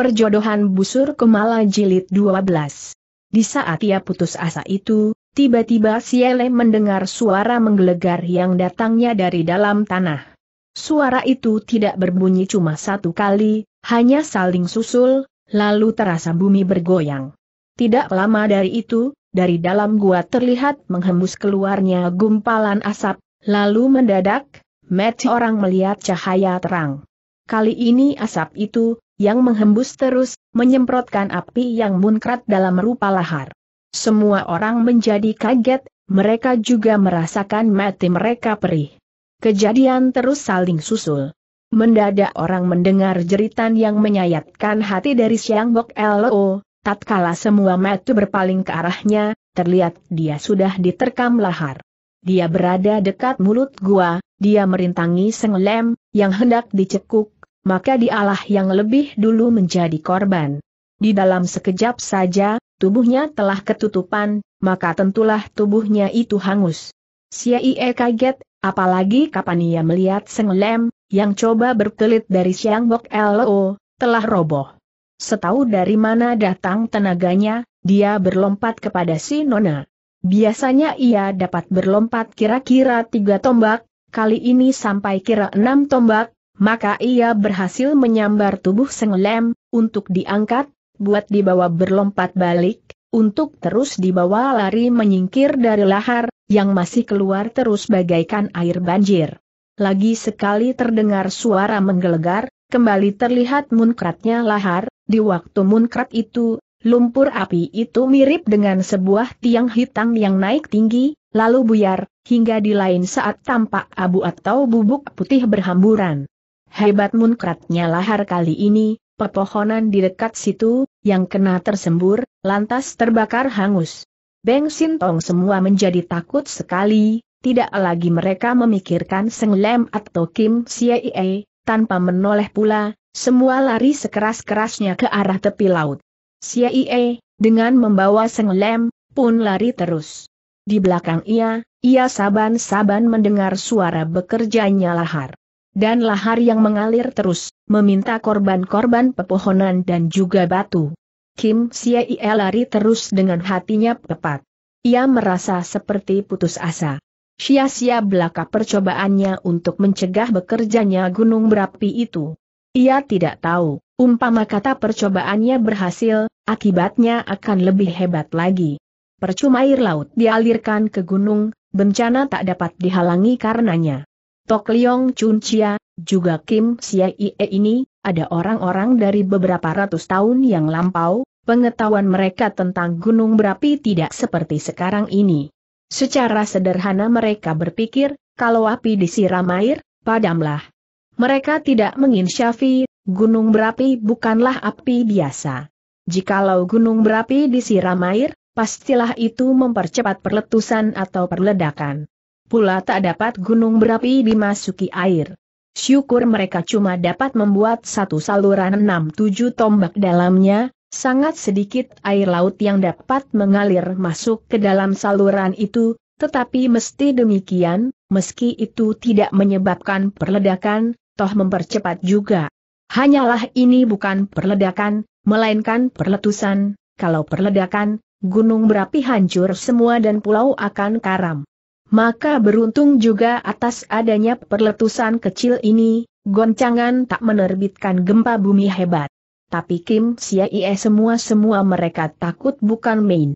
Perjodohan Busur Kemala Jilid 12 Di saat ia putus asa itu, tiba-tiba Siele mendengar suara menggelegar yang datangnya dari dalam tanah. Suara itu tidak berbunyi cuma satu kali, hanya saling susul, lalu terasa bumi bergoyang. Tidak lama dari itu, dari dalam gua terlihat menghembus keluarnya gumpalan asap, lalu mendadak, Matt orang melihat cahaya terang. Kali ini asap itu, yang menghembus terus, menyemprotkan api yang munkrat dalam rupa lahar. Semua orang menjadi kaget, mereka juga merasakan mati mereka perih. Kejadian terus saling susul. Mendadak orang mendengar jeritan yang menyayatkan hati dari Siang Bok Lo, tatkala semua mati berpaling ke arahnya, terlihat dia sudah diterkam lahar. Dia berada dekat mulut gua, dia merintangi senglem, yang hendak dicekuk, maka dialah yang lebih dulu menjadi korban. Di dalam sekejap saja, tubuhnya telah ketutupan, maka tentulah tubuhnya itu hangus. Siaie kaget, apalagi kapan ia melihat Seng Lem, yang coba berkelit dari Siang Bok Lo, telah roboh. Setahu dari mana datang tenaganya, dia berlompat kepada si Nona. Biasanya ia dapat berlompat kira-kira tiga tombak, kali ini sampai kira enam tombak, maka ia berhasil menyambar tubuh Senglem, untuk diangkat, buat dibawa berlompat balik, untuk terus dibawa lari menyingkir dari lahar, yang masih keluar terus bagaikan air banjir. Lagi sekali terdengar suara menggelegar, kembali terlihat munkratnya lahar, di waktu munkrat itu, lumpur api itu mirip dengan sebuah tiang hitam yang naik tinggi, lalu buyar, hingga di lain saat tampak abu atau bubuk putih berhamburan. Hebat munkratnya lahar kali ini, pepohonan di dekat situ, yang kena tersembur, lantas terbakar hangus. Beng Sintong semua menjadi takut sekali, tidak lagi mereka memikirkan Seng Lem atau Kim Siei, tanpa menoleh pula, semua lari sekeras-kerasnya ke arah tepi laut. Siei, dengan membawa Seng Lem, pun lari terus. Di belakang ia, ia saban-saban mendengar suara bekerjanya lahar. Dan lahar yang mengalir terus, meminta korban-korban pepohonan dan juga batu. Kim Siei lari terus dengan hatinya tepat. Ia merasa seperti putus asa. Sia-sia belaka percobaannya untuk mencegah bekerjanya gunung berapi itu. Ia tidak tahu, umpama kata percobaannya berhasil, akibatnya akan lebih hebat lagi. Percuma air laut dialirkan ke gunung, bencana tak dapat dihalangi karenanya. Tok Liong Chun Chia, juga Kim Ie ini, ada orang-orang dari beberapa ratus tahun yang lampau, pengetahuan mereka tentang gunung berapi tidak seperti sekarang ini. Secara sederhana mereka berpikir, kalau api disiram air, padamlah. Mereka tidak menginsyafi, gunung berapi bukanlah api biasa. Jikalau gunung berapi disiram air, pastilah itu mempercepat perletusan atau perledakan pula tak dapat gunung berapi dimasuki air. Syukur mereka cuma dapat membuat satu saluran enam tujuh tombak dalamnya, sangat sedikit air laut yang dapat mengalir masuk ke dalam saluran itu, tetapi mesti demikian, meski itu tidak menyebabkan perledakan, toh mempercepat juga. Hanyalah ini bukan perledakan, melainkan perletusan, kalau perledakan, gunung berapi hancur semua dan pulau akan karam. Maka beruntung juga atas adanya perletusan kecil ini, goncangan tak menerbitkan gempa bumi hebat. Tapi Kim Siaie semua-semua mereka takut bukan main.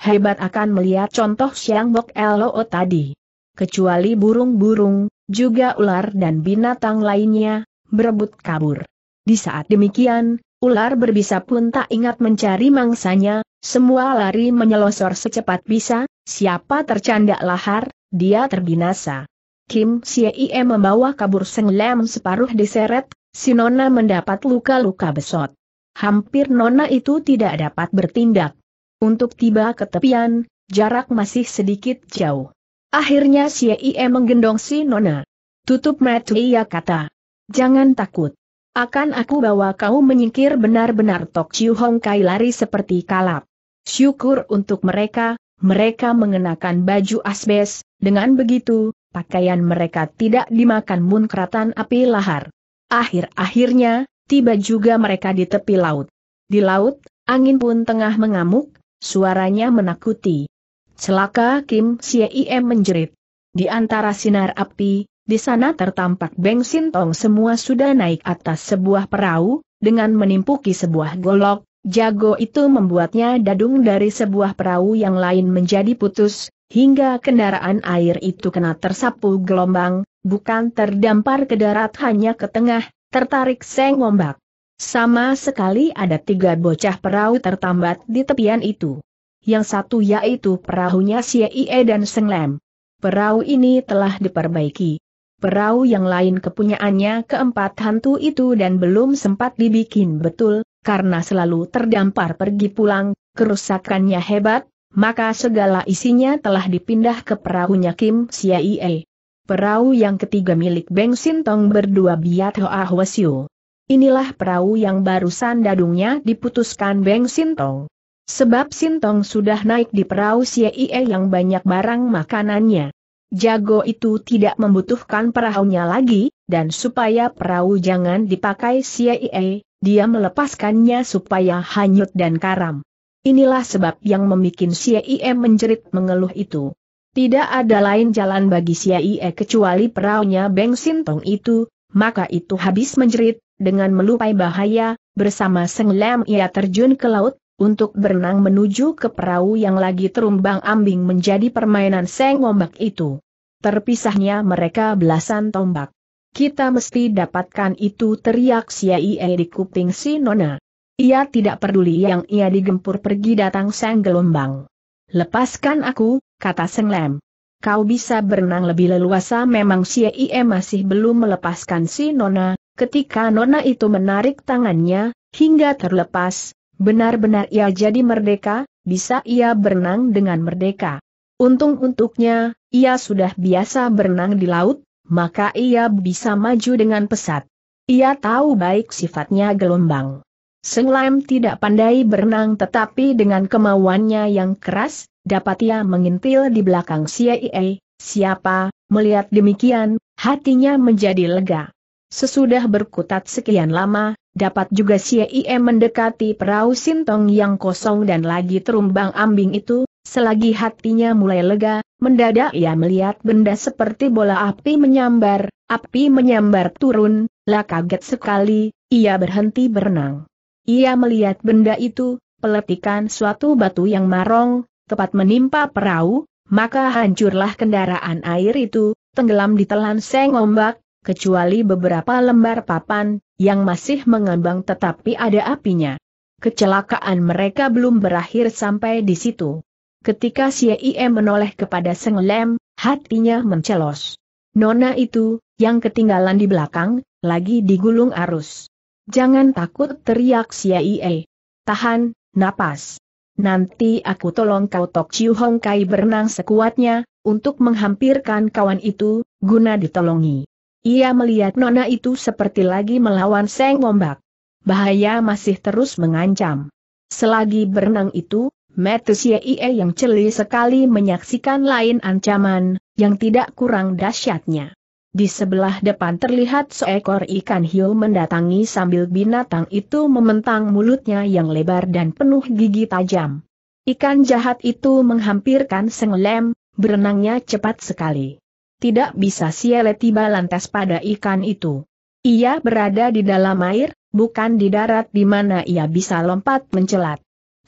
Hebat akan melihat contoh Siang Bok Elo tadi. Kecuali burung-burung, juga ular dan binatang lainnya, berebut kabur. Di saat demikian, ular berbisa pun tak ingat mencari mangsanya, semua lari menyelosor secepat bisa, siapa tercanda lahar, dia terbinasa. Kim Sie membawa kabur Seng Lam separuh diseret, si Nona mendapat luka-luka besot. Hampir Nona itu tidak dapat bertindak. Untuk tiba ke tepian, jarak masih sedikit jauh. Akhirnya Sie menggendong si Nona. Tutup mata ia kata. Jangan takut. Akan aku bawa kau menyingkir benar-benar Tok Chiu Hong Kai lari seperti kalap. Syukur untuk mereka, mereka mengenakan baju asbes, dengan begitu, pakaian mereka tidak dimakan munkratan api lahar. Akhir-akhirnya, tiba juga mereka di tepi laut. Di laut, angin pun tengah mengamuk, suaranya menakuti. Celaka Kim Siem menjerit. Di antara sinar api, di sana tertampak Beng Sintong semua sudah naik atas sebuah perahu, dengan menimpuki sebuah golok, Jago itu membuatnya dadung dari sebuah perahu yang lain menjadi putus, hingga kendaraan air itu kena tersapu gelombang, bukan terdampar ke darat hanya ke tengah, tertarik seng ombak. Sama sekali ada tiga bocah perahu tertambat di tepian itu. Yang satu yaitu perahunya Sieie dan Senglem. Perahu ini telah diperbaiki. Perahu yang lain kepunyaannya keempat hantu itu dan belum sempat dibikin betul, karena selalu terdampar pergi pulang, kerusakannya hebat, maka segala isinya telah dipindah ke perahunya Kim Siaie. Perahu yang ketiga milik Beng Sintong berdua Biat Hoa Hwasyu. Inilah perahu yang barusan dadungnya diputuskan Beng Sintong. Sebab Sintong sudah naik di perahu Siaie yang banyak barang makanannya. Jago itu tidak membutuhkan perahunya lagi, dan supaya perahu jangan dipakai CIA, dia melepaskannya supaya hanyut dan karam. Inilah sebab yang membuat Siaie menjerit mengeluh itu. Tidak ada lain jalan bagi Siaie kecuali peraunya Beng Sintong itu, maka itu habis menjerit, dengan melupai bahaya, bersama Seng Lam ia terjun ke laut, untuk berenang menuju ke perahu yang lagi terumbang ambing menjadi permainan seng ombak itu. Terpisahnya mereka belasan tombak. Kita mesti dapatkan itu teriak Siai di kuping si Nona. Ia tidak peduli yang ia digempur pergi datang sang gelombang. Lepaskan aku, kata Seng Lem. Kau bisa berenang lebih leluasa memang Siai masih belum melepaskan si Nona, ketika Nona itu menarik tangannya, hingga terlepas, benar-benar ia jadi merdeka, bisa ia berenang dengan merdeka. Untung untuknya, ia sudah biasa berenang di laut, maka ia bisa maju dengan pesat. Ia tahu baik sifatnya gelombang. Seng Lam tidak pandai berenang tetapi dengan kemauannya yang keras, dapat ia mengintil di belakang CIA, siapa, melihat demikian, hatinya menjadi lega. Sesudah berkutat sekian lama, dapat juga CIA mendekati perahu Sintong yang kosong dan lagi terumbang ambing itu, Selagi hatinya mulai lega, mendadak ia melihat benda seperti bola api menyambar, api menyambar turun, lah kaget sekali, ia berhenti berenang. Ia melihat benda itu, peletikan suatu batu yang marong, tepat menimpa perahu, maka hancurlah kendaraan air itu, tenggelam ditelan seng ombak, kecuali beberapa lembar papan, yang masih mengambang, tetapi ada apinya. Kecelakaan mereka belum berakhir sampai di situ. Ketika Xie menoleh kepada Seng Lem, hatinya mencelos. Nona itu, yang ketinggalan di belakang, lagi digulung arus. Jangan takut teriak Xie. Tahan, napas. Nanti aku tolong kau Tok Chiu Hong Kai berenang sekuatnya, untuk menghampirkan kawan itu, guna ditolongi. Ia melihat Nona itu seperti lagi melawan Seng Ombak. Bahaya masih terus mengancam. Selagi berenang itu, Matthew yang celi sekali menyaksikan lain ancaman, yang tidak kurang dahsyatnya. Di sebelah depan terlihat seekor ikan hiu mendatangi sambil binatang itu mementang mulutnya yang lebar dan penuh gigi tajam. Ikan jahat itu menghampirkan senglem, berenangnya cepat sekali. Tidak bisa Siele tiba lantas pada ikan itu. Ia berada di dalam air, bukan di darat di mana ia bisa lompat mencelat.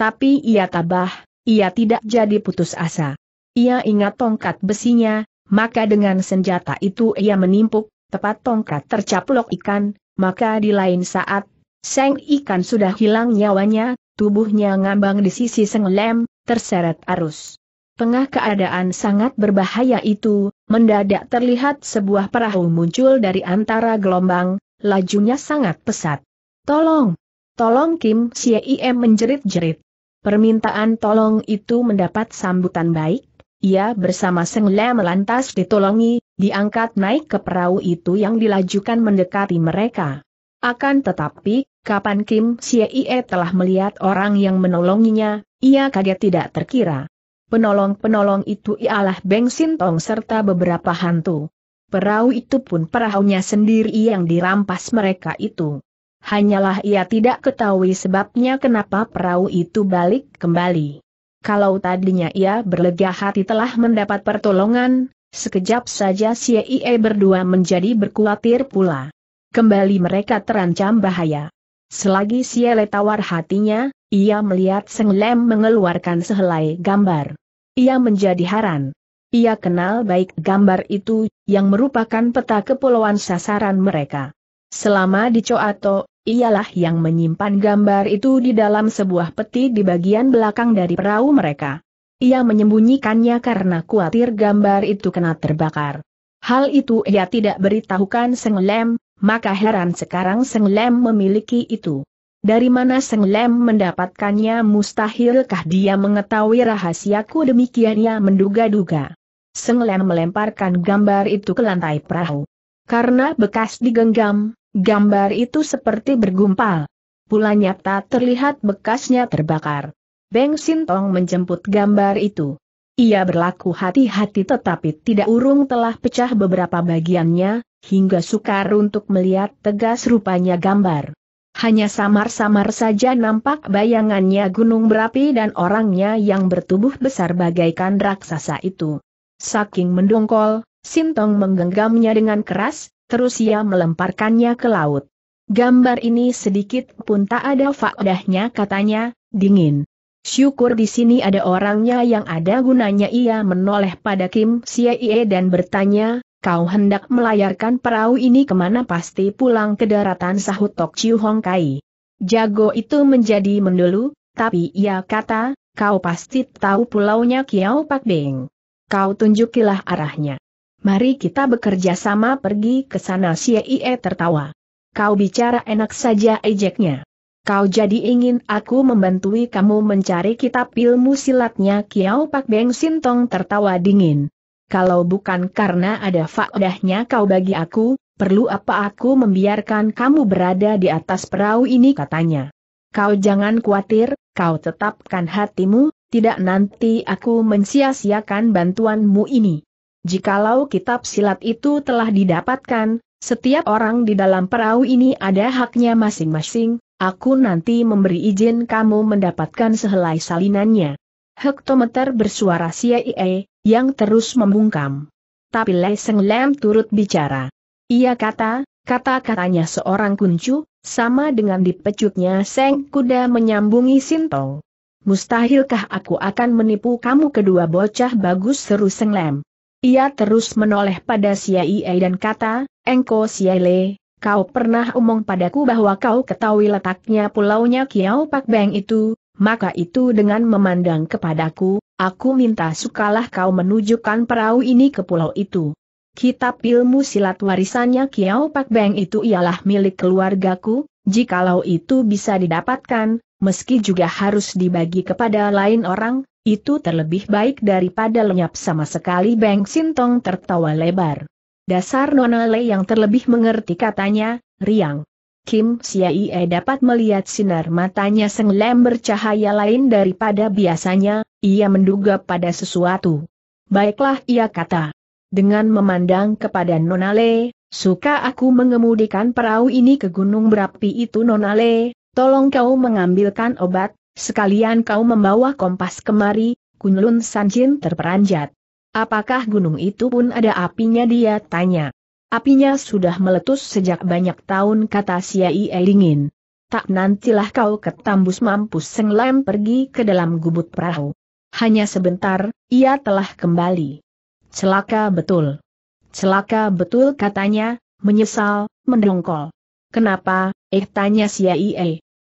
Tapi ia tabah, ia tidak jadi putus asa. Ia ingat tongkat besinya, maka dengan senjata itu ia menimpuk, tepat tongkat tercaplok ikan, maka di lain saat, seng ikan sudah hilang nyawanya, tubuhnya ngambang di sisi seng lem, terseret arus. Tengah keadaan sangat berbahaya itu, mendadak terlihat sebuah perahu muncul dari antara gelombang, lajunya sangat pesat. Tolong! Tolong Kim Siem menjerit-jerit. Permintaan tolong itu mendapat sambutan baik, ia bersama Seng Le melantas ditolongi, diangkat naik ke perahu itu yang dilajukan mendekati mereka. Akan tetapi, kapan Kim Xie telah melihat orang yang menolonginya, ia kaget tidak terkira. Penolong-penolong itu ialah Beng Sintong serta beberapa hantu. Perahu itu pun perahunya sendiri yang dirampas mereka itu. Hanyalah ia tidak ketahui sebabnya kenapa perahu itu balik kembali. Kalau tadinya ia berlega hati telah mendapat pertolongan, sekejap saja si IE berdua menjadi berkuatir pula. Kembali mereka terancam bahaya. Selagi Siele tawar hatinya, ia melihat Seng Lem mengeluarkan sehelai gambar. Ia menjadi heran. Ia kenal baik gambar itu, yang merupakan peta kepulauan sasaran mereka. Selama di Coato, ialah yang menyimpan gambar itu di dalam sebuah peti di bagian belakang dari perahu mereka. Ia menyembunyikannya karena khawatir gambar itu kena terbakar. Hal itu ia tidak beritahukan Seng Lem, maka heran sekarang Seng Lem memiliki itu. Dari mana Seng Lem mendapatkannya mustahilkah dia mengetahui rahasiaku demikian ia menduga-duga. Seng Lem melemparkan gambar itu ke lantai perahu. Karena bekas digenggam, Gambar itu seperti bergumpal. Pula nyata terlihat bekasnya terbakar. Beng Sintong menjemput gambar itu. Ia berlaku hati-hati tetapi tidak urung telah pecah beberapa bagiannya, hingga sukar untuk melihat tegas rupanya gambar. Hanya samar-samar saja nampak bayangannya gunung berapi dan orangnya yang bertubuh besar bagaikan raksasa itu. Saking mendongkol, Sintong menggenggamnya dengan keras, terus ia melemparkannya ke laut. Gambar ini sedikit pun tak ada faedahnya katanya, dingin. Syukur di sini ada orangnya yang ada gunanya ia menoleh pada Kim Siaie dan bertanya, kau hendak melayarkan perahu ini kemana pasti pulang ke daratan sahut Tok Chiu Hong Kai. Jago itu menjadi mendulu, tapi ia kata, kau pasti tahu pulaunya Kiau Pak Beng. Kau tunjukilah arahnya. Mari kita bekerja sama pergi ke sana Ie tertawa. Kau bicara enak saja ejeknya. Kau jadi ingin aku membantui kamu mencari kitab ilmu silatnya Kiao Pak Beng Sintong tertawa dingin. Kalau bukan karena ada faedahnya kau bagi aku, perlu apa aku membiarkan kamu berada di atas perahu ini katanya. Kau jangan khawatir, kau tetapkan hatimu, tidak nanti aku mensia-siakan bantuanmu ini. Jikalau kitab silat itu telah didapatkan, setiap orang di dalam perahu ini ada haknya masing-masing, aku nanti memberi izin kamu mendapatkan sehelai salinannya. Hektometer bersuara siaie, yang terus membungkam. Tapi Seng Lem turut bicara. Ia kata, kata-katanya seorang kuncu, sama dengan dipecutnya Seng Kuda menyambungi Sintong. Mustahilkah aku akan menipu kamu kedua bocah bagus seru Seng Lem? Ia terus menoleh pada Siai dan kata, Engko Siale, kau pernah omong padaku bahwa kau ketahui letaknya pulaunya Kiau Pak Beng itu, maka itu dengan memandang kepadaku, aku minta sukalah kau menunjukkan perahu ini ke pulau itu. Kitab ilmu silat warisannya Kiau Pak Beng itu ialah milik keluargaku, jikalau itu bisa didapatkan, meski juga harus dibagi kepada lain orang, itu terlebih baik daripada lenyap sama sekali Beng Sintong tertawa lebar. Dasar Nona Le yang terlebih mengerti katanya, Riang. Kim Siaie dapat melihat sinar matanya senglem bercahaya lain daripada biasanya, ia menduga pada sesuatu. Baiklah ia kata. Dengan memandang kepada Nona Le, suka aku mengemudikan perahu ini ke gunung berapi itu Nona Le, tolong kau mengambilkan obat, Sekalian kau membawa kompas kemari, Kunlun Sanjin terperanjat. Apakah gunung itu pun ada apinya dia tanya. Apinya sudah meletus sejak banyak tahun kata Siai Elingin. Tak nantilah kau ketambus mampus senglem pergi ke dalam gubut perahu. Hanya sebentar, ia telah kembali. Celaka betul. Celaka betul katanya, menyesal, mendongkol. Kenapa, eh tanya Siai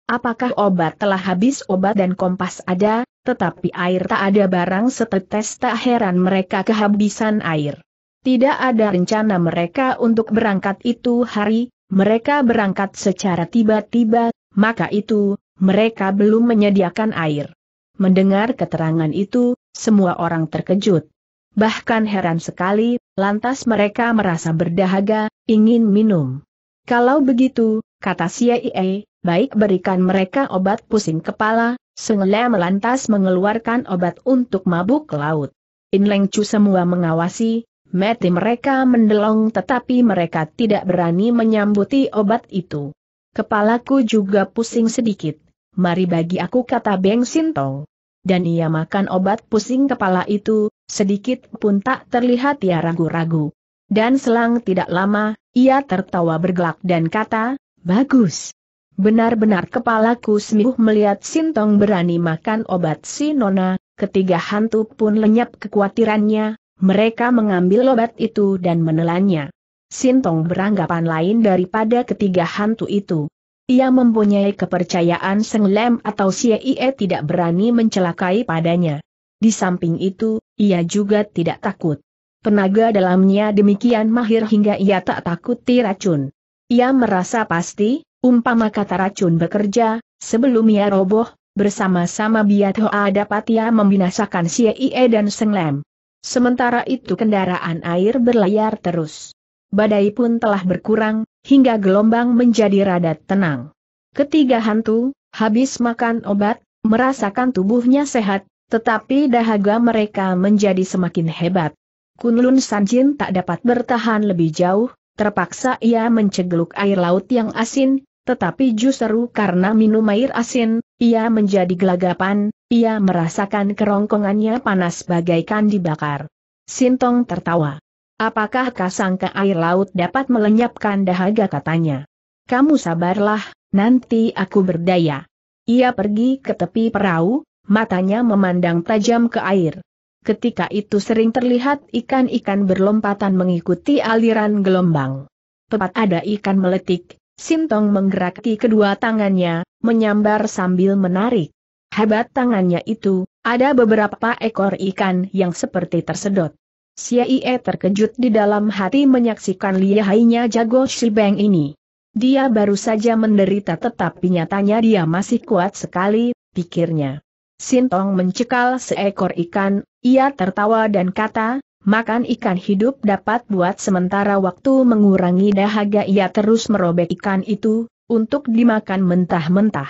Apakah obat telah habis obat dan kompas ada, tetapi air tak ada barang setetes tak heran mereka kehabisan air. Tidak ada rencana mereka untuk berangkat itu hari, mereka berangkat secara tiba-tiba, maka itu, mereka belum menyediakan air. Mendengar keterangan itu, semua orang terkejut. Bahkan heran sekali, lantas mereka merasa berdahaga, ingin minum. Kalau begitu, kata Siai baik berikan mereka obat pusing kepala, Sengle melantas mengeluarkan obat untuk mabuk laut. Inleng Chu semua mengawasi, mati mereka mendelong tetapi mereka tidak berani menyambuti obat itu. Kepalaku juga pusing sedikit, mari bagi aku kata Beng Sintong. Dan ia makan obat pusing kepala itu, sedikit pun tak terlihat ia ragu-ragu. Dan selang tidak lama, ia tertawa bergelak dan kata, Bagus, Benar-benar kepalaku sembuh melihat Sintong berani makan obat si Nona, ketiga hantu pun lenyap kekhawatirannya, mereka mengambil obat itu dan menelannya. Sintong beranggapan lain daripada ketiga hantu itu. Ia mempunyai kepercayaan Seng Lem atau IE tidak berani mencelakai padanya. Di samping itu, ia juga tidak takut. Tenaga dalamnya demikian mahir hingga ia tak takut diracun. Ia merasa pasti, Umpama kata racun bekerja, sebelum ia roboh, bersama-sama Biat Hoa dapat ia membinasakan Sie Ie dan senglem. Sementara itu kendaraan air berlayar terus. Badai pun telah berkurang, hingga gelombang menjadi radat tenang. Ketiga hantu, habis makan obat, merasakan tubuhnya sehat, tetapi dahaga mereka menjadi semakin hebat. Kunlun Sanjin tak dapat bertahan lebih jauh, terpaksa ia mencegluk air laut yang asin, tetapi justru karena minum air asin, ia menjadi gelagapan, ia merasakan kerongkongannya panas bagaikan dibakar. Sintong tertawa. Apakah kasangka air laut dapat melenyapkan dahaga katanya. Kamu sabarlah, nanti aku berdaya. Ia pergi ke tepi perahu, matanya memandang tajam ke air. Ketika itu sering terlihat ikan-ikan berlompatan mengikuti aliran gelombang. Tepat ada ikan meletik, Sintong menggeraki kedua tangannya, menyambar sambil menarik. Hebat tangannya itu, ada beberapa ekor ikan yang seperti tersedot. Xie terkejut di dalam hati menyaksikan lihainya jago Shibeng ini. Dia baru saja menderita tetapi nyatanya dia masih kuat sekali, pikirnya. Sintong mencekal seekor ikan, ia tertawa dan kata, makan ikan hidup dapat buat sementara waktu mengurangi dahaga ia terus merobek ikan itu, untuk dimakan mentah-mentah.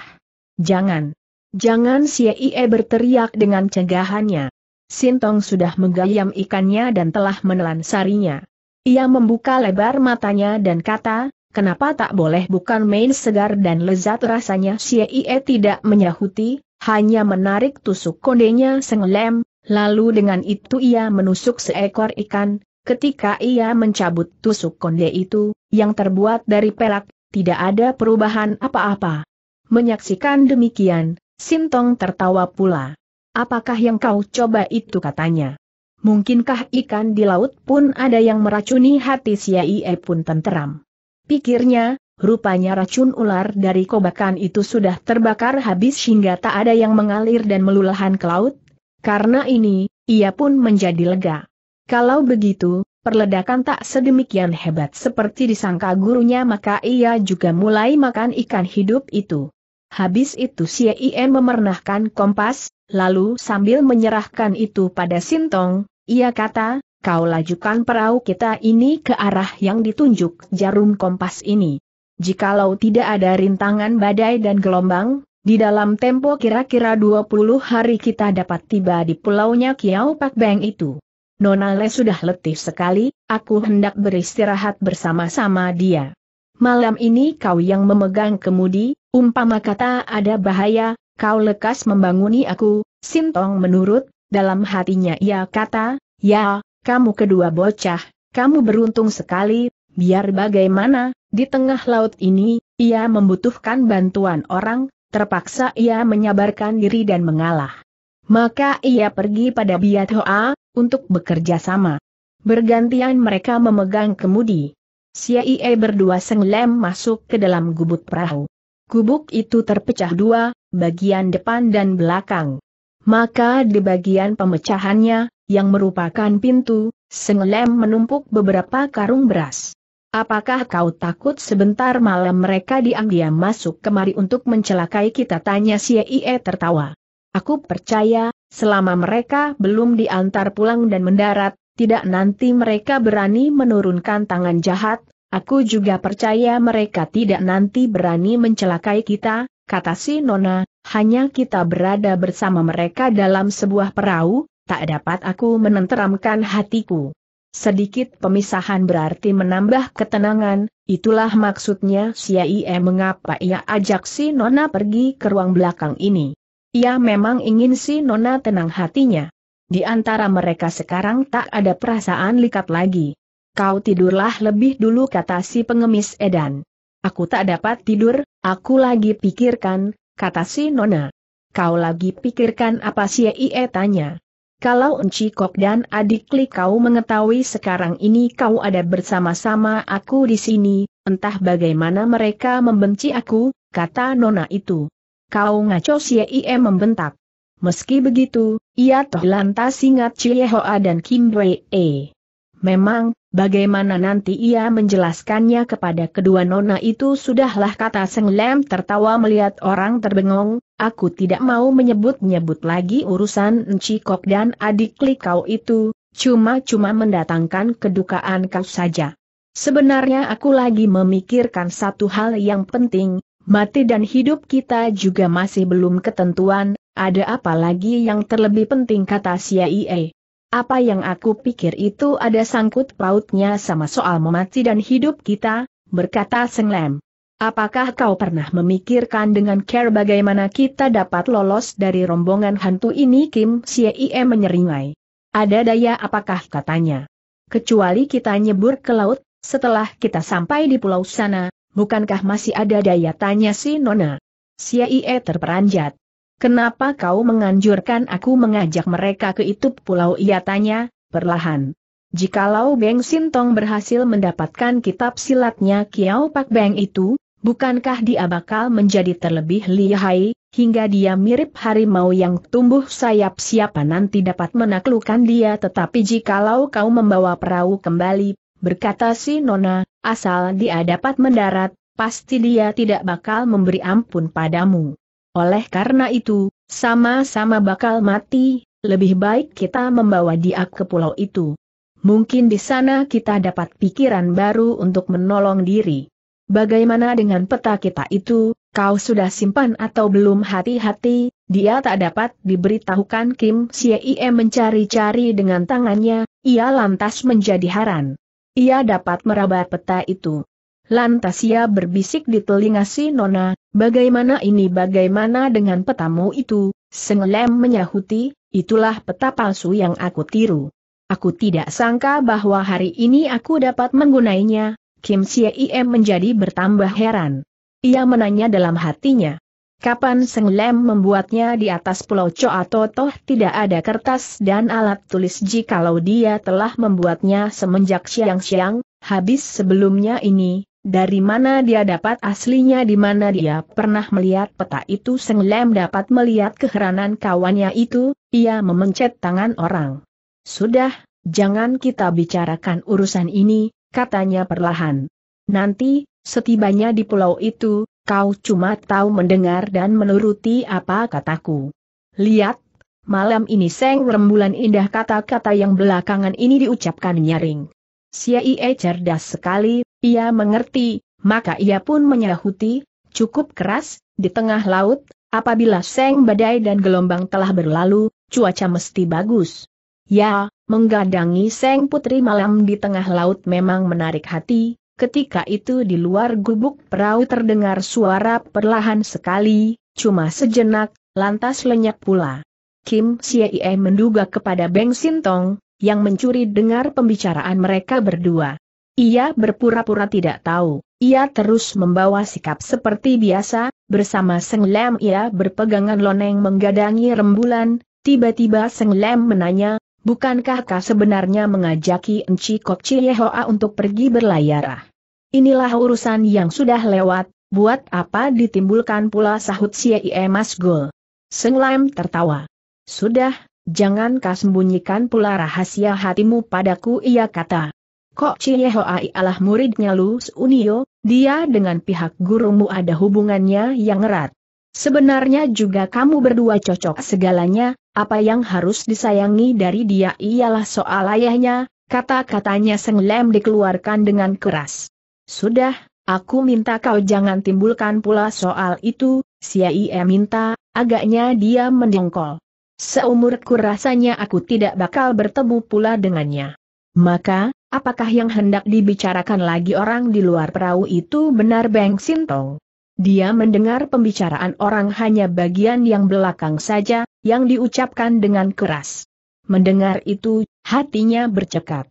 Jangan! Jangan si Ie berteriak dengan cegahannya. Sintong sudah menggayam ikannya dan telah menelan sarinya. Ia membuka lebar matanya dan kata, kenapa tak boleh bukan main segar dan lezat rasanya si Ie tidak menyahuti, hanya menarik tusuk kondenya senglem, Lalu dengan itu ia menusuk seekor ikan, ketika ia mencabut tusuk konde itu, yang terbuat dari perak, tidak ada perubahan apa-apa. Menyaksikan demikian, Sintong tertawa pula. Apakah yang kau coba itu katanya? Mungkinkah ikan di laut pun ada yang meracuni hati si Siaie pun tenteram? Pikirnya, rupanya racun ular dari kobakan itu sudah terbakar habis hingga tak ada yang mengalir dan melulahan ke laut, karena ini, ia pun menjadi lega. Kalau begitu, perledakan tak sedemikian hebat seperti disangka gurunya maka ia juga mulai makan ikan hidup itu. Habis itu si Ien memernahkan kompas, lalu sambil menyerahkan itu pada Sintong, ia kata, kau lajukan perahu kita ini ke arah yang ditunjuk jarum kompas ini. Jikalau tidak ada rintangan badai dan gelombang, di dalam tempo kira-kira 20 hari kita dapat tiba di pulaunya Kiau Pak Beng itu. Nona Le sudah letih sekali, aku hendak beristirahat bersama-sama dia. Malam ini kau yang memegang kemudi, umpama kata ada bahaya, kau lekas membanguni aku, Sintong menurut, dalam hatinya ia kata, ya, kamu kedua bocah, kamu beruntung sekali, biar bagaimana, di tengah laut ini, ia membutuhkan bantuan orang, Terpaksa ia menyabarkan diri dan mengalah. Maka ia pergi pada Biat Hoa, untuk bekerja sama. Bergantian mereka memegang kemudi. CIA berdua senglem masuk ke dalam gubuk perahu. Gubuk itu terpecah dua, bagian depan dan belakang. Maka di bagian pemecahannya, yang merupakan pintu, senglem menumpuk beberapa karung beras. Apakah kau takut sebentar malam mereka diam-diam masuk kemari untuk mencelakai kita? Tanya si IE tertawa. Aku percaya, selama mereka belum diantar pulang dan mendarat, tidak nanti mereka berani menurunkan tangan jahat, aku juga percaya mereka tidak nanti berani mencelakai kita, kata si Nona, hanya kita berada bersama mereka dalam sebuah perahu, tak dapat aku menenteramkan hatiku. Sedikit pemisahan berarti menambah ketenangan, itulah maksudnya si IE mengapa ia ajak si Nona pergi ke ruang belakang ini. Ia memang ingin si Nona tenang hatinya. Di antara mereka sekarang tak ada perasaan likat lagi. Kau tidurlah lebih dulu kata si pengemis Edan. Aku tak dapat tidur, aku lagi pikirkan, kata si Nona. Kau lagi pikirkan apa si IE tanya. Kalau Enci Kok dan adik Li kau mengetahui sekarang ini kau ada bersama-sama aku di sini, entah bagaimana mereka membenci aku, kata Nona itu. Kau ngaco si Ie membentak. Meski begitu, ia toh lantas ingat Cie Hoa dan Kim Wei E. Memang, bagaimana nanti ia menjelaskannya kepada kedua Nona itu sudahlah kata Seng Lem tertawa melihat orang terbengong, aku tidak mau menyebut-nyebut lagi urusan Encikok dan adik Li kau itu, cuma-cuma mendatangkan kedukaan kau saja. Sebenarnya aku lagi memikirkan satu hal yang penting, mati dan hidup kita juga masih belum ketentuan, ada apa lagi yang terlebih penting kata CIA. Apa yang aku pikir itu ada sangkut pautnya sama soal memati dan hidup kita, berkata Senglem. Apakah kau pernah memikirkan dengan care bagaimana kita dapat lolos dari rombongan hantu ini Kim Siem menyeringai. Ada daya apakah katanya. Kecuali kita nyebur ke laut, setelah kita sampai di pulau sana, bukankah masih ada daya tanya si Nona. Siem terperanjat. Kenapa kau menganjurkan aku mengajak mereka ke itu pulau ia tanya, perlahan. Jikalau Beng Sintong berhasil mendapatkan kitab silatnya Kiau Pak Beng itu, bukankah dia bakal menjadi terlebih lihai, hingga dia mirip harimau yang tumbuh sayap siapa nanti dapat menaklukkan dia tetapi jikalau kau membawa perahu kembali, berkata si Nona, asal dia dapat mendarat, pasti dia tidak bakal memberi ampun padamu. Oleh karena itu, sama-sama bakal mati, lebih baik kita membawa dia ke pulau itu. Mungkin di sana kita dapat pikiran baru untuk menolong diri. Bagaimana dengan peta kita itu, kau sudah simpan atau belum hati-hati, dia tak dapat diberitahukan Kim Siye mencari-cari dengan tangannya, ia lantas menjadi haran. Ia dapat meraba peta itu. Lantas ia berbisik di telinga si Nona, bagaimana ini bagaimana dengan petamu itu, Sengelem menyahuti, itulah peta palsu yang aku tiru. Aku tidak sangka bahwa hari ini aku dapat menggunainya, Kim Xie Im menjadi bertambah heran. Ia menanya dalam hatinya. Kapan Seng Lem membuatnya di atas pulau atau toh tidak ada kertas dan alat tulis jikalau dia telah membuatnya semenjak siang-siang, habis sebelumnya ini, dari mana dia dapat aslinya di mana dia pernah melihat peta itu Seng Lem dapat melihat keheranan kawannya itu, ia memencet tangan orang. Sudah, jangan kita bicarakan urusan ini, katanya perlahan. Nanti, setibanya di pulau itu, kau cuma tahu mendengar dan menuruti apa kataku. Lihat, malam ini seng rembulan indah kata-kata yang belakangan ini diucapkan nyaring. Siai cerdas sekali, ia mengerti, maka ia pun menyahuti, cukup keras, di tengah laut, apabila seng badai dan gelombang telah berlalu, cuaca mesti bagus. Ya, Menggadangi Seng Putri malam di tengah laut memang menarik hati, ketika itu di luar gubuk perahu terdengar suara perlahan sekali, cuma sejenak, lantas lenyap pula. Kim Siei menduga kepada Beng Sintong, yang mencuri dengar pembicaraan mereka berdua. Ia berpura-pura tidak tahu, ia terus membawa sikap seperti biasa, bersama Seng Lem ia berpegangan loneng menggadangi rembulan, tiba-tiba Seng Lem menanya, Bukankah kau sebenarnya mengajaki Enci Kok Yehoa untuk pergi berlayar? Inilah urusan yang sudah lewat, buat apa ditimbulkan pula sahut si Mas Gol. Seng Lam tertawa. Sudah, jangan kau sembunyikan pula rahasia hatimu padaku ia kata. Kok Yehoa ialah muridnya Lu Unio, dia dengan pihak gurumu ada hubungannya yang erat. Sebenarnya juga kamu berdua cocok segalanya, apa yang harus disayangi dari dia ialah soal ayahnya, kata-katanya Seng Lem dikeluarkan dengan keras. Sudah, aku minta kau jangan timbulkan pula soal itu, si Ie minta, agaknya dia mendengkol. Seumurku rasanya aku tidak bakal bertemu pula dengannya. Maka, apakah yang hendak dibicarakan lagi orang di luar perahu itu benar Beng Sintong? Dia mendengar pembicaraan orang hanya bagian yang belakang saja, yang diucapkan dengan keras. Mendengar itu, hatinya bercekat.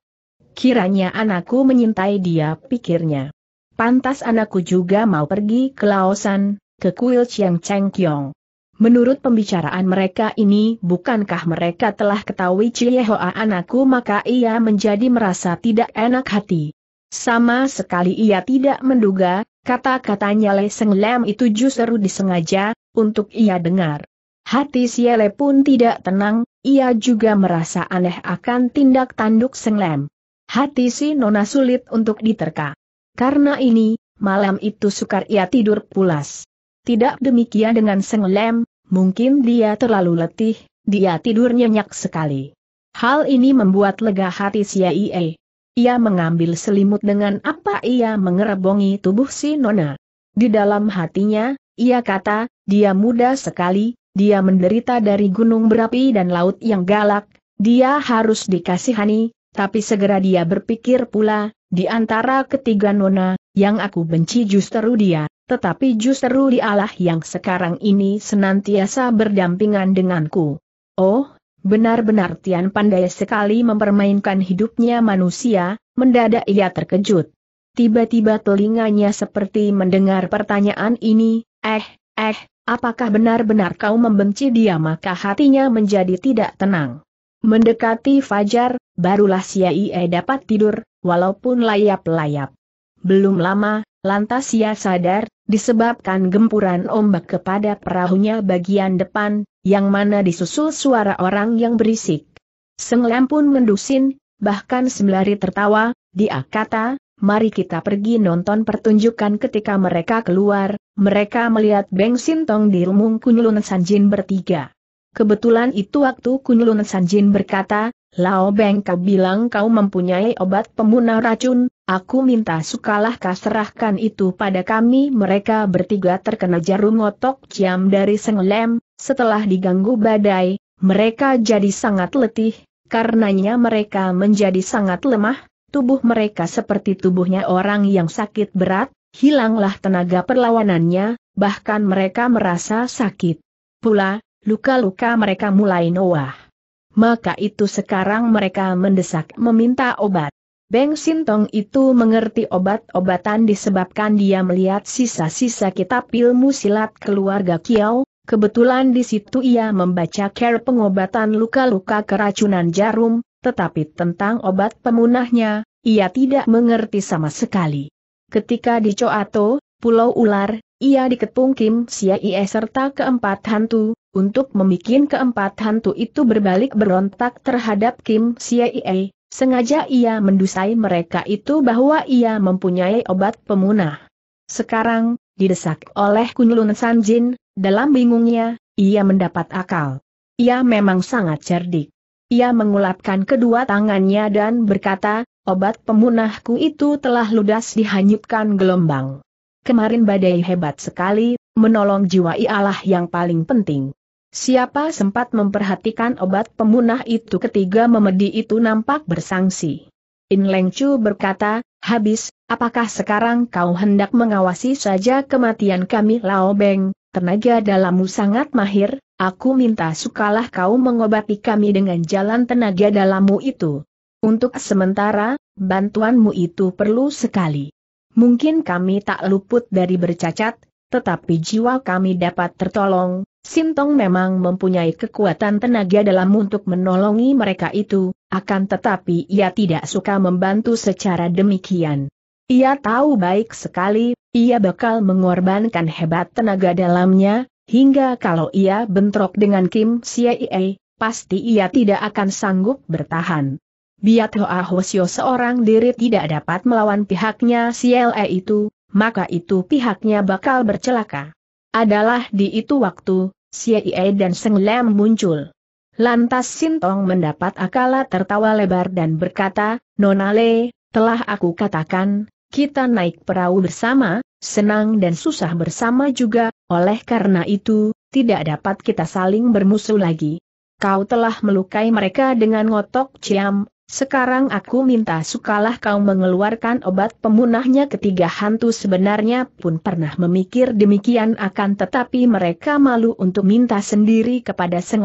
Kiranya anakku menyintai dia, pikirnya. Pantas anakku juga mau pergi ke Laosan, ke kuil Chiang Cheng Kiong. Menurut pembicaraan mereka ini, bukankah mereka telah ketahui Hoa anakku maka ia menjadi merasa tidak enak hati. Sama sekali ia tidak menduga, Kata-katanya Le Seng Lam itu justru disengaja, untuk ia dengar. Hati si Le pun tidak tenang, ia juga merasa aneh akan tindak tanduk Seng Lam. Hati si Nona sulit untuk diterka. Karena ini, malam itu sukar ia tidur pulas. Tidak demikian dengan Seng Lam, mungkin dia terlalu letih, dia tidur nyenyak sekali. Hal ini membuat lega hati si Siele. Ia mengambil selimut dengan apa ia mengerebongi tubuh si Nona. Di dalam hatinya, ia kata, dia muda sekali, dia menderita dari gunung berapi dan laut yang galak, dia harus dikasihani, tapi segera dia berpikir pula, di antara ketiga Nona, yang aku benci justru dia, tetapi justru dialah yang sekarang ini senantiasa berdampingan denganku. Oh, Benar-benar Tian pandai sekali mempermainkan hidupnya manusia, mendadak ia terkejut. Tiba-tiba telinganya seperti mendengar pertanyaan ini, eh, eh, apakah benar-benar kau membenci dia maka hatinya menjadi tidak tenang. Mendekati Fajar, barulah si Siaie dapat tidur, walaupun layap-layap. Belum lama, lantas ia sadar, disebabkan gempuran ombak kepada perahunya bagian depan, yang mana disusul suara orang yang berisik. Senglam pun mendusin, bahkan sembari tertawa, dia kata, mari kita pergi nonton pertunjukan ketika mereka keluar, mereka melihat Beng Sintong di rumung Kunlun Sanjin bertiga. Kebetulan itu waktu Kunlun Sanjin berkata, Lao Beng kau bilang kau mempunyai obat pemunah racun, aku minta sukalah kau serahkan itu pada kami mereka bertiga terkena jarum otok jam dari Senglem, setelah diganggu badai, mereka jadi sangat letih, karenanya mereka menjadi sangat lemah, tubuh mereka seperti tubuhnya orang yang sakit berat, hilanglah tenaga perlawanannya, bahkan mereka merasa sakit. Pula, luka-luka mereka mulai noah. Maka itu sekarang mereka mendesak meminta obat. Beng Sintong itu mengerti obat-obatan disebabkan dia melihat sisa-sisa kitab ilmu silat keluarga Kiao, Kebetulan di situ ia membaca care pengobatan luka-luka keracunan jarum, tetapi tentang obat pemunahnya, ia tidak mengerti sama sekali. Ketika di Coato, Pulau Ular, ia diketung Kim Ie serta keempat hantu, untuk membuat keempat hantu itu berbalik berontak terhadap Kim Ie, sengaja ia mendusai mereka itu bahwa ia mempunyai obat pemunah. Sekarang, didesak oleh Kunlun Sanjin, dalam bingungnya, ia mendapat akal. Ia memang sangat cerdik. Ia mengulapkan kedua tangannya dan berkata, obat pemunahku itu telah ludas dihanyutkan gelombang. Kemarin badai hebat sekali, menolong jiwa ialah yang paling penting. Siapa sempat memperhatikan obat pemunah itu ketiga memedi itu nampak bersangsi. In Leng Chu berkata, habis, apakah sekarang kau hendak mengawasi saja kematian kami Lao Beng? tenaga dalammu sangat mahir, aku minta sukalah kau mengobati kami dengan jalan tenaga dalammu itu. Untuk sementara, bantuanmu itu perlu sekali. Mungkin kami tak luput dari bercacat, tetapi jiwa kami dapat tertolong. Sintong memang mempunyai kekuatan tenaga dalam untuk menolongi mereka itu, akan tetapi ia tidak suka membantu secara demikian. Ia tahu baik sekali, ia bakal mengorbankan hebat tenaga dalamnya, hingga kalau ia bentrok dengan Kim Siei, pasti ia tidak akan sanggup bertahan. Biat Hoa Hosio seorang diri tidak dapat melawan pihaknya CLE itu, maka itu pihaknya bakal bercelaka. Adalah di itu waktu, CIE dan Seng Lam muncul. Lantas Sintong mendapat akala tertawa lebar dan berkata, Nona Le, telah aku katakan, kita naik perahu bersama, senang dan susah bersama juga, oleh karena itu, tidak dapat kita saling bermusuh lagi. Kau telah melukai mereka dengan ngotok ciam, sekarang aku minta sukalah kau mengeluarkan obat pemunahnya ketiga hantu sebenarnya pun pernah memikir demikian akan tetapi mereka malu untuk minta sendiri kepada Seng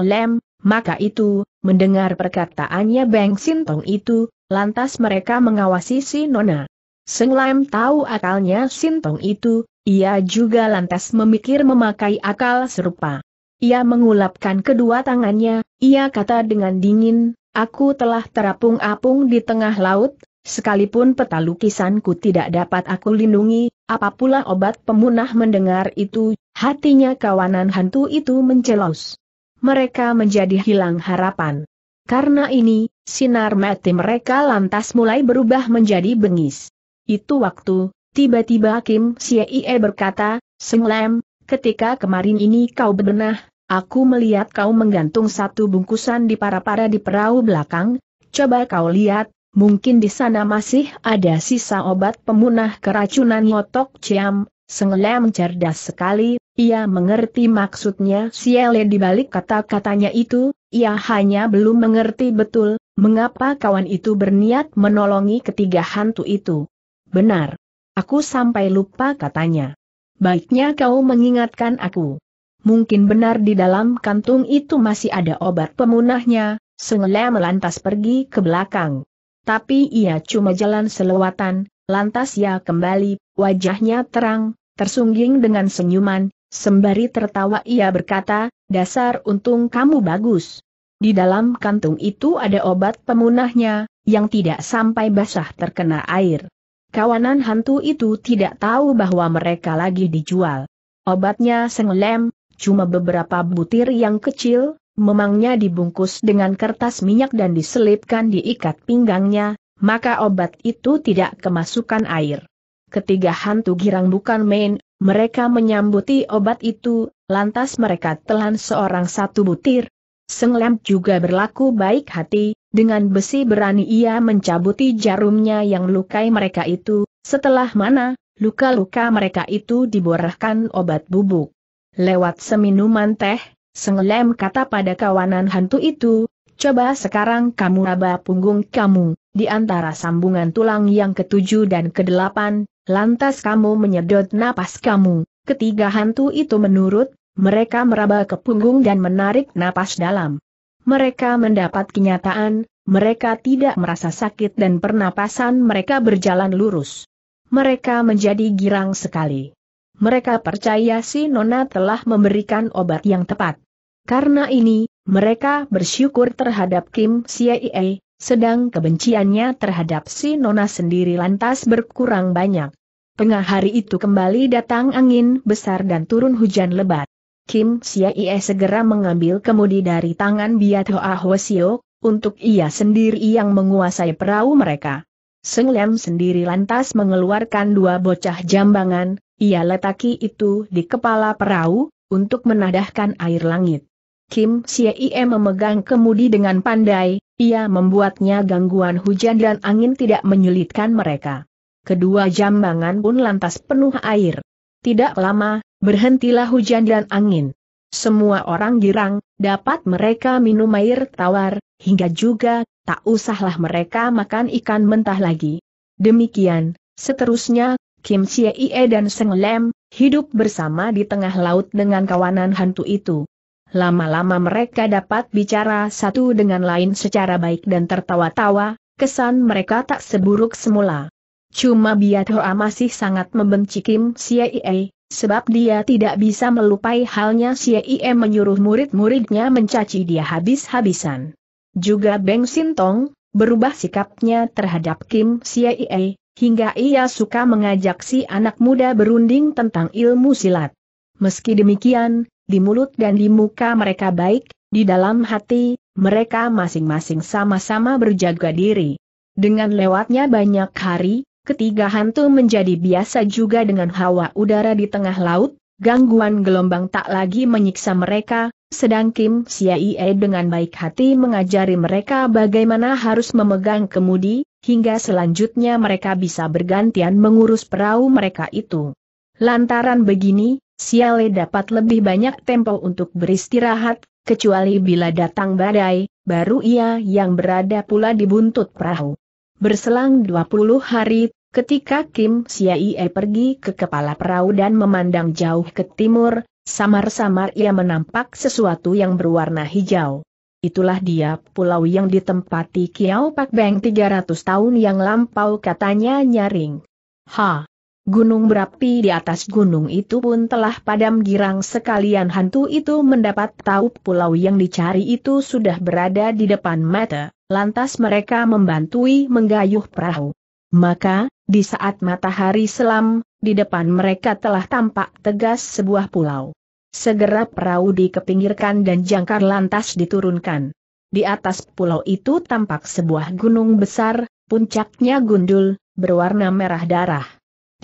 maka itu, mendengar perkataannya Beng Sintong itu, lantas mereka mengawasi si Nona. Seng Lam tahu akalnya Sintong itu, ia juga lantas memikir memakai akal serupa. Ia mengulapkan kedua tangannya, ia kata dengan dingin, aku telah terapung-apung di tengah laut, sekalipun peta lukisanku tidak dapat aku lindungi, apapula obat pemunah mendengar itu, hatinya kawanan hantu itu mencelos. Mereka menjadi hilang harapan. Karena ini, sinar mati mereka lantas mulai berubah menjadi bengis. Itu waktu, tiba-tiba Kim Siei berkata, Seng Lam, ketika kemarin ini kau berbenah, aku melihat kau menggantung satu bungkusan di para-para di perahu belakang, coba kau lihat, mungkin di sana masih ada sisa obat pemunah keracunan ngotok ciam, Seng Lam cerdas sekali, ia mengerti maksudnya Siele di balik kata-katanya itu, ia hanya belum mengerti betul, mengapa kawan itu berniat menolongi ketiga hantu itu. Benar. Aku sampai lupa katanya. Baiknya kau mengingatkan aku. Mungkin benar di dalam kantung itu masih ada obat pemunahnya, Sengle melantas pergi ke belakang. Tapi ia cuma jalan selewatan, lantas ia kembali, wajahnya terang, tersungging dengan senyuman, sembari tertawa ia berkata, dasar untung kamu bagus. Di dalam kantung itu ada obat pemunahnya, yang tidak sampai basah terkena air. Kawanan hantu itu tidak tahu bahwa mereka lagi dijual. Obatnya senglem, cuma beberapa butir yang kecil, memangnya dibungkus dengan kertas minyak dan diselipkan di ikat pinggangnya, maka obat itu tidak kemasukan air. Ketiga hantu girang bukan main, mereka menyambuti obat itu, lantas mereka telan seorang satu butir, Seng Lem juga berlaku baik hati, dengan besi berani ia mencabuti jarumnya yang lukai mereka itu, setelah mana, luka-luka mereka itu diborahkan obat bubuk. Lewat seminuman teh, Seng Lem kata pada kawanan hantu itu, coba sekarang kamu raba punggung kamu, di antara sambungan tulang yang ketujuh dan kedelapan, lantas kamu menyedot napas kamu. Ketiga hantu itu menurut mereka meraba ke punggung dan menarik napas dalam. Mereka mendapat kenyataan, mereka tidak merasa sakit dan pernapasan mereka berjalan lurus. Mereka menjadi girang sekali. Mereka percaya si Nona telah memberikan obat yang tepat. Karena ini, mereka bersyukur terhadap Kim CIA, sedang kebenciannya terhadap si Nona sendiri lantas berkurang banyak. Tengah hari itu kembali datang angin besar dan turun hujan lebat. Kim Siaie segera mengambil kemudi dari tangan Biat Hoa Hwasio, untuk ia sendiri yang menguasai perahu mereka. Seng Lem sendiri lantas mengeluarkan dua bocah jambangan, ia letaki itu di kepala perahu, untuk menadahkan air langit. Kim Siaie memegang kemudi dengan pandai, ia membuatnya gangguan hujan dan angin tidak menyulitkan mereka. Kedua jambangan pun lantas penuh air. Tidak lama, Berhentilah hujan dan angin. Semua orang girang, dapat mereka minum air tawar, hingga juga, tak usahlah mereka makan ikan mentah lagi. Demikian, seterusnya, Kim Sia Ie dan Seng Lem, hidup bersama di tengah laut dengan kawanan hantu itu. Lama-lama mereka dapat bicara satu dengan lain secara baik dan tertawa-tawa, kesan mereka tak seburuk semula. Cuma Biat Hoa masih sangat membenci Kim Sia Ie, Sebab dia tidak bisa melupai halnya IM menyuruh murid-muridnya mencaci dia habis-habisan. Juga Beng Sintong, berubah sikapnya terhadap Kim IE, hingga ia suka mengajak si anak muda berunding tentang ilmu silat. Meski demikian, di mulut dan di muka mereka baik, di dalam hati, mereka masing-masing sama-sama berjaga diri. Dengan lewatnya banyak hari, Ketiga hantu menjadi biasa juga dengan hawa udara di tengah laut, gangguan gelombang tak lagi menyiksa mereka, sedang Kim Siaie dengan baik hati mengajari mereka bagaimana harus memegang kemudi, hingga selanjutnya mereka bisa bergantian mengurus perahu mereka itu. Lantaran begini, Siale dapat lebih banyak tempo untuk beristirahat, kecuali bila datang badai, baru ia yang berada pula di buntut perahu. Berselang 20 hari, ketika Kim Siaie pergi ke kepala perahu dan memandang jauh ke timur, samar-samar ia menampak sesuatu yang berwarna hijau. Itulah dia pulau yang ditempati Kiao Pak Beng 300 tahun yang lampau katanya nyaring. Ha! Gunung berapi di atas gunung itu pun telah padam girang sekalian hantu itu mendapat tahu pulau yang dicari itu sudah berada di depan mata lantas mereka membantui menggayuh perahu. Maka, di saat matahari selam, di depan mereka telah tampak tegas sebuah pulau. Segera perahu dikepinggirkan dan jangkar lantas diturunkan. Di atas pulau itu tampak sebuah gunung besar, puncaknya gundul, berwarna merah darah.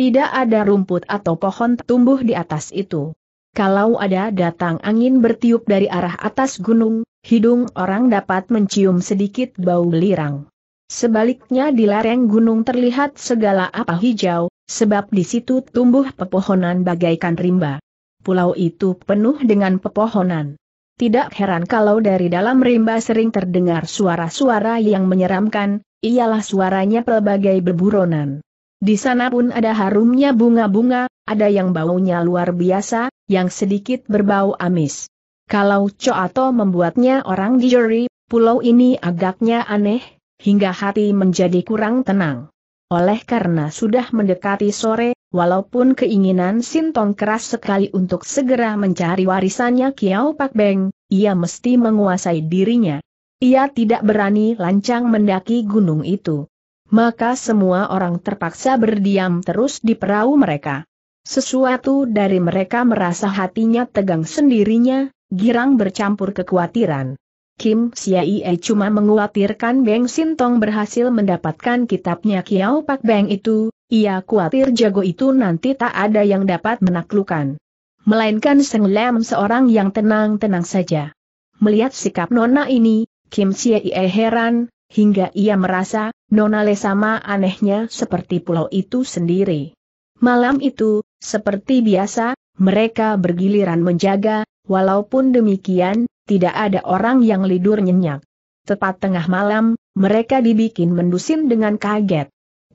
Tidak ada rumput atau pohon tumbuh di atas itu. Kalau ada datang angin bertiup dari arah atas gunung, hidung orang dapat mencium sedikit bau belirang. Sebaliknya di lereng gunung terlihat segala apa hijau, sebab di situ tumbuh pepohonan bagaikan rimba. Pulau itu penuh dengan pepohonan. Tidak heran kalau dari dalam rimba sering terdengar suara-suara yang menyeramkan, ialah suaranya pelbagai beburonan. Di sana pun ada harumnya bunga-bunga, ada yang baunya luar biasa, yang sedikit berbau amis. Kalau Coato membuatnya orang di Juri, pulau ini agaknya aneh, hingga hati menjadi kurang tenang. Oleh karena sudah mendekati sore, walaupun keinginan Sintong keras sekali untuk segera mencari warisannya Kiau Pak Beng, ia mesti menguasai dirinya. Ia tidak berani lancang mendaki gunung itu. Maka semua orang terpaksa berdiam terus di perahu mereka. Sesuatu dari mereka merasa hatinya tegang sendirinya, girang bercampur kekhawatiran. Kim Siaie cuma menguatirkan Beng Sintong berhasil mendapatkan kitabnya Kiao Pak Beng itu, ia khawatir jago itu nanti tak ada yang dapat menaklukkan. Melainkan Seng Lam seorang yang tenang-tenang saja. Melihat sikap Nona ini, Kim Siaie heran, hingga ia merasa, Nona Le sama anehnya seperti pulau itu sendiri. Malam itu, seperti biasa, mereka bergiliran menjaga, Walaupun demikian, tidak ada orang yang lidur nyenyak. Tepat tengah malam, mereka dibikin mendusin dengan kaget.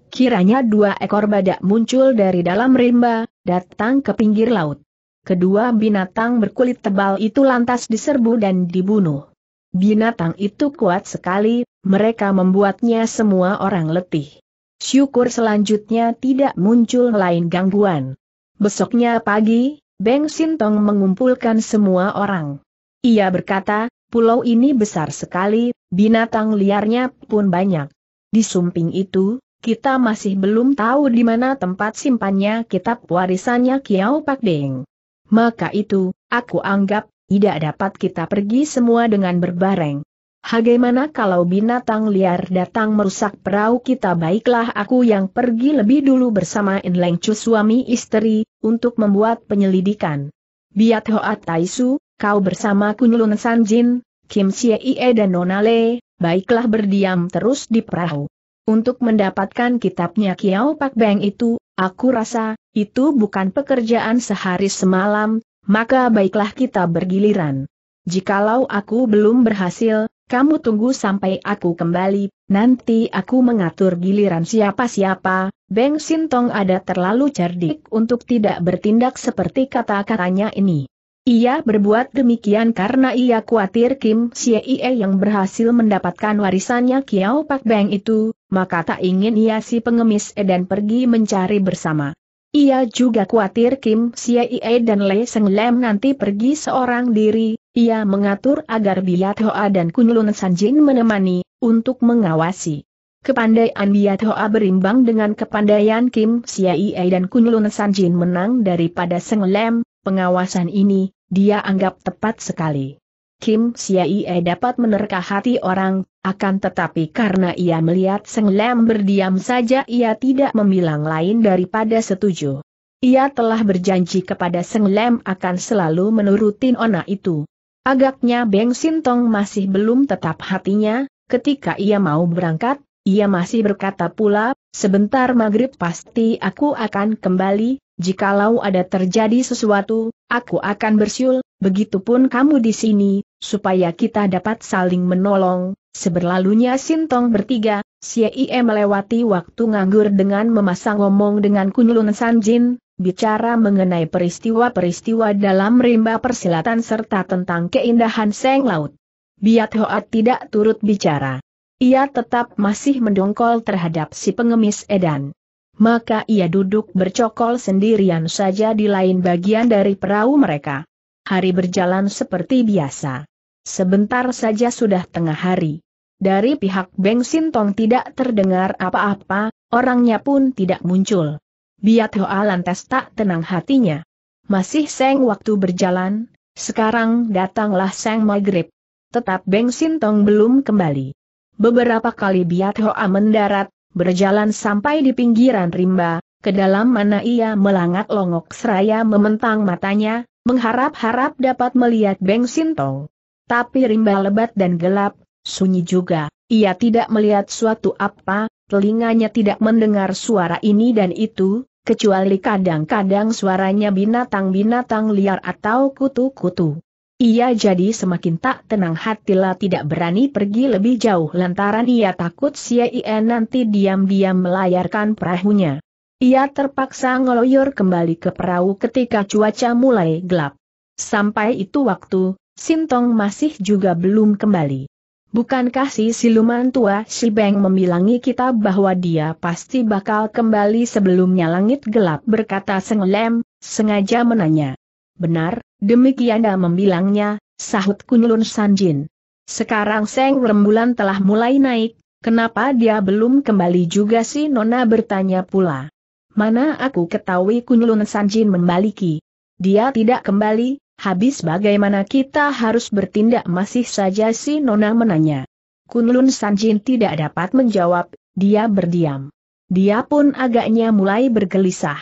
Kiranya dua ekor badak muncul dari dalam rimba, datang ke pinggir laut. Kedua binatang berkulit tebal itu lantas diserbu dan dibunuh. Binatang itu kuat sekali, mereka membuatnya semua orang letih. Syukur selanjutnya tidak muncul lain gangguan. Besoknya pagi, Beng Sintong mengumpulkan semua orang. Ia berkata, pulau ini besar sekali, binatang liarnya pun banyak. Di sumping itu, kita masih belum tahu di mana tempat simpannya kitab warisannya Kiau Pak Deng. Maka itu, aku anggap, tidak dapat kita pergi semua dengan berbareng. Bagaimana kalau binatang liar datang merusak perahu kita baiklah aku yang pergi lebih dulu bersama In Leng Chu suami istri, untuk membuat penyelidikan. Biat Hoa Taisu, kau bersama Kunlun Sanjin, Kim Sye Ie dan Nona Le, baiklah berdiam terus di perahu. Untuk mendapatkan kitabnya Kiao Pak Beng itu, aku rasa, itu bukan pekerjaan sehari semalam, maka baiklah kita bergiliran. Jikalau aku belum berhasil, kamu tunggu sampai aku kembali, nanti aku mengatur giliran siapa-siapa, Beng Sintong ada terlalu cerdik untuk tidak bertindak seperti kata-katanya ini. Ia berbuat demikian karena ia khawatir Kim Xie yang berhasil mendapatkan warisannya Kiao Pak Beng itu, maka tak ingin ia si pengemis Eden pergi mencari bersama. Ia juga khawatir Kim Siaie dan Le Seng Lem nanti pergi seorang diri, ia mengatur agar Biat Hoa dan Kunlun Sanjin menemani, untuk mengawasi. Kepandaian Biat Hoa berimbang dengan kepandaian Kim Siaie dan Kunlun Sanjin menang daripada Seng Lem, pengawasan ini, dia anggap tepat sekali. Kim Siaie dapat menerka hati orang, akan tetapi karena ia melihat Seng Lam berdiam saja ia tidak memilang lain daripada setuju. Ia telah berjanji kepada Seng Lam akan selalu menuruti ona itu. Agaknya Beng Sintong masih belum tetap hatinya, ketika ia mau berangkat, ia masih berkata pula, sebentar maghrib pasti aku akan kembali, jikalau ada terjadi sesuatu, aku akan bersiul, Begitupun kamu di sini, supaya kita dapat saling menolong. Seberlalunya Sintong bertiga, Xie melewati waktu nganggur dengan memasang ngomong dengan Kunlun Sanjin, bicara mengenai peristiwa-peristiwa dalam rimba persilatan serta tentang keindahan Seng Laut. Biat Hoat tidak turut bicara. Ia tetap masih mendongkol terhadap si pengemis Edan. Maka ia duduk bercokol sendirian saja di lain bagian dari perahu mereka. Hari berjalan seperti biasa. Sebentar saja sudah tengah hari. Dari pihak Beng Sintong tidak terdengar apa-apa, orangnya pun tidak muncul. Biat Hoa lantas tak tenang hatinya. Masih seng waktu berjalan, sekarang datanglah seng maghrib. Tetap Beng Sintong belum kembali. Beberapa kali Biat Hoa mendarat, berjalan sampai di pinggiran rimba, ke dalam mana ia melangat longok seraya mementang matanya, mengharap-harap dapat melihat Beng Sintong. Tapi rimba lebat dan gelap, sunyi juga, ia tidak melihat suatu apa, telinganya tidak mendengar suara ini dan itu, kecuali kadang-kadang suaranya binatang-binatang liar atau kutu-kutu. Ia jadi semakin tak tenang hatilah tidak berani pergi lebih jauh lantaran ia takut si Ie nanti diam-diam melayarkan perahunya. Ia terpaksa ngeloyor kembali ke perahu ketika cuaca mulai gelap. Sampai itu waktu, Sintong masih juga belum kembali. Bukankah si siluman tua si beng memilangi kita bahwa dia pasti bakal kembali sebelumnya langit gelap berkata Senglem, sengaja menanya. Benar, demikian dia membilangnya, sahut Kunyulun Sanjin. Sekarang Seng Rembulan telah mulai naik, kenapa dia belum kembali juga si Nona bertanya pula. Mana aku ketahui Kunlun Sanjin membaliki. Dia tidak kembali, habis bagaimana kita harus bertindak masih saja si Nona menanya. Kunlun Sanjin tidak dapat menjawab, dia berdiam. Dia pun agaknya mulai bergelisah.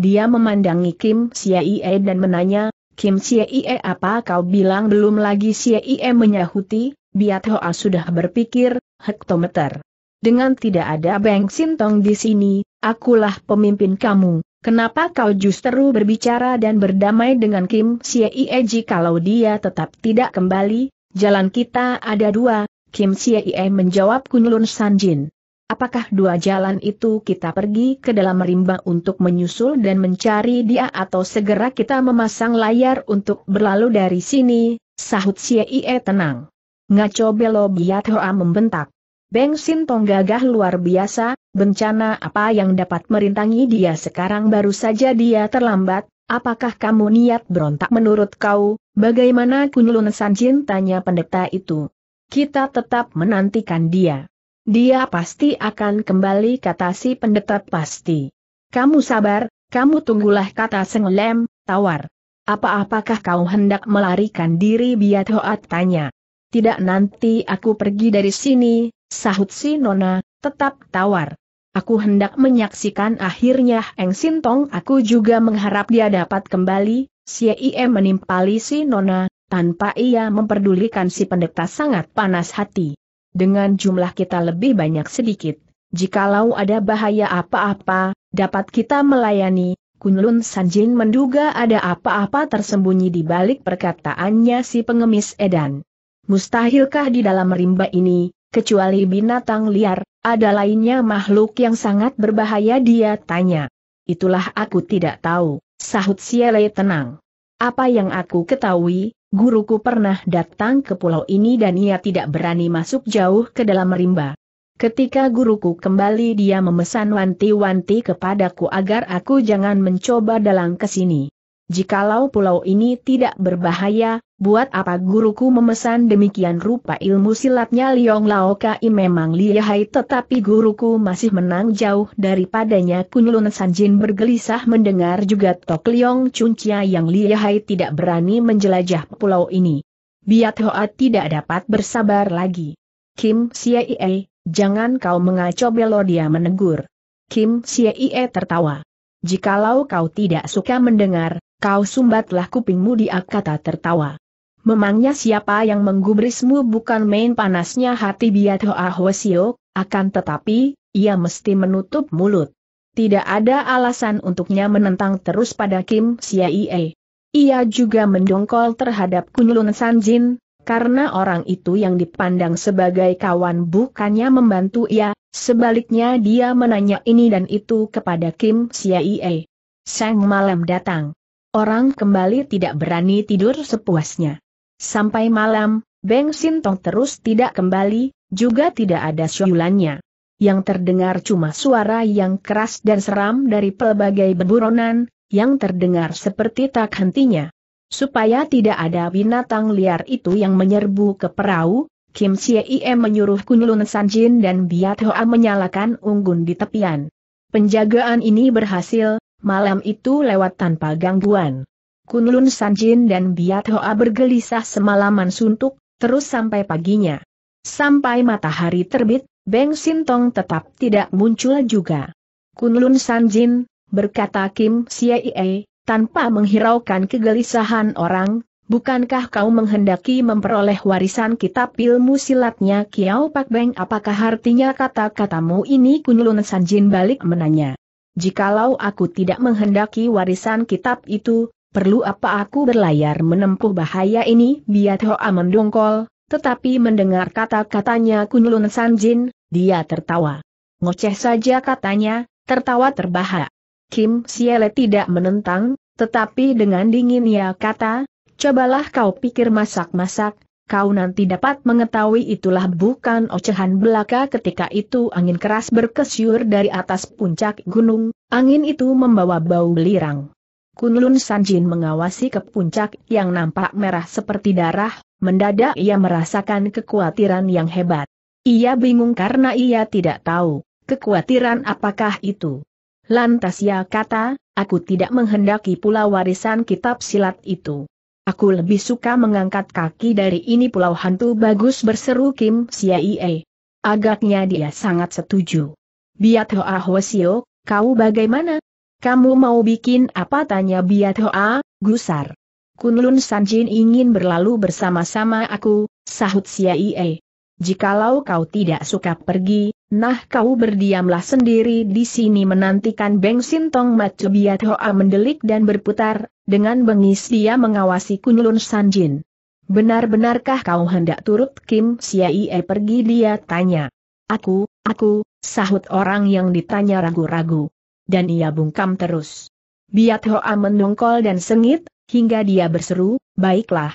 Dia memandangi Kim Siaie dan menanya, Kim Siaie apa kau bilang belum lagi Siaie menyahuti, Biat Hoa sudah berpikir, hektometer. Dengan tidak ada Beng Sintong di sini, akulah pemimpin kamu, kenapa kau justru berbicara dan berdamai dengan Kim Siei eh, kalau dia tetap tidak kembali, jalan kita ada dua, Kim Siei eh, menjawab Kunlun Sanjin. Apakah dua jalan itu kita pergi ke dalam rimba untuk menyusul dan mencari dia atau segera kita memasang layar untuk berlalu dari sini, sahut Siei eh, tenang. Ngaco Belo Biat Hoa membentak. Beng Sintong gagah luar biasa, bencana apa yang dapat merintangi dia sekarang baru saja dia terlambat, apakah kamu niat berontak menurut kau, bagaimana Kunlun Sanjin tanya pendeta itu. Kita tetap menantikan dia. Dia pasti akan kembali kata si pendeta pasti. Kamu sabar, kamu tunggulah kata Senglem, tawar. Apa-apakah kau hendak melarikan diri Biat Hoat tanya. Tidak nanti aku pergi dari sini, sahut si Nona, tetap tawar. Aku hendak menyaksikan akhirnya Eng Sintong aku juga mengharap dia dapat kembali, Xie menimpali si Nona, tanpa ia memperdulikan si pendeta sangat panas hati. Dengan jumlah kita lebih banyak sedikit, jikalau ada bahaya apa-apa, dapat kita melayani, Kunlun Sanjin menduga ada apa-apa tersembunyi di balik perkataannya si pengemis Edan. Mustahilkah di dalam rimba ini, kecuali binatang liar, ada lainnya makhluk yang sangat berbahaya dia tanya. Itulah aku tidak tahu, sahut Siele tenang. Apa yang aku ketahui, guruku pernah datang ke pulau ini dan ia tidak berani masuk jauh ke dalam rimba. Ketika guruku kembali dia memesan wanti-wanti kepadaku agar aku jangan mencoba dalang ke sini. Jikalau pulau ini tidak berbahaya, Buat apa guruku memesan demikian rupa ilmu silatnya Liong Lao Kai memang lihai tetapi guruku masih menang jauh daripadanya Kunlun Sanjin bergelisah mendengar juga Tok Liong Chuncia yang lihai tidak berani menjelajah pulau ini. Biat Hoa tidak dapat bersabar lagi. Kim Siei, jangan kau ngaco belo dia menegur. Kim Siei tertawa. Jikalau kau tidak suka mendengar, kau sumbatlah kupingmu dia kata tertawa. Memangnya siapa yang menggubrismu bukan main panasnya hati Biat Hoa Hosio, akan tetapi, ia mesti menutup mulut. Tidak ada alasan untuknya menentang terus pada Kim Siaie. Ia juga mendongkol terhadap Kunlun Sanjin, karena orang itu yang dipandang sebagai kawan bukannya membantu ia, sebaliknya dia menanya ini dan itu kepada Kim Siaie. Sang malam datang. Orang kembali tidak berani tidur sepuasnya. Sampai malam, Beng Sintong terus tidak kembali, juga tidak ada syulannya. Yang terdengar cuma suara yang keras dan seram dari pelbagai berburonan, yang terdengar seperti tak hentinya. Supaya tidak ada binatang liar itu yang menyerbu ke perahu, Kim Im menyuruh Kunlun Sanjin dan Biat Hoa menyalakan unggun di tepian. Penjagaan ini berhasil, malam itu lewat tanpa gangguan. Kunlun Sanjin dan Biat Hoa bergelisah semalaman suntuk, terus sampai paginya. Sampai matahari terbit, Beng Sintong tetap tidak muncul juga. Kunlun Sanjin, berkata Kim Siaie, tanpa menghiraukan kegelisahan orang, bukankah kau menghendaki memperoleh warisan kitab ilmu silatnya Kiao Pak Beng apakah artinya kata-katamu ini Kunlun Sanjin balik menanya. Jikalau aku tidak menghendaki warisan kitab itu, perlu apa aku berlayar menempuh bahaya ini? Biat Hoa mendongkol, tetapi mendengar kata-katanya Kunlun Sanjin, dia tertawa. Ngoceh saja katanya, tertawa terbahak. Kim Siele tidak menentang, tetapi dengan dingin ia kata, cobalah kau pikir masak-masak, kau nanti dapat mengetahui itulah bukan ocehan belaka ketika itu angin keras berkesyur dari atas puncak gunung, angin itu membawa bau belirang. Kunlun Sanjin mengawasi ke puncak yang nampak merah seperti darah, mendadak ia merasakan kekhawatiran yang hebat. Ia bingung karena ia tidak tahu, kekhawatiran apakah itu. Lantas ia kata, aku tidak menghendaki pula warisan kitab silat itu. Aku lebih suka mengangkat kaki dari ini pulau hantu bagus berseru Kim Siaie. Agaknya dia sangat setuju. Biat Hoa Hwasio, kau bagaimana? Kamu mau bikin apa tanya Biat Hoa, gusar. Kunlun Sanjin ingin berlalu bersama-sama aku, sahut Siaie. Jikalau kau tidak suka pergi, nah kau berdiamlah sendiri di sini menantikan Beng Sintong Macu Biat Hoa mendelik dan berputar, dengan bengis dia mengawasi Kunlun Sanjin. Benar-benarkah kau hendak turut Kim Siaie pergi dia tanya. Aku, aku, sahut orang yang ditanya ragu-ragu dan ia bungkam terus. Biat Hoa menungkol dan sengit, hingga dia berseru, baiklah.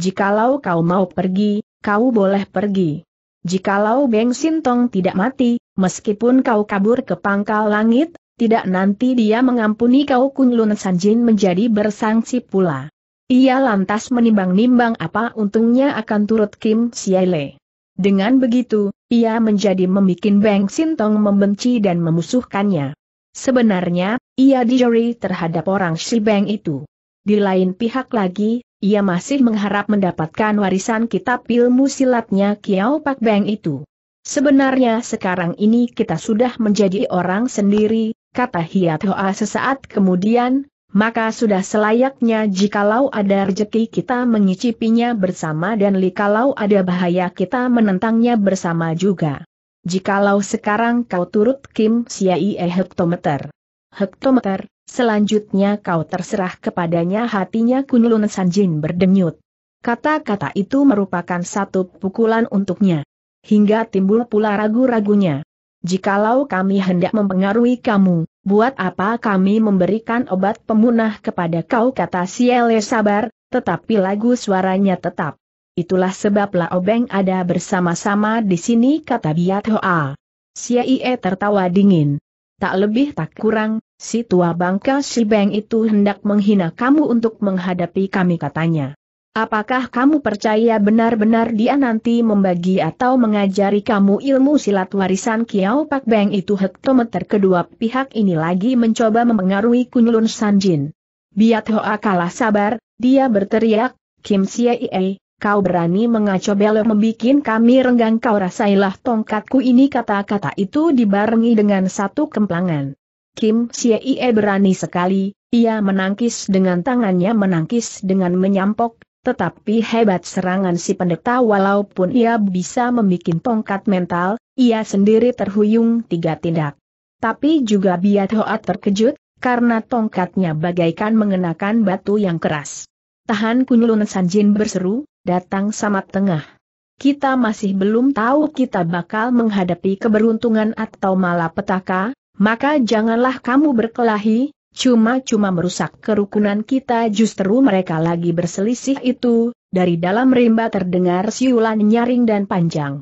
Jikalau kau mau pergi, kau boleh pergi. Jikalau Beng Sintong tidak mati, meskipun kau kabur ke pangkal langit, tidak nanti dia mengampuni kau Kunlun Sanjin menjadi bersangsi pula. Ia lantas menimbang-nimbang apa untungnya akan turut Kim Siele. Dengan begitu, ia menjadi membuat Beng Sintong membenci dan memusuhkannya. Sebenarnya, ia dijeri terhadap orang Shibeng itu. Di lain pihak lagi, ia masih mengharap mendapatkan warisan kitab ilmu silatnya Kiao Pak Beng itu. Sebenarnya sekarang ini kita sudah menjadi orang sendiri, kata Hiat Hoa sesaat kemudian, maka sudah selayaknya jikalau ada rejeki kita mengicipinya bersama dan likalau ada bahaya kita menentangnya bersama juga. Jikalau sekarang kau turut Kim Siaie hektometer. Hektometer, selanjutnya kau terserah kepadanya hatinya Kunlun Sanjin berdenyut. Kata-kata itu merupakan satu pukulan untuknya. Hingga timbul pula ragu-ragunya. Jikalau kami hendak mempengaruhi kamu, buat apa kami memberikan obat pemunah kepada kau kata Siele sabar, tetapi lagu suaranya tetap. Itulah sebab obeng ada bersama-sama di sini kata Biat Hoa. Siaie tertawa dingin. Tak lebih tak kurang, si tua bangka si Beng itu hendak menghina kamu untuk menghadapi kami katanya. Apakah kamu percaya benar-benar dia nanti membagi atau mengajari kamu ilmu silat warisan Kiao Pak Beng itu hektometer kedua pihak ini lagi mencoba mempengaruhi Kunlun Sanjin. Biat Hoa kalah sabar, dia berteriak, Kim Siaie, Kau berani mengacau belok membikin kami renggang kau rasailah tongkatku ini kata-kata itu dibarengi dengan satu kemplangan. Kim Siei berani sekali, ia menangkis dengan tangannya menangkis dengan menyampok, tetapi hebat serangan si pendeta walaupun ia bisa membuat tongkat mental, ia sendiri terhuyung tiga tindak. Tapi juga Biat Hoat terkejut, karena tongkatnya bagaikan mengenakan batu yang keras. Tahan Kunlun Sanjin berseru, datang sama tengah. Kita masih belum tahu kita bakal menghadapi keberuntungan atau malapetaka, maka janganlah kamu berkelahi, cuma-cuma merusak kerukunan kita justru mereka lagi berselisih itu, dari dalam rimba terdengar siulan nyaring dan panjang.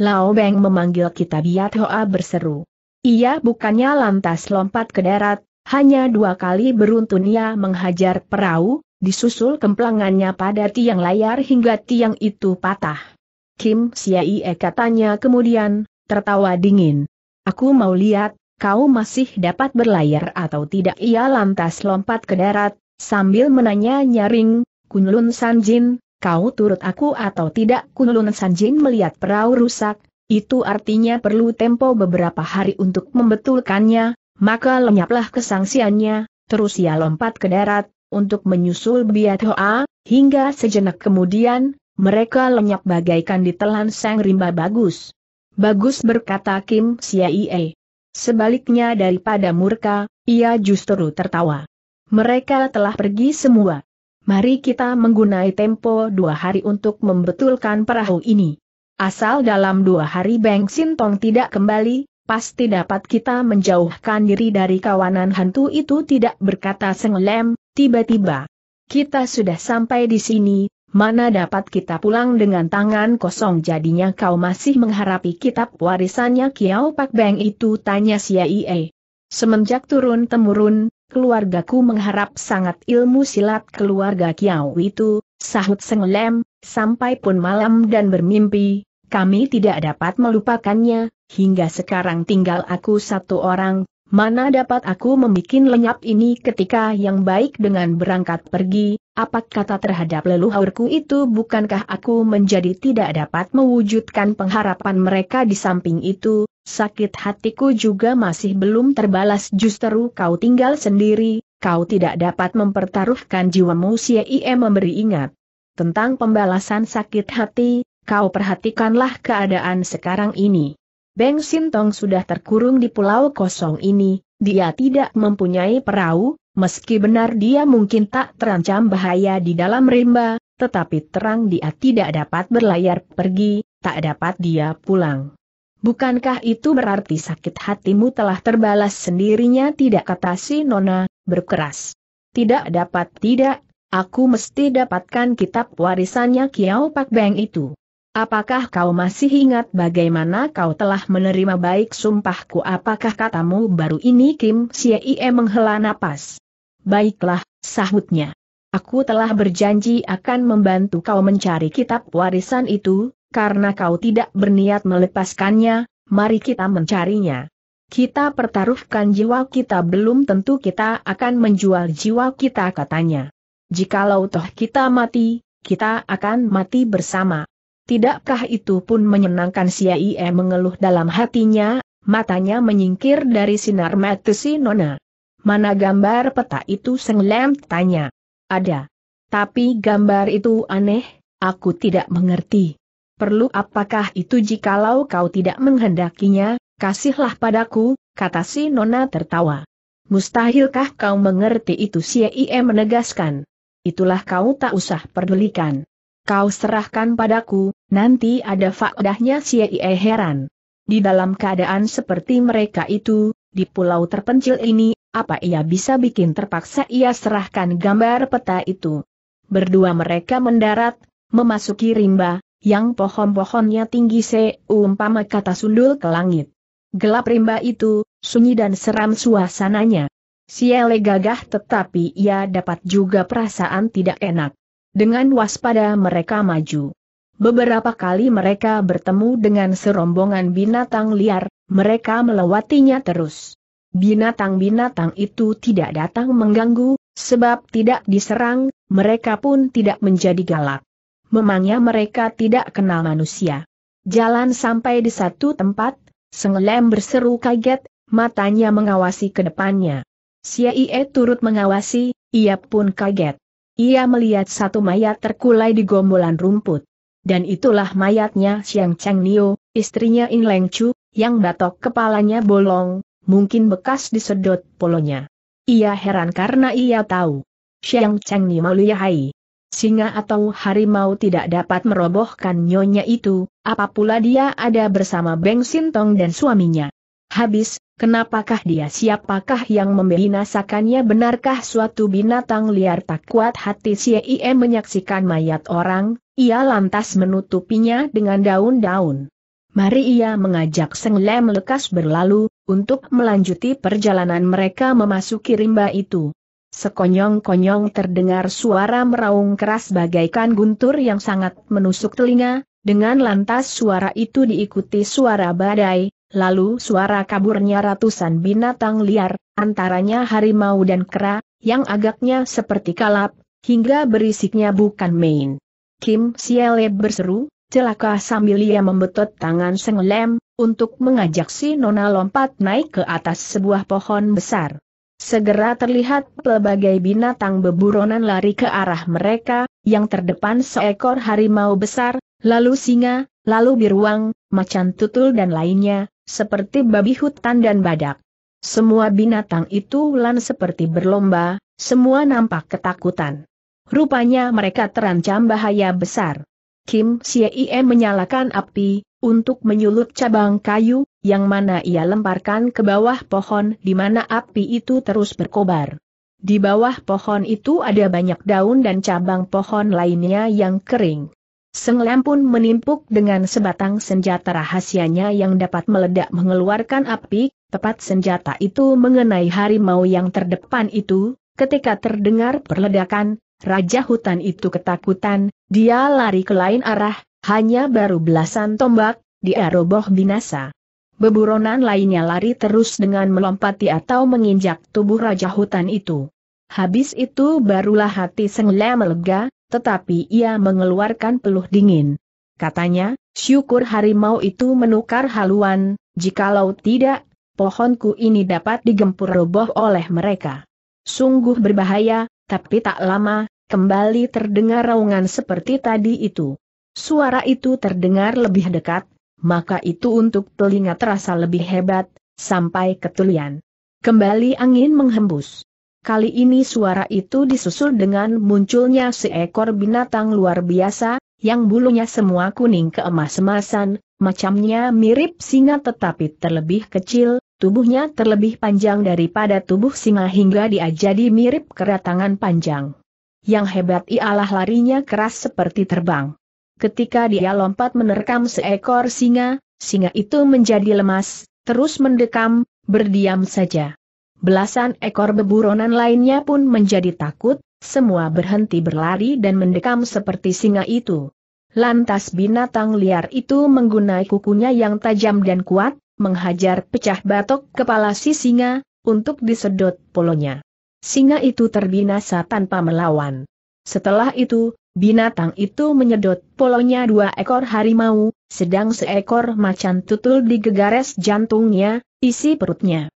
Lao Beng memanggil kita Biat Hoa berseru. Ia bukannya lantas lompat ke darat, hanya dua kali beruntun ia menghajar perahu, Disusul kemplangannya pada tiang layar hingga tiang itu patah. Kim Siaie katanya kemudian, tertawa dingin. Aku mau lihat, kau masih dapat berlayar atau tidak ia lantas lompat ke darat, sambil menanya nyaring, Kunlun Sanjin, kau turut aku atau tidak Kunlun Sanjin melihat perahu rusak, itu artinya perlu tempo beberapa hari untuk membetulkannya, maka lenyaplah kesangsiannya, terus ia lompat ke darat, untuk menyusul Biat Hoa, hingga sejenak kemudian, mereka lenyap bagaikan ditelan sang rimba bagus. Bagus berkata Kim Siaie. Sebaliknya daripada murka, ia justru tertawa. Mereka telah pergi semua. Mari kita menggunai tempo dua hari untuk membetulkan perahu ini. Asal dalam dua hari Beng Sintong tidak kembali, pasti dapat kita menjauhkan diri dari kawanan hantu itu tidak berkata Seng Tiba-tiba, kita sudah sampai di sini, mana dapat kita pulang dengan tangan kosong jadinya kau masih mengharapi kitab warisannya Kiao Pak Beng itu tanya si Ie. Semenjak turun-temurun, keluargaku mengharap sangat ilmu silat keluarga Kiao itu, sahut Senglem. sampai pun malam dan bermimpi, kami tidak dapat melupakannya, hingga sekarang tinggal aku satu orang, Mana dapat aku membuat lenyap ini ketika yang baik dengan berangkat pergi, apa kata terhadap leluhurku itu bukankah aku menjadi tidak dapat mewujudkan pengharapan mereka di samping itu, sakit hatiku juga masih belum terbalas justru kau tinggal sendiri, kau tidak dapat mempertaruhkan jiwamu Si ia memberi ingat. Tentang pembalasan sakit hati, kau perhatikanlah keadaan sekarang ini. Beng Sintong sudah terkurung di pulau kosong ini, dia tidak mempunyai perahu, meski benar dia mungkin tak terancam bahaya di dalam rimba, tetapi terang dia tidak dapat berlayar pergi, tak dapat dia pulang. Bukankah itu berarti sakit hatimu telah terbalas sendirinya tidak kata si Nona, berkeras. Tidak dapat tidak, aku mesti dapatkan kitab warisannya Kiao Pak Beng itu. Apakah kau masih ingat bagaimana kau telah menerima baik sumpahku? Apakah katamu baru ini Kim Siye menghela napas? Baiklah, sahutnya. Aku telah berjanji akan membantu kau mencari kitab warisan itu, karena kau tidak berniat melepaskannya, mari kita mencarinya. Kita pertaruhkan jiwa kita belum tentu kita akan menjual jiwa kita katanya. Jikalau toh kita mati, kita akan mati bersama. Tidakkah itu pun menyenangkan si Aie mengeluh dalam hatinya, matanya menyingkir dari sinar mata si Nona. Mana gambar peta itu Seng tanya. Ada. Tapi gambar itu aneh, aku tidak mengerti. Perlu apakah itu jikalau kau tidak menghendakinya, kasihlah padaku, kata si Nona tertawa. Mustahilkah kau mengerti itu si Aie menegaskan. Itulah kau tak usah pedulikan. Kau serahkan padaku, nanti ada faedahnya si Ie heran. Di dalam keadaan seperti mereka itu, di pulau terpencil ini, apa ia bisa bikin terpaksa ia serahkan gambar peta itu. Berdua mereka mendarat, memasuki rimba, yang pohon-pohonnya tinggi seumpama kata sundul ke langit. Gelap rimba itu, sunyi dan seram suasananya. Siele gagah tetapi ia dapat juga perasaan tidak enak. Dengan waspada mereka maju. Beberapa kali mereka bertemu dengan serombongan binatang liar, mereka melewatinya terus. Binatang-binatang itu tidak datang mengganggu, sebab tidak diserang, mereka pun tidak menjadi galak. Memangnya mereka tidak kenal manusia. Jalan sampai di satu tempat, Senglem berseru kaget, matanya mengawasi ke depannya. Siaie turut mengawasi, ia pun kaget ia melihat satu mayat terkulai di gombolan rumput. Dan itulah mayatnya Xiang Cheng Nio, istrinya In Leng Chu, yang batok kepalanya bolong, mungkin bekas disedot polonya. Ia heran karena ia tahu. Xiang Chang Nio lihai. Singa atau harimau tidak dapat merobohkan nyonya itu, apapula dia ada bersama Beng Sintong dan suaminya. Habis, kenapakah dia siapakah yang membinasakannya benarkah suatu binatang liar tak kuat hati si IE menyaksikan mayat orang, ia lantas menutupinya dengan daun-daun. Mari ia mengajak Seng Lem lekas berlalu, untuk melanjuti perjalanan mereka memasuki rimba itu. Sekonyong-konyong terdengar suara meraung keras bagaikan guntur yang sangat menusuk telinga, dengan lantas suara itu diikuti suara badai, lalu suara kaburnya ratusan binatang liar, antaranya harimau dan kera, yang agaknya seperti kalap, hingga berisiknya bukan main. Kim Siele berseru, celaka sambil ia membetot tangan senglem, untuk mengajak si Nona lompat naik ke atas sebuah pohon besar. Segera terlihat pelbagai binatang beburonan lari ke arah mereka, yang terdepan seekor harimau besar, lalu singa, lalu biruang, macan tutul dan lainnya, seperti babi hutan dan badak. Semua binatang itu lan seperti berlomba, semua nampak ketakutan. Rupanya mereka terancam bahaya besar. Kim Sie menyalakan api, untuk menyulut cabang kayu, yang mana ia lemparkan ke bawah pohon di mana api itu terus berkobar. Di bawah pohon itu ada banyak daun dan cabang pohon lainnya yang kering. Senglem pun menimpuk dengan sebatang senjata rahasianya yang dapat meledak mengeluarkan api, tepat senjata itu mengenai harimau yang terdepan itu, ketika terdengar perledakan, Raja hutan itu ketakutan, dia lari ke lain arah, hanya baru belasan tombak, dia roboh binasa. Beburonan lainnya lari terus dengan melompati atau menginjak tubuh Raja hutan itu. Habis itu barulah hati Senglem melega, tetapi ia mengeluarkan peluh dingin. Katanya, syukur harimau itu menukar haluan, jikalau tidak, pohonku ini dapat digempur roboh oleh mereka. Sungguh berbahaya, tapi tak lama, kembali terdengar raungan seperti tadi itu. Suara itu terdengar lebih dekat, maka itu untuk telinga terasa lebih hebat, sampai ketulian. Kembali angin menghembus. Kali ini suara itu disusul dengan munculnya seekor binatang luar biasa, yang bulunya semua kuning keemas-emasan, macamnya mirip singa tetapi terlebih kecil, tubuhnya terlebih panjang daripada tubuh singa hingga dia jadi mirip keratangan panjang. Yang hebat ialah larinya keras seperti terbang. Ketika dia lompat menerkam seekor singa, singa itu menjadi lemas, terus mendekam, berdiam saja. Belasan ekor beburonan lainnya pun menjadi takut, semua berhenti berlari dan mendekam seperti singa itu. Lantas binatang liar itu menggunai kukunya yang tajam dan kuat, menghajar pecah batok kepala si singa, untuk disedot polonya. Singa itu terbinasa tanpa melawan. Setelah itu, binatang itu menyedot polonya dua ekor harimau, sedang seekor macan tutul digegares jantungnya, isi perutnya.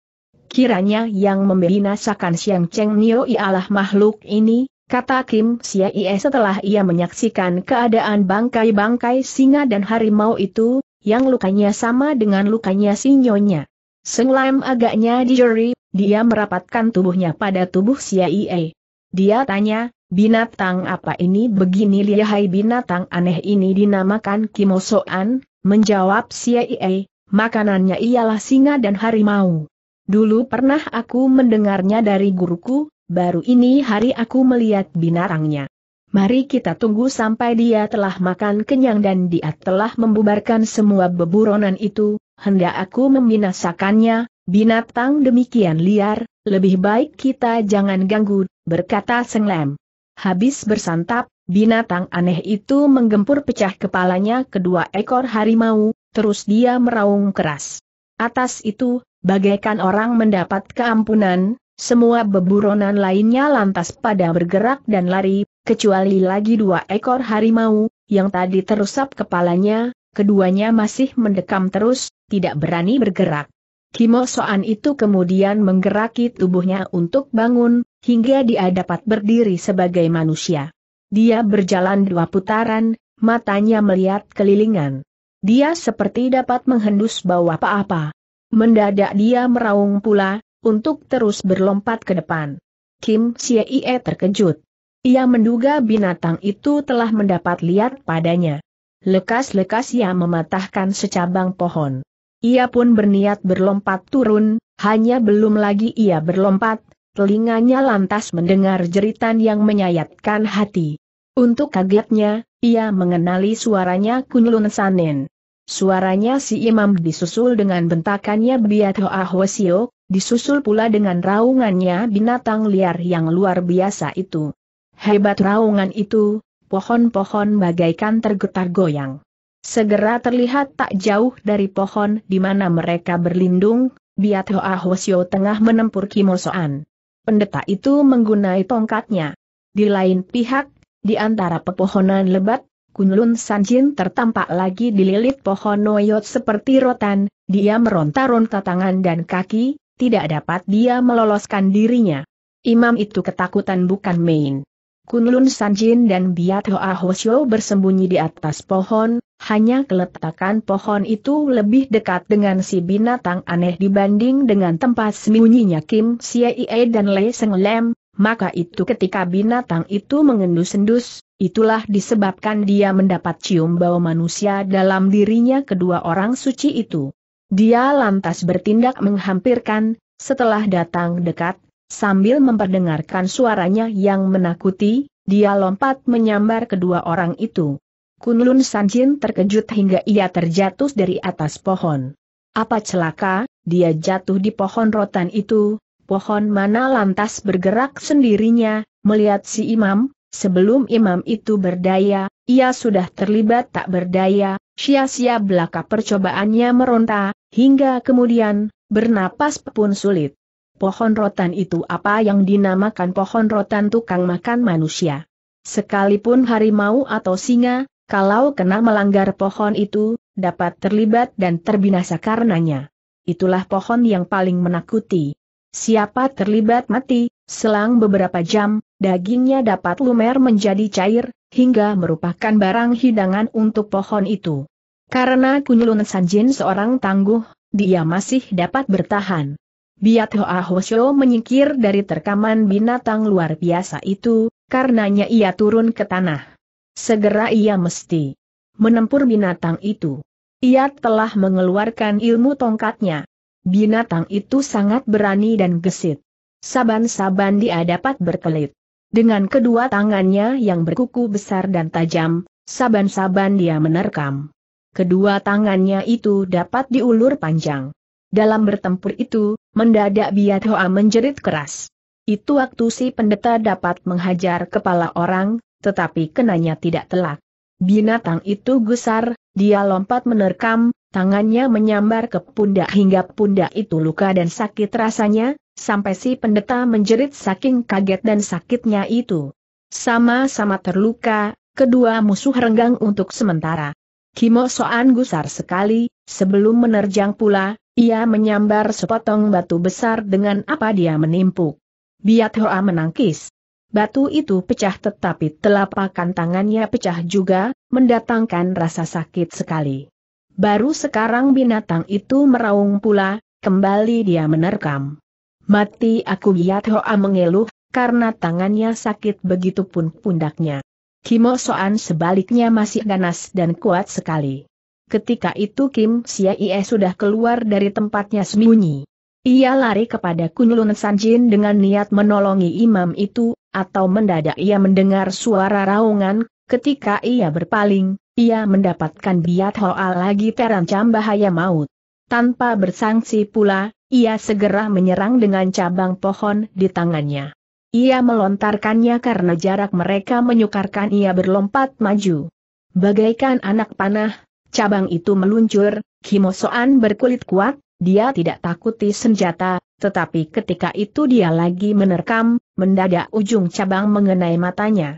Kiranya yang membinasakan Siang Cheng Nio ialah makhluk ini, kata Kim Sia Ie setelah ia menyaksikan keadaan bangkai-bangkai singa dan harimau itu, yang lukanya sama dengan lukanya si Nyonya. Seng Lam agaknya dijeri, dia merapatkan tubuhnya pada tubuh Sia Ie. Dia tanya, binatang apa ini begini lihai binatang aneh ini dinamakan Kimosoan, menjawab Sia Ie, makanannya ialah singa dan harimau. Dulu pernah aku mendengarnya dari guruku, baru ini hari aku melihat binarangnya. Mari kita tunggu sampai dia telah makan kenyang dan dia telah membubarkan semua beburonan itu, hendak aku membinasakannya, binatang demikian liar, lebih baik kita jangan ganggu, berkata Senglem. Habis bersantap, binatang aneh itu menggempur pecah kepalanya kedua ekor harimau, terus dia meraung keras. Atas itu, Bagaikan orang mendapat keampunan, semua beburonan lainnya lantas pada bergerak dan lari, kecuali lagi dua ekor harimau, yang tadi terusap kepalanya, keduanya masih mendekam terus, tidak berani bergerak. Kimo Soan itu kemudian menggeraki tubuhnya untuk bangun, hingga dia dapat berdiri sebagai manusia. Dia berjalan dua putaran, matanya melihat kelilingan. Dia seperti dapat menghendus bau apa-apa. Mendadak dia meraung pula, untuk terus berlompat ke depan. Kim Siei terkejut. Ia menduga binatang itu telah mendapat lihat padanya. Lekas-lekas ia mematahkan secabang pohon. Ia pun berniat berlompat turun, hanya belum lagi ia berlompat, telinganya lantas mendengar jeritan yang menyayatkan hati. Untuk kagetnya, ia mengenali suaranya Kunlun Sanen. Suaranya si imam disusul dengan bentakannya Biat Hoa Hwasio, disusul pula dengan raungannya binatang liar yang luar biasa itu. Hebat raungan itu, pohon-pohon bagaikan tergetar goyang. Segera terlihat tak jauh dari pohon di mana mereka berlindung, Biat Hoa Hwasio tengah menempur Kimosoan. Pendeta itu menggunai tongkatnya. Di lain pihak, di antara pepohonan lebat, Kunlun Sanjin tertampak lagi dililit pohon noyot seperti rotan, dia meronta-ronta tangan dan kaki, tidak dapat dia meloloskan dirinya. Imam itu ketakutan bukan main. Kunlun Sanjin dan Biat Hoa Hosyo bersembunyi di atas pohon, hanya keletakan pohon itu lebih dekat dengan si binatang aneh dibanding dengan tempat sembunyinya Kim Siai dan Lei Seng Lem, maka itu ketika binatang itu mengendus-endus, itulah disebabkan dia mendapat cium bau manusia dalam dirinya kedua orang suci itu. Dia lantas bertindak menghampirkan, setelah datang dekat, sambil memperdengarkan suaranya yang menakuti, dia lompat menyambar kedua orang itu. Kunlun Sanjin terkejut hingga ia terjatuh dari atas pohon. Apa celaka, dia jatuh di pohon rotan itu, pohon mana lantas bergerak sendirinya, melihat si imam, sebelum imam itu berdaya, ia sudah terlibat tak berdaya, sia-sia belaka percobaannya meronta, hingga kemudian, bernapas pun sulit. Pohon rotan itu apa yang dinamakan pohon rotan tukang makan manusia. Sekalipun harimau atau singa, kalau kena melanggar pohon itu, dapat terlibat dan terbinasa karenanya. Itulah pohon yang paling menakuti. Siapa terlibat mati, selang beberapa jam, dagingnya dapat lumer menjadi cair, hingga merupakan barang hidangan untuk pohon itu. Karena Kunyulun Sanjin seorang tangguh, dia masih dapat bertahan. Biat Hoa Hoshio menyingkir dari terkaman binatang luar biasa itu, karenanya ia turun ke tanah. Segera ia mesti menempur binatang itu. Ia telah mengeluarkan ilmu tongkatnya. Binatang itu sangat berani dan gesit. Saban-saban dia dapat berkelit. Dengan kedua tangannya yang berkuku besar dan tajam, saban-saban dia menerkam. Kedua tangannya itu dapat diulur panjang. Dalam bertempur itu, mendadak Biat Hoa menjerit keras. Itu waktu si pendeta dapat menghajar kepala orang, tetapi kenanya tidak telak. Binatang itu gusar, dia lompat menerkam, tangannya menyambar ke pundak hingga pundak itu luka dan sakit rasanya, sampai si pendeta menjerit saking kaget dan sakitnya itu. Sama-sama terluka, kedua musuh renggang untuk sementara. Kimo Soan gusar sekali, sebelum menerjang pula, ia menyambar sepotong batu besar dengan apa dia menimpuk. Biat Hoa menangkis. Batu itu pecah tetapi telapakan tangannya pecah juga, mendatangkan rasa sakit sekali. Baru sekarang binatang itu meraung pula, kembali dia menerkam. Mati aku Yat Hoa mengeluh, karena tangannya sakit begitu pun pundaknya. Kimo Soan sebaliknya masih ganas dan kuat sekali. Ketika itu Kim Sia Ie sudah keluar dari tempatnya sembunyi. Ia lari kepada Kunlun Sanjin dengan niat menolongi imam itu, atau mendadak ia mendengar suara raungan, ketika ia berpaling, ia mendapatkan biat Hoa lagi terancam bahaya maut. Tanpa bersangsi pula, ia segera menyerang dengan cabang pohon di tangannya. Ia melontarkannya karena jarak mereka menyukarkan ia berlompat maju. Bagaikan anak panah, cabang itu meluncur, Kimosoan berkulit kuat, dia tidak takuti senjata, tetapi ketika itu dia lagi menerkam, mendadak ujung cabang mengenai matanya.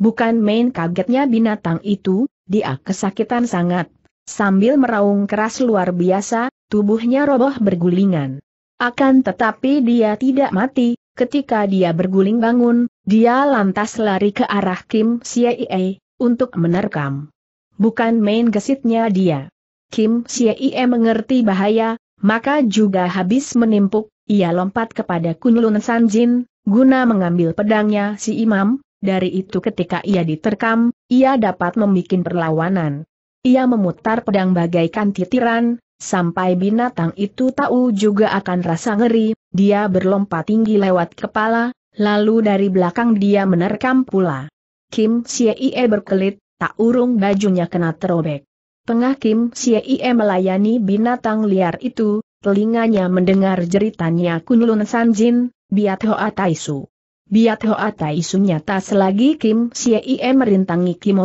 Bukan main kagetnya binatang itu, dia kesakitan sangat. Sambil meraung keras luar biasa, tubuhnya roboh bergulingan. Akan tetapi dia tidak mati, ketika dia berguling bangun, dia lantas lari ke arah Kim Siei, untuk menerkam. Bukan main gesitnya dia. Kim Siei mengerti bahaya, maka juga habis menimpuk, ia lompat kepada Kunlun Sanjin, guna mengambil pedangnya si imam, dari itu ketika ia diterkam, ia dapat membuat perlawanan. Ia memutar pedang bagaikan titiran, sampai binatang itu tahu juga akan rasa ngeri, dia berlompat tinggi lewat kepala, lalu dari belakang dia menerkam pula. Kim Siei berkelit, tak urung bajunya kena terobek. Tengah Kim melayani binatang liar itu, telinganya mendengar jeritannya Kunlun Sanjin, Biat Hoa Taisu. Biat Hoa Tai tak selagi Kim Siei merintangi Kim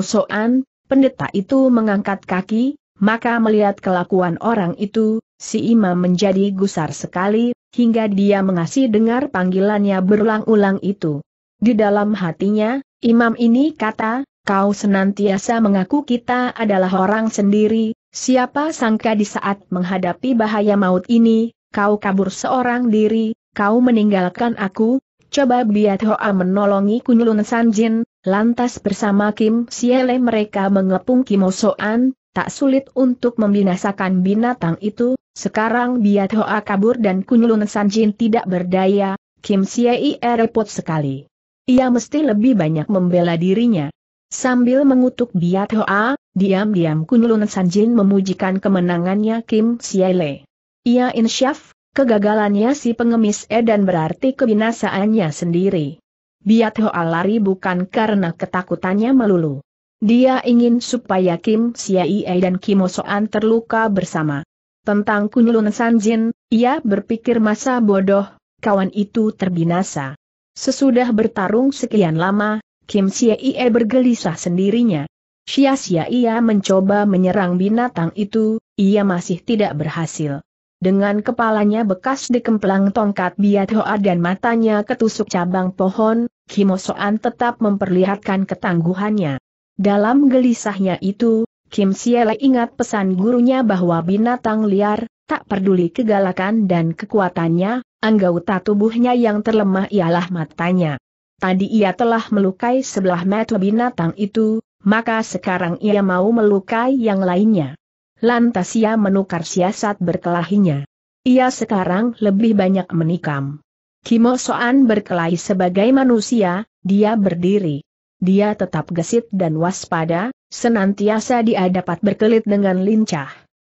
pendeta itu mengangkat kaki, maka melihat kelakuan orang itu, si imam menjadi gusar sekali, hingga dia mengasih dengar panggilannya berulang-ulang itu. Di dalam hatinya, imam ini kata, kau senantiasa mengaku kita adalah orang sendiri, siapa sangka di saat menghadapi bahaya maut ini, kau kabur seorang diri, kau meninggalkan aku, Coba Biat Hoa menolongi Kunyulun Sanjin, lantas bersama Kim Siele mereka mengepung Kimosoan, tak sulit untuk membinasakan binatang itu, sekarang Biat Hoa kabur dan Kunyulun Sanjin tidak berdaya, Kim Siele repot sekali. Ia mesti lebih banyak membela dirinya. Sambil mengutuk Biat Hoa, diam-diam Kunyulun Sanjin memujikan kemenangannya Kim Siele. Ia insyaf, Kegagalannya si pengemis Edan berarti kebinasaannya sendiri. Biat Hoa lari bukan karena ketakutannya melulu. Dia ingin supaya Kim Siaie dan Kim Soan terluka bersama. Tentang Kunyulun Sanjin, ia berpikir masa bodoh, kawan itu terbinasa. Sesudah bertarung sekian lama, Kim Siaie bergelisah sendirinya. Sia-sia ia mencoba menyerang binatang itu, ia masih tidak berhasil dengan kepalanya bekas dikemplang tongkat biat hoa dan matanya ketusuk cabang pohon, Kimosoan Soan tetap memperlihatkan ketangguhannya. Dalam gelisahnya itu, Kim Siele ingat pesan gurunya bahwa binatang liar, tak peduli kegalakan dan kekuatannya, anggota tubuhnya yang terlemah ialah matanya. Tadi ia telah melukai sebelah mata binatang itu, maka sekarang ia mau melukai yang lainnya lantas ia menukar siasat berkelahinya. Ia sekarang lebih banyak menikam. Kimo Soan berkelahi sebagai manusia, dia berdiri. Dia tetap gesit dan waspada, senantiasa dia dapat berkelit dengan lincah.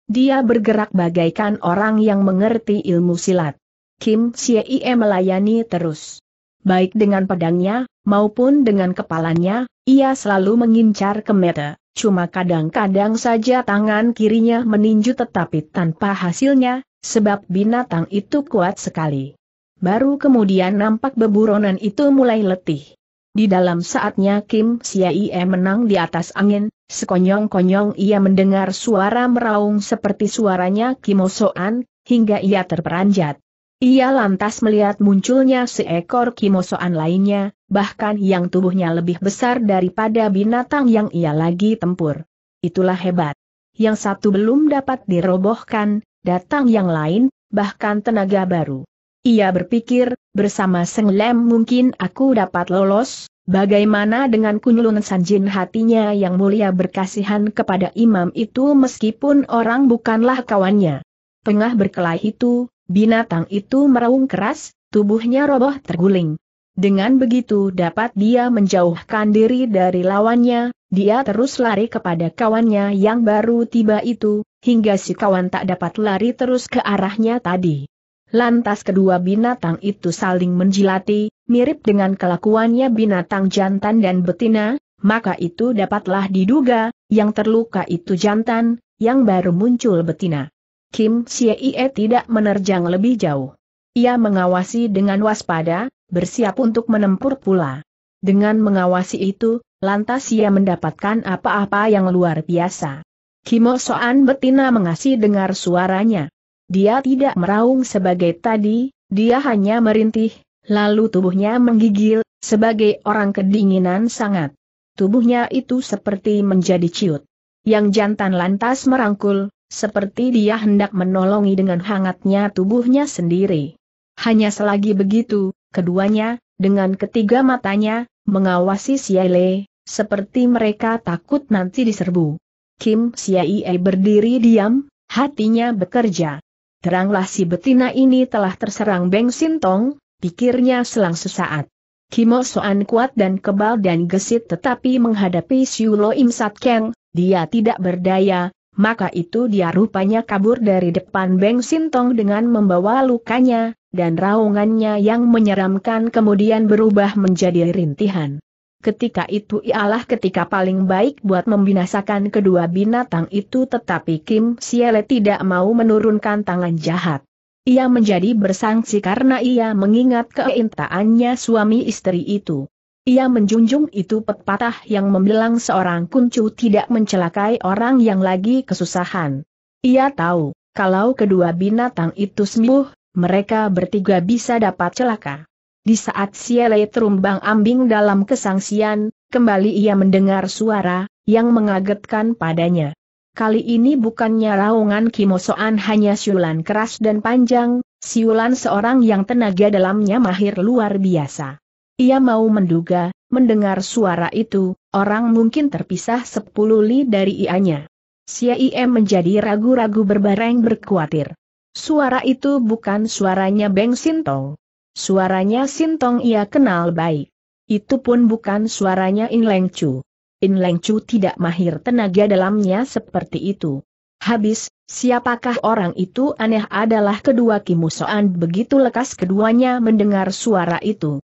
Dia bergerak bagaikan orang yang mengerti ilmu silat. Kim Sie melayani terus. Baik dengan pedangnya, maupun dengan kepalanya, ia selalu mengincar ke meta, cuma kadang-kadang saja tangan kirinya meninju tetapi tanpa hasilnya, sebab binatang itu kuat sekali. Baru kemudian nampak beburonan itu mulai letih. Di dalam saatnya Kim Siaie menang di atas angin, sekonyong-konyong ia mendengar suara meraung seperti suaranya Kim Osoan, hingga ia terperanjat. Ia lantas melihat munculnya seekor kimosoan lainnya, bahkan yang tubuhnya lebih besar daripada binatang yang ia lagi tempur. Itulah hebat. Yang satu belum dapat dirobohkan, datang yang lain, bahkan tenaga baru. Ia berpikir, bersama Seng Lem mungkin aku dapat lolos, Bagaimana dengan Kunlun Sanjin hatinya yang mulia berkasihan kepada imam itu meskipun orang bukanlah kawannya. Tengah berkelahi itu, Binatang itu meraung keras, tubuhnya roboh terguling. Dengan begitu dapat dia menjauhkan diri dari lawannya, dia terus lari kepada kawannya yang baru tiba itu, hingga si kawan tak dapat lari terus ke arahnya tadi. Lantas kedua binatang itu saling menjilati, mirip dengan kelakuannya binatang jantan dan betina, maka itu dapatlah diduga, yang terluka itu jantan, yang baru muncul betina. Kim Chie tidak menerjang lebih jauh. Ia mengawasi dengan waspada, bersiap untuk menempur pula. Dengan mengawasi itu, lantas ia mendapatkan apa-apa yang luar biasa. Kimo Soan betina mengasih dengar suaranya. Dia tidak meraung sebagai tadi, dia hanya merintih, lalu tubuhnya menggigil, sebagai orang kedinginan sangat. Tubuhnya itu seperti menjadi ciut. Yang jantan lantas merangkul, seperti dia hendak menolongi dengan hangatnya tubuhnya sendiri. Hanya selagi begitu, keduanya, dengan ketiga matanya, mengawasi Siaile, seperti mereka takut nanti diserbu. Kim Siai berdiri diam, hatinya bekerja. Teranglah si betina ini telah terserang Beng Sintong, pikirnya selang sesaat. Kimo Soan kuat dan kebal dan gesit tetapi menghadapi Siulo Im Sat Keng, dia tidak berdaya, maka itu dia rupanya kabur dari depan Beng Sintong dengan membawa lukanya, dan raungannya yang menyeramkan kemudian berubah menjadi rintihan. Ketika itu ialah ketika paling baik buat membinasakan kedua binatang itu tetapi Kim Siele tidak mau menurunkan tangan jahat. Ia menjadi bersangsi karena ia mengingat keintaannya suami istri itu. Ia menjunjung itu pepatah yang membilang seorang kuncu tidak mencelakai orang yang lagi kesusahan. Ia tahu, kalau kedua binatang itu sembuh, mereka bertiga bisa dapat celaka. Di saat Siele terumbang ambing dalam kesangsian, kembali ia mendengar suara, yang mengagetkan padanya. Kali ini bukannya raungan kimosoan hanya siulan keras dan panjang, siulan seorang yang tenaga dalamnya mahir luar biasa. Ia mau menduga, mendengar suara itu, orang mungkin terpisah sepuluh li dari ianya. Siem menjadi ragu-ragu berbareng berkuatir. Suara itu bukan suaranya Beng Sintong. Suaranya Sintong ia kenal baik. Itu pun bukan suaranya In Leng Chu. In Leng Chu tidak mahir tenaga dalamnya seperti itu. Habis, siapakah orang itu aneh adalah kedua kimusoan begitu lekas keduanya mendengar suara itu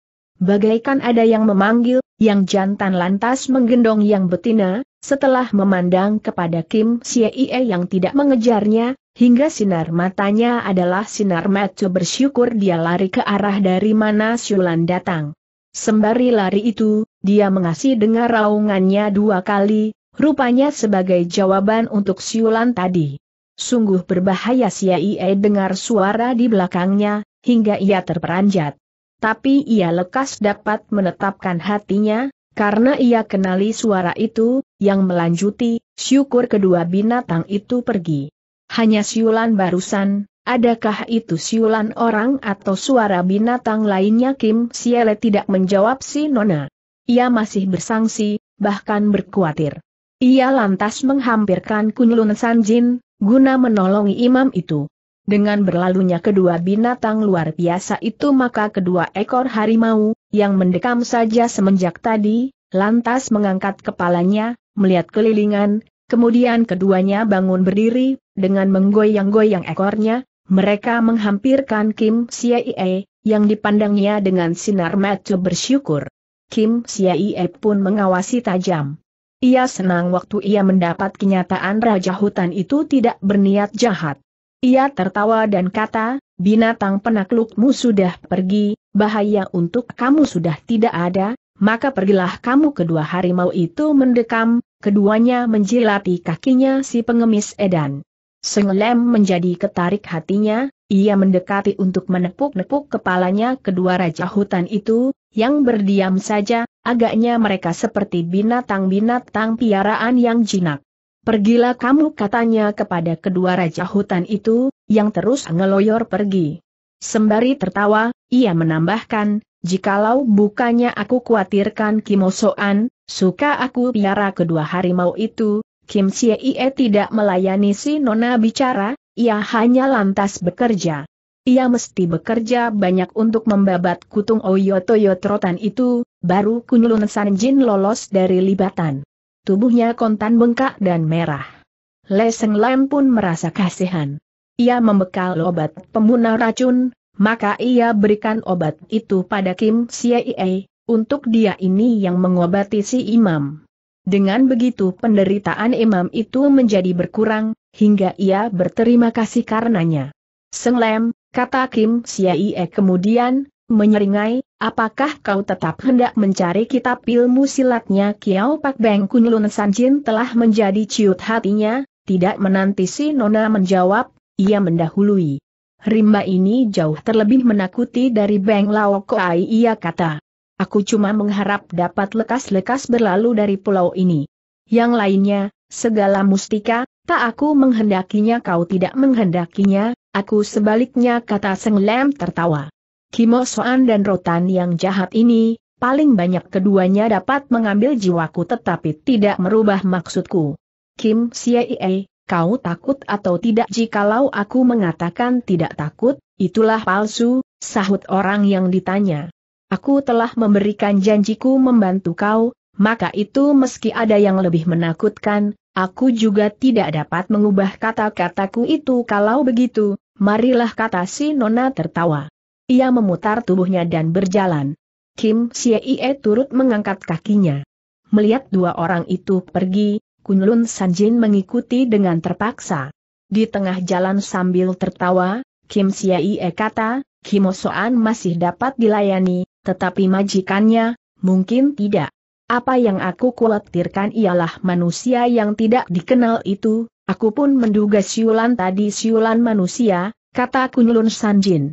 bagaikan ada yang memanggil, yang jantan lantas menggendong yang betina, setelah memandang kepada Kim Siee yang tidak mengejarnya, hingga sinar matanya adalah sinar mata bersyukur dia lari ke arah dari mana Siulan datang. Sembari lari itu, dia mengasih dengar raungannya dua kali, rupanya sebagai jawaban untuk Siulan tadi. Sungguh berbahaya Siee dengar suara di belakangnya, hingga ia terperanjat tapi ia lekas dapat menetapkan hatinya, karena ia kenali suara itu, yang melanjuti, syukur kedua binatang itu pergi. Hanya siulan barusan, adakah itu siulan orang atau suara binatang lainnya Kim Siele tidak menjawab si Nona. Ia masih bersangsi, bahkan berkuatir. Ia lantas menghampirkan Kunlun Sanjin, guna menolong imam itu. Dengan berlalunya kedua binatang luar biasa itu maka kedua ekor harimau, yang mendekam saja semenjak tadi, lantas mengangkat kepalanya, melihat kelilingan, kemudian keduanya bangun berdiri, dengan menggoyang-goyang ekornya, mereka menghampirkan Kim Siaie, yang dipandangnya dengan sinar mata bersyukur. Kim Siaie pun mengawasi tajam. Ia senang waktu ia mendapat kenyataan Raja Hutan itu tidak berniat jahat. Ia tertawa dan kata, binatang penaklukmu sudah pergi, bahaya untuk kamu sudah tidak ada, maka pergilah kamu kedua harimau itu mendekam, keduanya menjilati kakinya si pengemis edan. Senglem menjadi ketarik hatinya, ia mendekati untuk menepuk-nepuk kepalanya kedua raja hutan itu, yang berdiam saja, agaknya mereka seperti binatang-binatang piaraan yang jinak. Pergilah kamu katanya kepada kedua raja hutan itu, yang terus ngeloyor pergi. Sembari tertawa, ia menambahkan, jikalau bukannya aku khawatirkan Kimosoan, suka aku piara kedua harimau itu, Kim Ie tidak melayani si nona bicara, ia hanya lantas bekerja. Ia mesti bekerja banyak untuk membabat kutung Oyo Toyo trotan itu, baru Kunyulun Sanjin lolos dari libatan tubuhnya kontan bengkak dan merah. Leseng Lam pun merasa kasihan. Ia membekal obat pembunuh racun, maka ia berikan obat itu pada Kim Siei, untuk dia ini yang mengobati si imam. Dengan begitu penderitaan imam itu menjadi berkurang, hingga ia berterima kasih karenanya. Seng Lam, kata Kim Siei kemudian, menyeringai, apakah kau tetap hendak mencari kitab ilmu silatnya Kiao Pak Beng Kunlun Sanjin telah menjadi ciut hatinya, tidak menanti si Nona menjawab, ia mendahului. Rimba ini jauh terlebih menakuti dari Beng Lao Koai ia kata. Aku cuma mengharap dapat lekas-lekas berlalu dari pulau ini. Yang lainnya, segala mustika, tak aku menghendakinya kau tidak menghendakinya, aku sebaliknya kata Seng Lem tertawa. Kimo Soan dan Rotan yang jahat ini, paling banyak keduanya dapat mengambil jiwaku tetapi tidak merubah maksudku. Kim Siei, kau takut atau tidak jikalau aku mengatakan tidak takut, itulah palsu, sahut orang yang ditanya. Aku telah memberikan janjiku membantu kau, maka itu meski ada yang lebih menakutkan, aku juga tidak dapat mengubah kata-kataku itu kalau begitu, marilah kata si Nona tertawa ia memutar tubuhnya dan berjalan. Kim Xie turut mengangkat kakinya. Melihat dua orang itu pergi, Kunlun Sanjin mengikuti dengan terpaksa. Di tengah jalan sambil tertawa, Kim Xie kata, Kim Soan masih dapat dilayani, tetapi majikannya, mungkin tidak. Apa yang aku khawatirkan ialah manusia yang tidak dikenal itu, aku pun menduga siulan tadi siulan manusia, kata Kunlun Sanjin.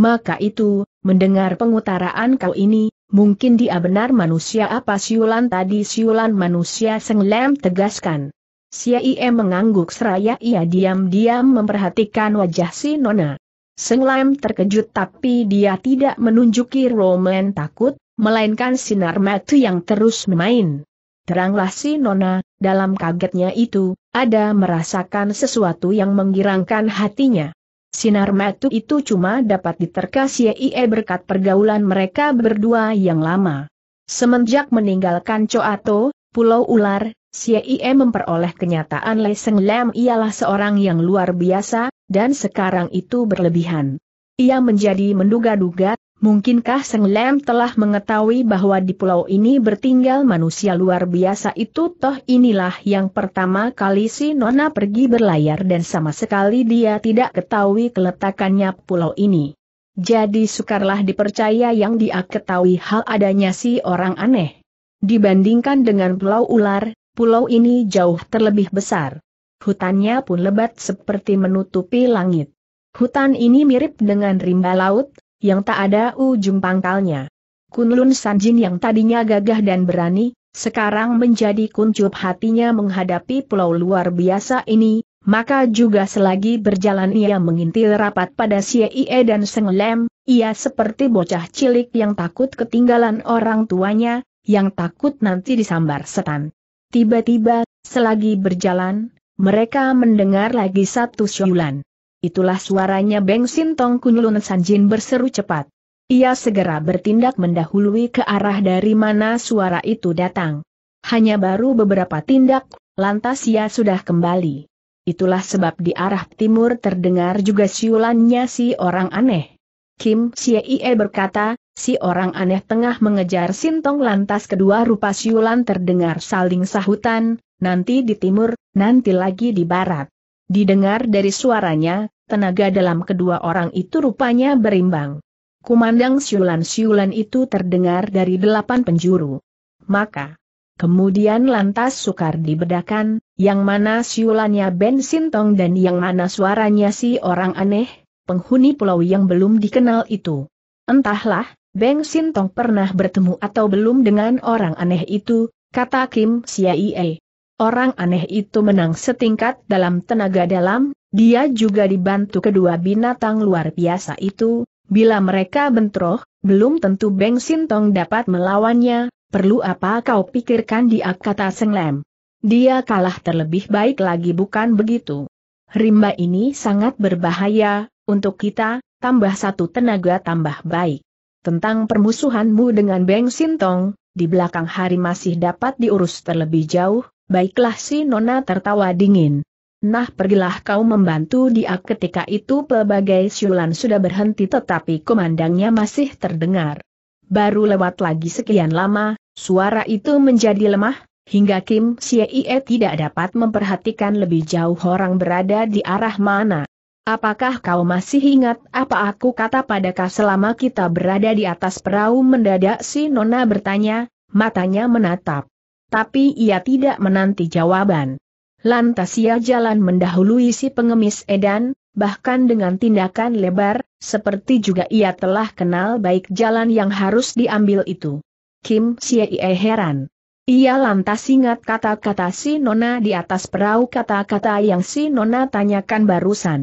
Maka itu, mendengar pengutaraan kau ini, mungkin dia benar manusia apa siulan tadi siulan manusia Senglem tegaskan. Siaie mengangguk seraya ia diam-diam memperhatikan wajah si Nona. Senglem terkejut tapi dia tidak menunjuki roman takut, melainkan sinar mata yang terus memain. Teranglah si Nona, dalam kagetnya itu, ada merasakan sesuatu yang menggirangkan hatinya. Sinar metu itu cuma dapat diterka Xie berkat pergaulan mereka berdua yang lama. Semenjak meninggalkan Coato, Pulau Ular, Xie memperoleh kenyataan Lei Seng Lam ialah seorang yang luar biasa, dan sekarang itu berlebihan. Ia menjadi menduga-duga, Mungkinkah Seng Lem telah mengetahui bahwa di pulau ini bertinggal manusia luar biasa itu toh inilah yang pertama kali si Nona pergi berlayar dan sama sekali dia tidak ketahui keletakannya pulau ini. Jadi sukarlah dipercaya yang dia ketahui hal adanya si orang aneh. Dibandingkan dengan pulau ular, pulau ini jauh terlebih besar. Hutannya pun lebat seperti menutupi langit. Hutan ini mirip dengan rimba laut, yang tak ada ujung pangkalnya. Kunlun Sanjin yang tadinya gagah dan berani, sekarang menjadi kuncup hatinya menghadapi pulau luar biasa ini, maka juga selagi berjalan ia mengintil rapat pada Sie dan Seng Lem, ia seperti bocah cilik yang takut ketinggalan orang tuanya, yang takut nanti disambar setan. Tiba-tiba, selagi berjalan, mereka mendengar lagi satu syulan. Itulah suaranya Beng Sintong Kunlun Sanjin berseru cepat. Ia segera bertindak mendahului ke arah dari mana suara itu datang. Hanya baru beberapa tindak, lantas ia sudah kembali. Itulah sebab di arah timur terdengar juga siulannya si orang aneh. Kim Siei berkata, si orang aneh tengah mengejar Sintong lantas kedua rupa siulan terdengar saling sahutan, nanti di timur, nanti lagi di barat. Didengar dari suaranya, tenaga dalam kedua orang itu rupanya berimbang. Kumandang siulan-siulan itu terdengar dari delapan penjuru. Maka, kemudian lantas sukar dibedakan, yang mana siulannya Ben Sintong dan yang mana suaranya si orang aneh, penghuni pulau yang belum dikenal itu. Entahlah, Ben Sintong pernah bertemu atau belum dengan orang aneh itu, kata Kim Siaie. Orang aneh itu menang setingkat dalam tenaga dalam, dia juga dibantu kedua binatang luar biasa itu, bila mereka bentroh, belum tentu Beng Sintong dapat melawannya, perlu apa kau pikirkan dia kata Senglem. Dia kalah terlebih baik lagi bukan begitu. Rimba ini sangat berbahaya, untuk kita, tambah satu tenaga tambah baik. Tentang permusuhanmu dengan Beng Sintong, di belakang hari masih dapat diurus terlebih jauh, Baiklah si Nona tertawa dingin. Nah pergilah kau membantu dia ketika itu pelbagai siulan sudah berhenti tetapi komandangnya masih terdengar. Baru lewat lagi sekian lama, suara itu menjadi lemah, hingga Kim Sie tidak dapat memperhatikan lebih jauh orang berada di arah mana. Apakah kau masih ingat apa aku kata padakah selama kita berada di atas perahu mendadak si Nona bertanya, matanya menatap tapi ia tidak menanti jawaban. Lantas ia jalan mendahului si pengemis edan, bahkan dengan tindakan lebar, seperti juga ia telah kenal baik jalan yang harus diambil itu. Kim Siye heran. Ia lantas ingat kata-kata si Nona di atas perahu kata-kata yang si Nona tanyakan barusan.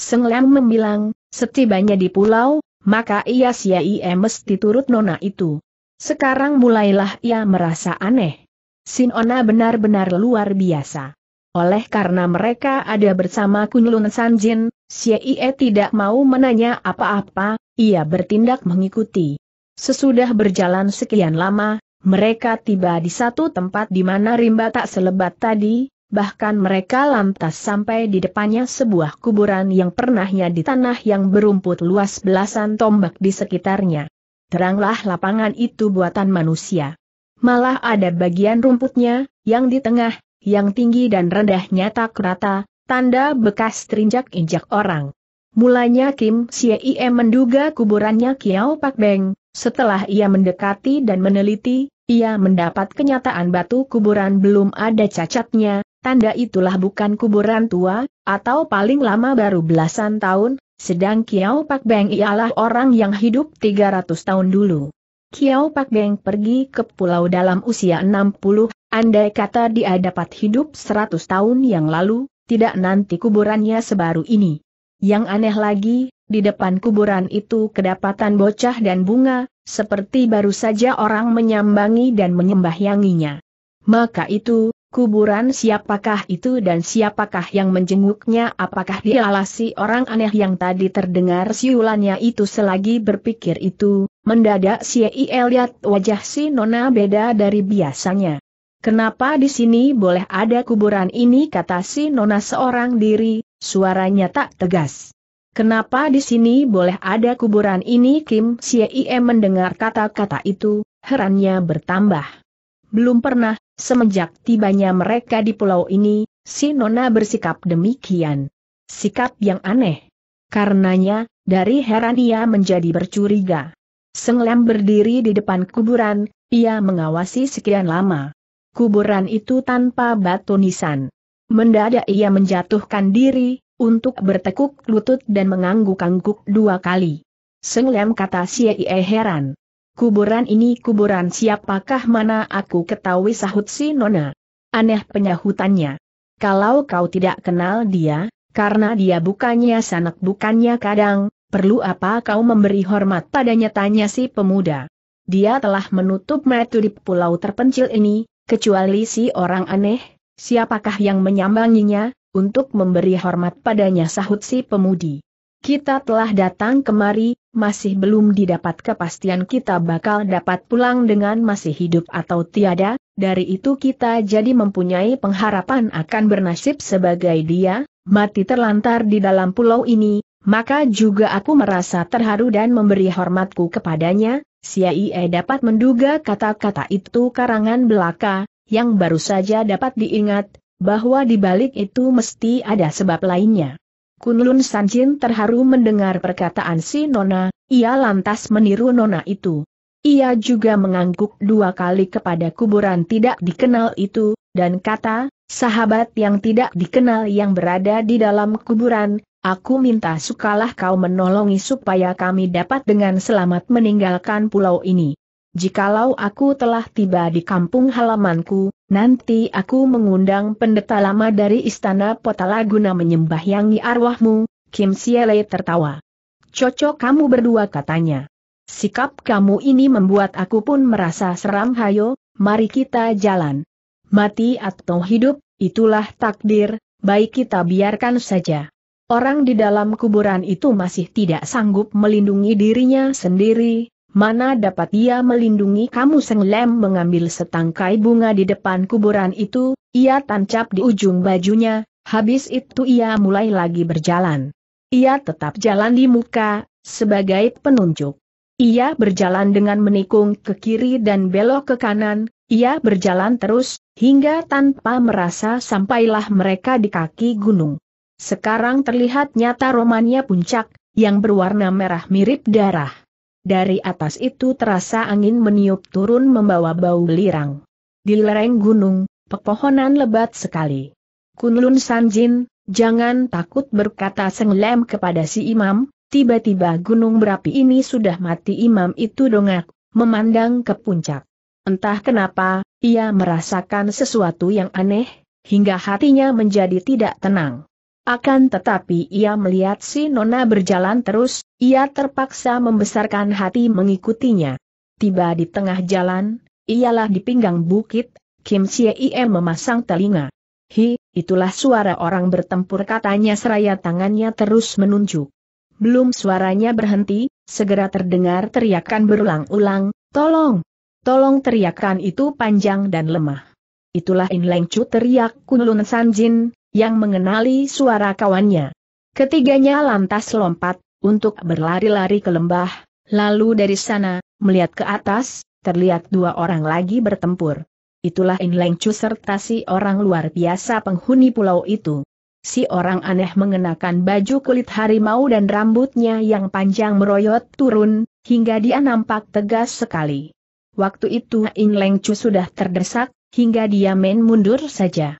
Seng membilang, setibanya di pulau, maka ia Siye mesti turut Nona itu. Sekarang mulailah ia merasa aneh. Sinona benar-benar luar biasa. Oleh karena mereka ada bersama Kunlun Sanjin, Xie tidak mau menanya apa-apa, ia bertindak mengikuti. Sesudah berjalan sekian lama, mereka tiba di satu tempat di mana rimba tak selebat tadi, bahkan mereka lantas sampai di depannya sebuah kuburan yang pernahnya di tanah yang berumput luas belasan tombak di sekitarnya. Teranglah lapangan itu buatan manusia. Malah ada bagian rumputnya, yang di tengah, yang tinggi dan rendahnya tak rata, tanda bekas terinjak-injak orang. Mulanya Kim Siei menduga kuburannya Kiao Pak Beng, setelah ia mendekati dan meneliti, ia mendapat kenyataan batu kuburan belum ada cacatnya, tanda itulah bukan kuburan tua, atau paling lama baru belasan tahun, sedang Kiao Pak Beng ialah orang yang hidup 300 tahun dulu. Kiao Pak Beng pergi ke pulau dalam usia 60, andai kata dia dapat hidup 100 tahun yang lalu, tidak nanti kuburannya sebaru ini. Yang aneh lagi, di depan kuburan itu kedapatan bocah dan bunga, seperti baru saja orang menyambangi dan menyembahyanginya. Maka itu, kuburan siapakah itu dan siapakah yang menjenguknya apakah dialasi orang aneh yang tadi terdengar siulannya itu selagi berpikir itu, Mendadak si Ie lihat wajah si Nona beda dari biasanya. Kenapa di sini boleh ada kuburan ini kata si Nona seorang diri, suaranya tak tegas. Kenapa di sini boleh ada kuburan ini Kim si Ie mendengar kata-kata itu, herannya bertambah. Belum pernah, semenjak tibanya mereka di pulau ini, si Nona bersikap demikian. Sikap yang aneh. Karenanya, dari heran ia menjadi bercuriga. Seng berdiri di depan kuburan, ia mengawasi sekian lama. Kuburan itu tanpa batu nisan. Mendadak ia menjatuhkan diri, untuk bertekuk lutut dan mengangguk-angguk dua kali. Seng kata Siye heran. Kuburan ini kuburan siapakah mana aku ketahui sahut si Nona. Aneh penyahutannya. Kalau kau tidak kenal dia, karena dia bukannya sanak bukannya kadang, Perlu apa kau memberi hormat padanya tanya si pemuda. Dia telah menutup metu di pulau terpencil ini, kecuali si orang aneh, siapakah yang menyambanginya, untuk memberi hormat padanya sahut si pemudi. Kita telah datang kemari, masih belum didapat kepastian kita bakal dapat pulang dengan masih hidup atau tiada, dari itu kita jadi mempunyai pengharapan akan bernasib sebagai dia, mati terlantar di dalam pulau ini, maka juga aku merasa terharu dan memberi hormatku kepadanya, Si Aie dapat menduga kata-kata itu karangan belaka, yang baru saja dapat diingat, bahwa di balik itu mesti ada sebab lainnya. Kunlun Sanjin terharu mendengar perkataan si Nona, ia lantas meniru Nona itu. Ia juga mengangguk dua kali kepada kuburan tidak dikenal itu, dan kata, sahabat yang tidak dikenal yang berada di dalam kuburan, Aku minta sukalah kau menolongi supaya kami dapat dengan selamat meninggalkan pulau ini. Jikalau aku telah tiba di kampung halamanku, nanti aku mengundang pendeta lama dari istana Potala guna menyembahyangi arwahmu, Kim Siele tertawa. Cocok kamu berdua katanya. Sikap kamu ini membuat aku pun merasa seram hayo, mari kita jalan. Mati atau hidup, itulah takdir, baik kita biarkan saja. Orang di dalam kuburan itu masih tidak sanggup melindungi dirinya sendiri, mana dapat ia melindungi kamu Senglem mengambil setangkai bunga di depan kuburan itu, ia tancap di ujung bajunya, habis itu ia mulai lagi berjalan. Ia tetap jalan di muka, sebagai penunjuk. Ia berjalan dengan menikung ke kiri dan belok ke kanan, ia berjalan terus, hingga tanpa merasa sampailah mereka di kaki gunung. Sekarang terlihat nyata romannya puncak, yang berwarna merah mirip darah. Dari atas itu terasa angin meniup turun membawa bau belirang. Di lereng gunung, pepohonan lebat sekali. Kunlun Sanjin, jangan takut berkata senglem kepada si imam, tiba-tiba gunung berapi ini sudah mati imam itu dongak, memandang ke puncak. Entah kenapa, ia merasakan sesuatu yang aneh, hingga hatinya menjadi tidak tenang. Akan tetapi ia melihat si Nona berjalan terus, ia terpaksa membesarkan hati mengikutinya. Tiba di tengah jalan, ialah di pinggang bukit, Kim Im memasang telinga. Hi, itulah suara orang bertempur katanya seraya tangannya terus menunjuk. Belum suaranya berhenti, segera terdengar teriakan berulang-ulang, tolong, tolong teriakan itu panjang dan lemah. Itulah In Leng Chu teriak Kunlun Jin yang mengenali suara kawannya. Ketiganya lantas lompat, untuk berlari-lari ke lembah, lalu dari sana, melihat ke atas, terlihat dua orang lagi bertempur. Itulah Inleng Chu serta si orang luar biasa penghuni pulau itu. Si orang aneh mengenakan baju kulit harimau dan rambutnya yang panjang meroyot turun, hingga dia nampak tegas sekali. Waktu itu Inleng Chu sudah terdesak, hingga dia main mundur saja.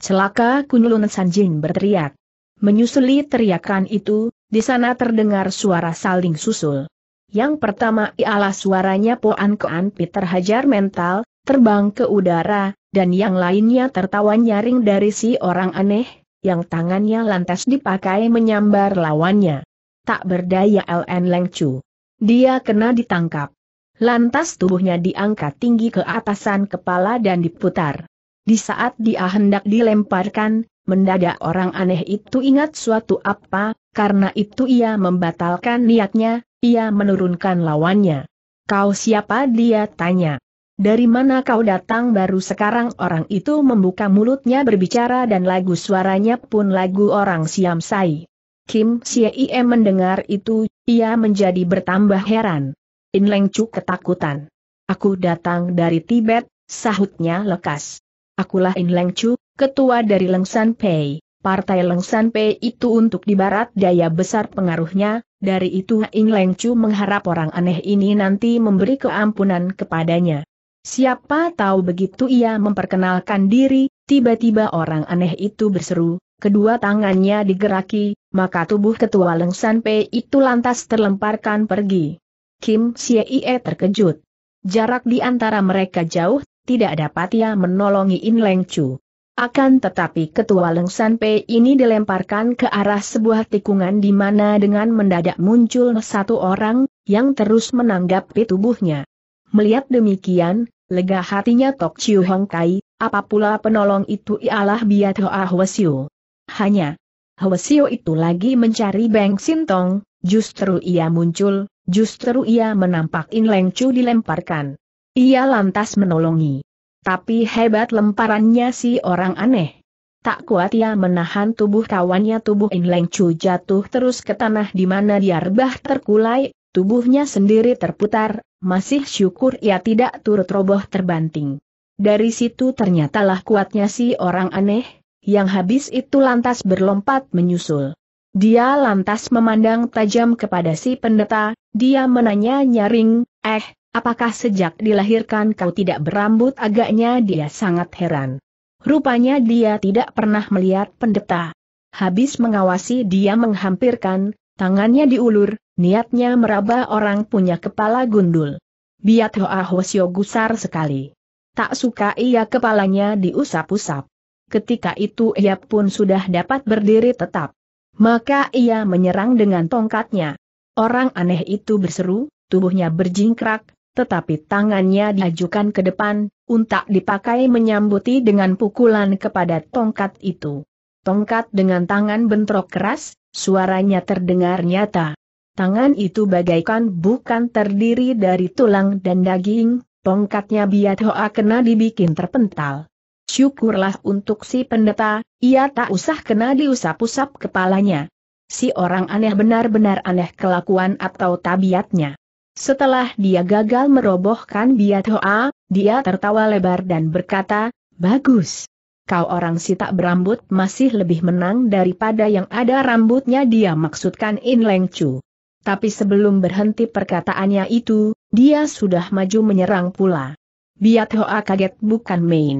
Celaka Kunlun Sanjin berteriak. Menyusuli teriakan itu, di sana terdengar suara saling susul. Yang pertama ialah suaranya Poan Koan Peter hajar mental, terbang ke udara, dan yang lainnya tertawa nyaring dari si orang aneh, yang tangannya lantas dipakai menyambar lawannya. Tak berdaya LN Lengcu. Dia kena ditangkap. Lantas tubuhnya diangkat tinggi ke atasan kepala dan diputar. Di saat dia hendak dilemparkan, mendadak orang aneh itu ingat suatu apa, karena itu ia membatalkan niatnya, ia menurunkan lawannya. Kau siapa dia tanya. Dari mana kau datang baru sekarang orang itu membuka mulutnya berbicara dan lagu suaranya pun lagu orang Siam Sai. Kim Siei mendengar itu, ia menjadi bertambah heran. In Leng Chu ketakutan. Aku datang dari Tibet, sahutnya lekas. Akulah In Leng Chu, ketua dari San Pei. Partai San Pei itu untuk di barat daya besar pengaruhnya, dari itu In Leng Chu mengharap orang aneh ini nanti memberi keampunan kepadanya. Siapa tahu begitu ia memperkenalkan diri, tiba-tiba orang aneh itu berseru, kedua tangannya digeraki, maka tubuh ketua San Pei itu lantas terlemparkan pergi. Kim Ie terkejut. Jarak di antara mereka jauh, tidak dapat ia menolongi In Leng Chu. Akan tetapi ketua Leng San Pei ini dilemparkan ke arah sebuah tikungan di mana dengan mendadak muncul satu orang, yang terus menanggapi tubuhnya. Melihat demikian, lega hatinya Tok Chiu Hong Kai, apa penolong itu ialah Biat Hoa Hwasio. Hanya, Hwasio itu lagi mencari Beng Sintong, justru ia muncul, justru ia menampak In Leng Chu dilemparkan. Ia lantas menolongi. Tapi hebat lemparannya si orang aneh. Tak kuat ia menahan tubuh kawannya tubuh Leng Chu jatuh terus ke tanah di mana dia rebah terkulai, tubuhnya sendiri terputar, masih syukur ia tidak turut roboh terbanting. Dari situ ternyatalah kuatnya si orang aneh, yang habis itu lantas berlompat menyusul. Dia lantas memandang tajam kepada si pendeta, dia menanya nyaring, eh, Apakah sejak dilahirkan kau tidak berambut agaknya dia sangat heran. Rupanya dia tidak pernah melihat pendeta. Habis mengawasi dia menghampirkan, tangannya diulur, niatnya meraba orang punya kepala gundul. Biat Hoa Hosyo gusar sekali. Tak suka ia kepalanya diusap-usap. Ketika itu ia pun sudah dapat berdiri tetap. Maka ia menyerang dengan tongkatnya. Orang aneh itu berseru, tubuhnya berjingkrak, tetapi tangannya diajukan ke depan, untak dipakai menyambuti dengan pukulan kepada tongkat itu. Tongkat dengan tangan bentrok keras, suaranya terdengar nyata. Tangan itu bagaikan bukan terdiri dari tulang dan daging, tongkatnya biat hoa kena dibikin terpental. Syukurlah untuk si pendeta, ia tak usah kena diusap-usap kepalanya. Si orang aneh benar-benar aneh kelakuan atau tabiatnya. Setelah dia gagal merobohkan Biat Hoa, dia tertawa lebar dan berkata, Bagus. Kau orang si tak berambut masih lebih menang daripada yang ada rambutnya dia maksudkan In Leng Chu. Tapi sebelum berhenti perkataannya itu, dia sudah maju menyerang pula. Biat Hoa kaget bukan main.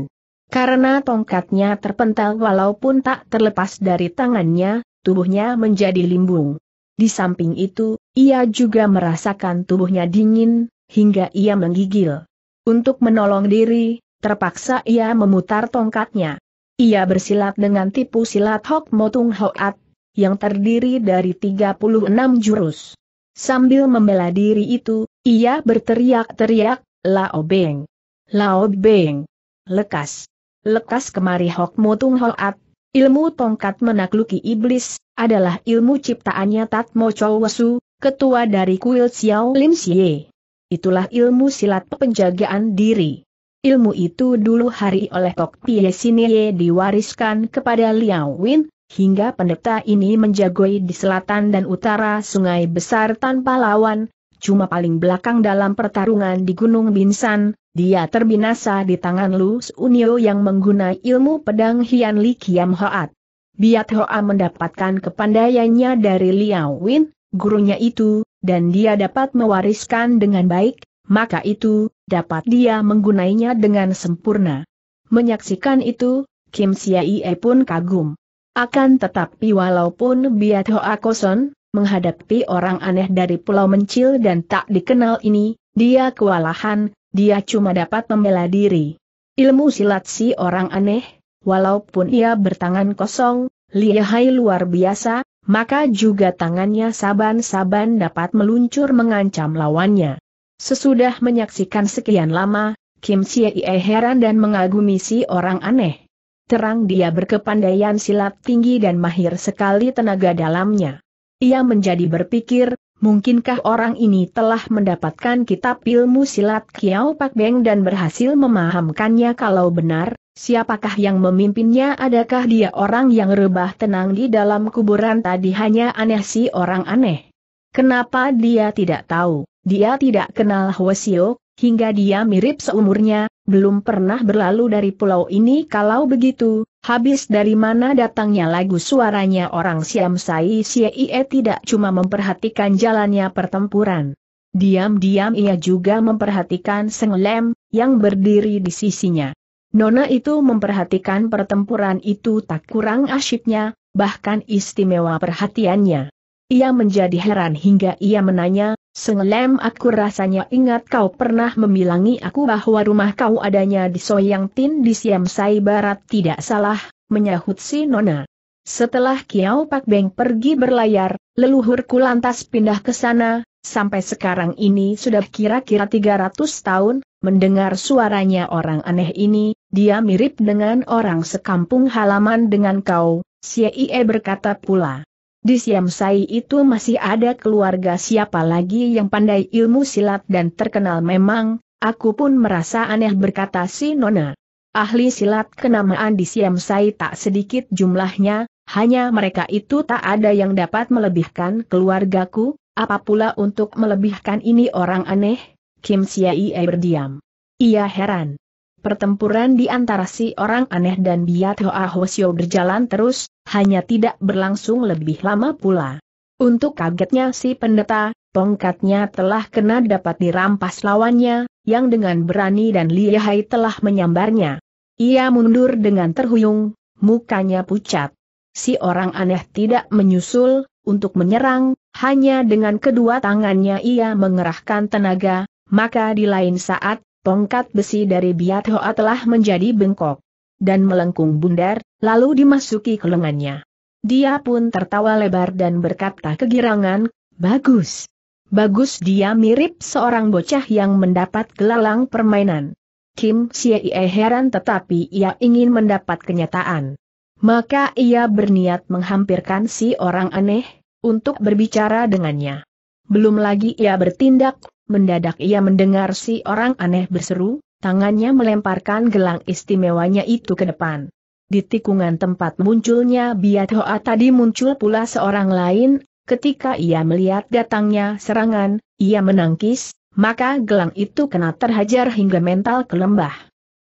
Karena tongkatnya terpental walaupun tak terlepas dari tangannya, tubuhnya menjadi limbung. Di samping itu, ia juga merasakan tubuhnya dingin, hingga ia menggigil. Untuk menolong diri, terpaksa ia memutar tongkatnya. Ia bersilat dengan tipu silat Hok Motung Hoat, yang terdiri dari 36 jurus. Sambil membela diri itu, ia berteriak-teriak, Lao Beng! Lao Beng! Lekas! Lekas kemari Hok Motung Hoat, Ilmu tongkat menakluki iblis, adalah ilmu ciptaannya Tatmo Chowesu, ketua dari kuil Xiao Lim Xie. Itulah ilmu silat penjagaan diri. Ilmu itu dulu hari oleh Tok Pie Sinie diwariskan kepada Liao Win, hingga pendeta ini menjagoi di selatan dan utara sungai besar tanpa lawan, cuma paling belakang dalam pertarungan di Gunung Binsan, dia terbinasa di tangan Lu Unio yang menggunai ilmu pedang Hian Li Kiam Hoat. Biat Hoa mendapatkan kepandaiannya dari Liao Win, gurunya itu, dan dia dapat mewariskan dengan baik, maka itu, dapat dia menggunainya dengan sempurna. Menyaksikan itu, Kim Siaie pun kagum. Akan tetapi walaupun Biat Hoa Koson, menghadapi orang aneh dari pulau mencil dan tak dikenal ini, dia kewalahan, dia cuma dapat membela diri. Ilmu silat si orang aneh, walaupun ia bertangan kosong, lihai luar biasa, maka juga tangannya saban-saban dapat meluncur mengancam lawannya. Sesudah menyaksikan sekian lama, Kim Siei heran dan mengagumi si orang aneh. Terang dia berkepandaian silat tinggi dan mahir sekali tenaga dalamnya. Ia menjadi berpikir, mungkinkah orang ini telah mendapatkan kitab ilmu silat Kiao Pak Beng dan berhasil memahamkannya kalau benar, Siapakah yang memimpinnya adakah dia orang yang rebah tenang di dalam kuburan tadi hanya aneh si orang aneh. Kenapa dia tidak tahu, dia tidak kenal Hwasio, hingga dia mirip seumurnya, belum pernah berlalu dari pulau ini kalau begitu, habis dari mana datangnya lagu suaranya orang Siam Sai Sieie tidak cuma memperhatikan jalannya pertempuran. Diam-diam ia juga memperhatikan Seng Lem, yang berdiri di sisinya. Nona itu memperhatikan pertempuran itu tak kurang asyiknya, bahkan istimewa perhatiannya. Ia menjadi heran hingga ia menanya, Sengelem aku rasanya ingat kau pernah memilangi aku bahwa rumah kau adanya di Soyang Tin di Siam Sai Barat tidak salah, menyahut si Nona. Setelah Kiau Pak Beng pergi berlayar, leluhurku lantas pindah ke sana, sampai sekarang ini sudah kira-kira 300 tahun, mendengar suaranya orang aneh ini, dia mirip dengan orang sekampung halaman dengan kau, Siei e berkata pula. Di Siam Sai itu masih ada keluarga siapa lagi yang pandai ilmu silat dan terkenal memang, aku pun merasa aneh berkata si Nona. Ahli silat kenamaan di Siam Sai tak sedikit jumlahnya, hanya mereka itu tak ada yang dapat melebihkan keluargaku, apa pula untuk melebihkan ini orang aneh? Kim Siaie berdiam. Ia heran. Pertempuran di antara si orang aneh dan Biat Hoa Hosio berjalan terus, hanya tidak berlangsung lebih lama pula. Untuk kagetnya si pendeta, tongkatnya telah kena dapat dirampas lawannya, yang dengan berani dan lihai telah menyambarnya. Ia mundur dengan terhuyung, mukanya pucat. Si orang aneh tidak menyusul, untuk menyerang, hanya dengan kedua tangannya ia mengerahkan tenaga, maka di lain saat, tongkat besi dari Biat Hoa telah menjadi bengkok dan melengkung bundar, lalu dimasuki ke lengannya. Dia pun tertawa lebar dan berkata kegirangan, bagus. Bagus dia mirip seorang bocah yang mendapat gelalang permainan. Kim Siei heran tetapi ia ingin mendapat kenyataan. Maka ia berniat menghampirkan si orang aneh, untuk berbicara dengannya. Belum lagi ia bertindak, mendadak ia mendengar si orang aneh berseru, tangannya melemparkan gelang istimewanya itu ke depan. Di tikungan tempat munculnya Biat Hoa tadi muncul pula seorang lain, ketika ia melihat datangnya serangan, ia menangkis, maka gelang itu kena terhajar hingga mental kelembah.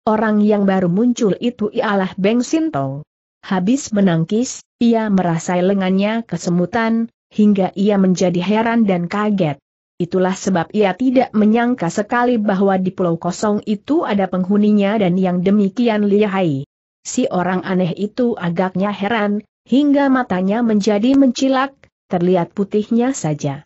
Orang yang baru muncul itu ialah Beng Sintong. Habis menangkis, ia merasa lengannya kesemutan, hingga ia menjadi heran dan kaget. Itulah sebab ia tidak menyangka sekali bahwa di pulau kosong itu ada penghuninya dan yang demikian lihai. Si orang aneh itu agaknya heran, hingga matanya menjadi mencilak, terlihat putihnya saja.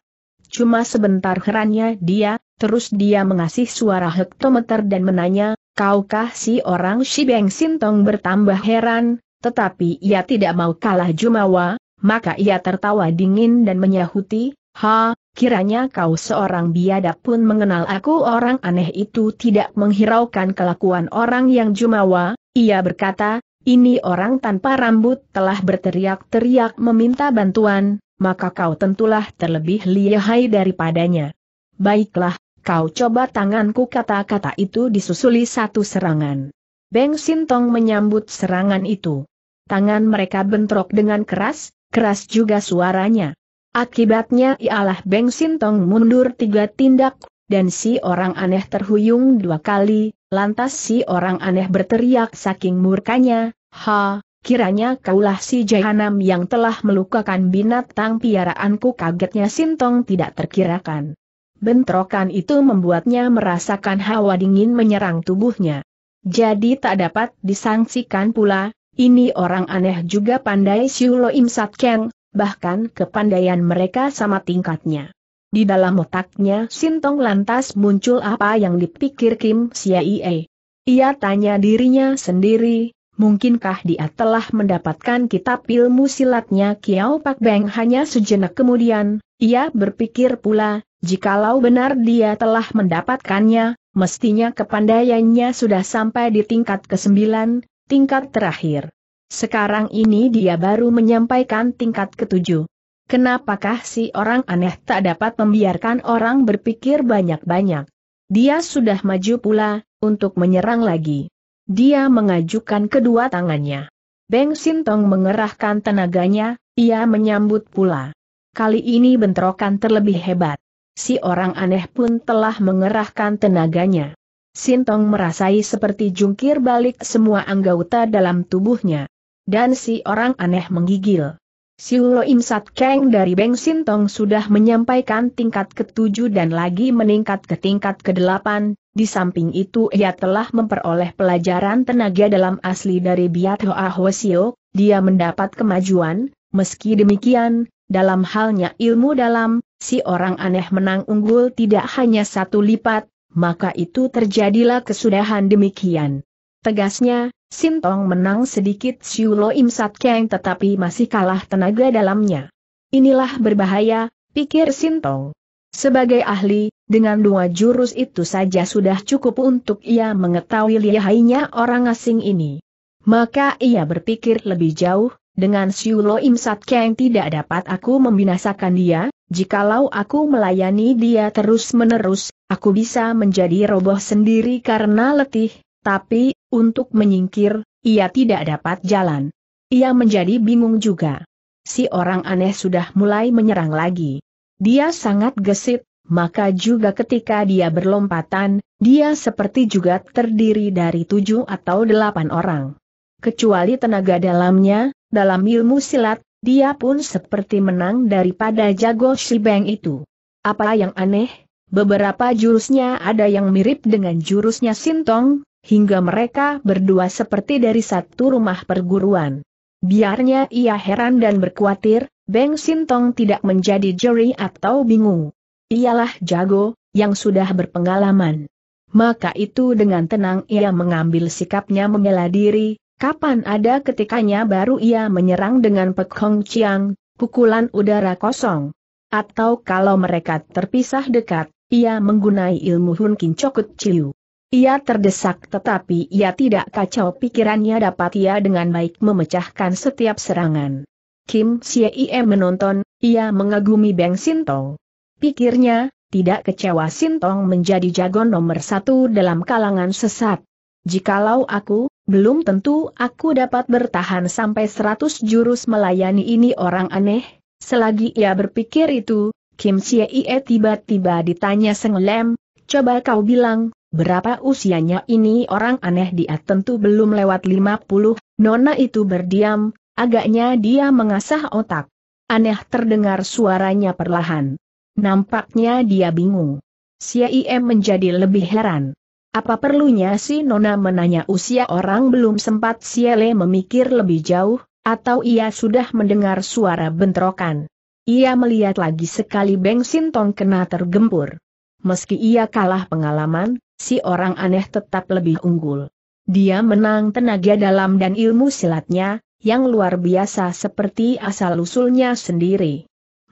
Cuma sebentar herannya dia, terus dia mengasih suara hektometer dan menanya, kaukah si orang Shibeng Sintong bertambah heran, tetapi ia tidak mau kalah Jumawa, maka ia tertawa dingin dan menyahuti, Ha, kiranya kau seorang biadab pun mengenal aku orang aneh itu tidak menghiraukan kelakuan orang yang Jumawa, ia berkata, ini orang tanpa rambut telah berteriak-teriak meminta bantuan, maka kau tentulah terlebih lihai daripadanya. Baiklah, kau coba tanganku kata-kata itu disusuli satu serangan. Beng Sintong menyambut serangan itu tangan mereka bentrok dengan keras, keras juga suaranya. Akibatnya ialah Beng Sintong mundur tiga tindak, dan si orang aneh terhuyung dua kali, lantas si orang aneh berteriak saking murkanya, Ha, kiranya kaulah si Jahanam yang telah melukakan binatang piaraanku kagetnya Sintong tidak terkirakan. Bentrokan itu membuatnya merasakan hawa dingin menyerang tubuhnya. Jadi tak dapat disangsikan pula, ini orang aneh juga pandai Siulo Im Sat Keng, bahkan kepandaian mereka sama tingkatnya. Di dalam otaknya Sintong lantas muncul apa yang dipikir Kim Siaie. Ia tanya dirinya sendiri, mungkinkah dia telah mendapatkan kitab ilmu silatnya Kiao Pak Beng hanya sejenak kemudian, ia berpikir pula, jikalau benar dia telah mendapatkannya, mestinya kepandaiannya sudah sampai di tingkat ke-9, tingkat terakhir. Sekarang ini dia baru menyampaikan tingkat ketujuh. Kenapakah si orang aneh tak dapat membiarkan orang berpikir banyak-banyak? Dia sudah maju pula, untuk menyerang lagi. Dia mengajukan kedua tangannya. Beng Sintong mengerahkan tenaganya, ia menyambut pula. Kali ini bentrokan terlebih hebat. Si orang aneh pun telah mengerahkan tenaganya. Sintong merasai seperti jungkir balik semua anggota dalam tubuhnya. Dan si orang aneh menggigil. Siulo Im Sat Kang dari Beng Sintong sudah menyampaikan tingkat ketujuh dan lagi meningkat ke tingkat kedelapan, di samping itu ia telah memperoleh pelajaran tenaga dalam asli dari Biat Hoa Hwasio, dia mendapat kemajuan, meski demikian, dalam halnya ilmu dalam, si orang aneh menang unggul tidak hanya satu lipat, maka itu terjadilah kesudahan demikian. Tegasnya, Sintong menang sedikit Siu Lo Im Sat Kang tetapi masih kalah tenaga dalamnya. Inilah berbahaya, pikir Sintong. Sebagai ahli, dengan dua jurus itu saja sudah cukup untuk ia mengetahui lihainya orang asing ini. Maka ia berpikir lebih jauh, dengan Siu Lo Im Sat Kang tidak dapat aku membinasakan dia, Jikalau aku melayani dia terus-menerus, aku bisa menjadi roboh sendiri karena letih, tapi, untuk menyingkir, ia tidak dapat jalan. Ia menjadi bingung juga. Si orang aneh sudah mulai menyerang lagi. Dia sangat gesit, maka juga ketika dia berlompatan, dia seperti juga terdiri dari tujuh atau delapan orang. Kecuali tenaga dalamnya, dalam ilmu silat, dia pun seperti menang daripada jago Shibeng itu. Apa yang aneh, beberapa jurusnya ada yang mirip dengan jurusnya Sintong, hingga mereka berdua seperti dari satu rumah perguruan. Biarnya ia heran dan berkhawatir, Beng Sintong tidak menjadi juri atau bingung. Ialah jago, yang sudah berpengalaman. Maka itu dengan tenang ia mengambil sikapnya membela diri, Kapan ada ketikanya baru ia menyerang dengan Pek ciang, pukulan udara kosong. Atau kalau mereka terpisah dekat, ia menggunai ilmu Hun Kincokut Chiu. Ia terdesak tetapi ia tidak kacau pikirannya dapat ia dengan baik memecahkan setiap serangan. Kim Sieie menonton, ia mengagumi Beng Sintong. Pikirnya, tidak kecewa Sintong menjadi jago nomor satu dalam kalangan sesat. Jikalau aku, belum tentu aku dapat bertahan sampai seratus jurus melayani ini orang aneh. Selagi ia berpikir itu, Kim Chie Ie tiba-tiba ditanya Senglem, coba kau bilang, berapa usianya ini orang aneh dia tentu belum lewat 50, Nona itu berdiam, agaknya dia mengasah otak. Aneh terdengar suaranya perlahan. Nampaknya dia bingung. Chie Ie menjadi lebih heran. Apa perlunya si Nona menanya usia orang belum sempat Siele memikir lebih jauh, atau ia sudah mendengar suara bentrokan. Ia melihat lagi sekali Beng Sintong kena tergempur. Meski ia kalah pengalaman, si orang aneh tetap lebih unggul. Dia menang tenaga dalam dan ilmu silatnya, yang luar biasa seperti asal-usulnya sendiri.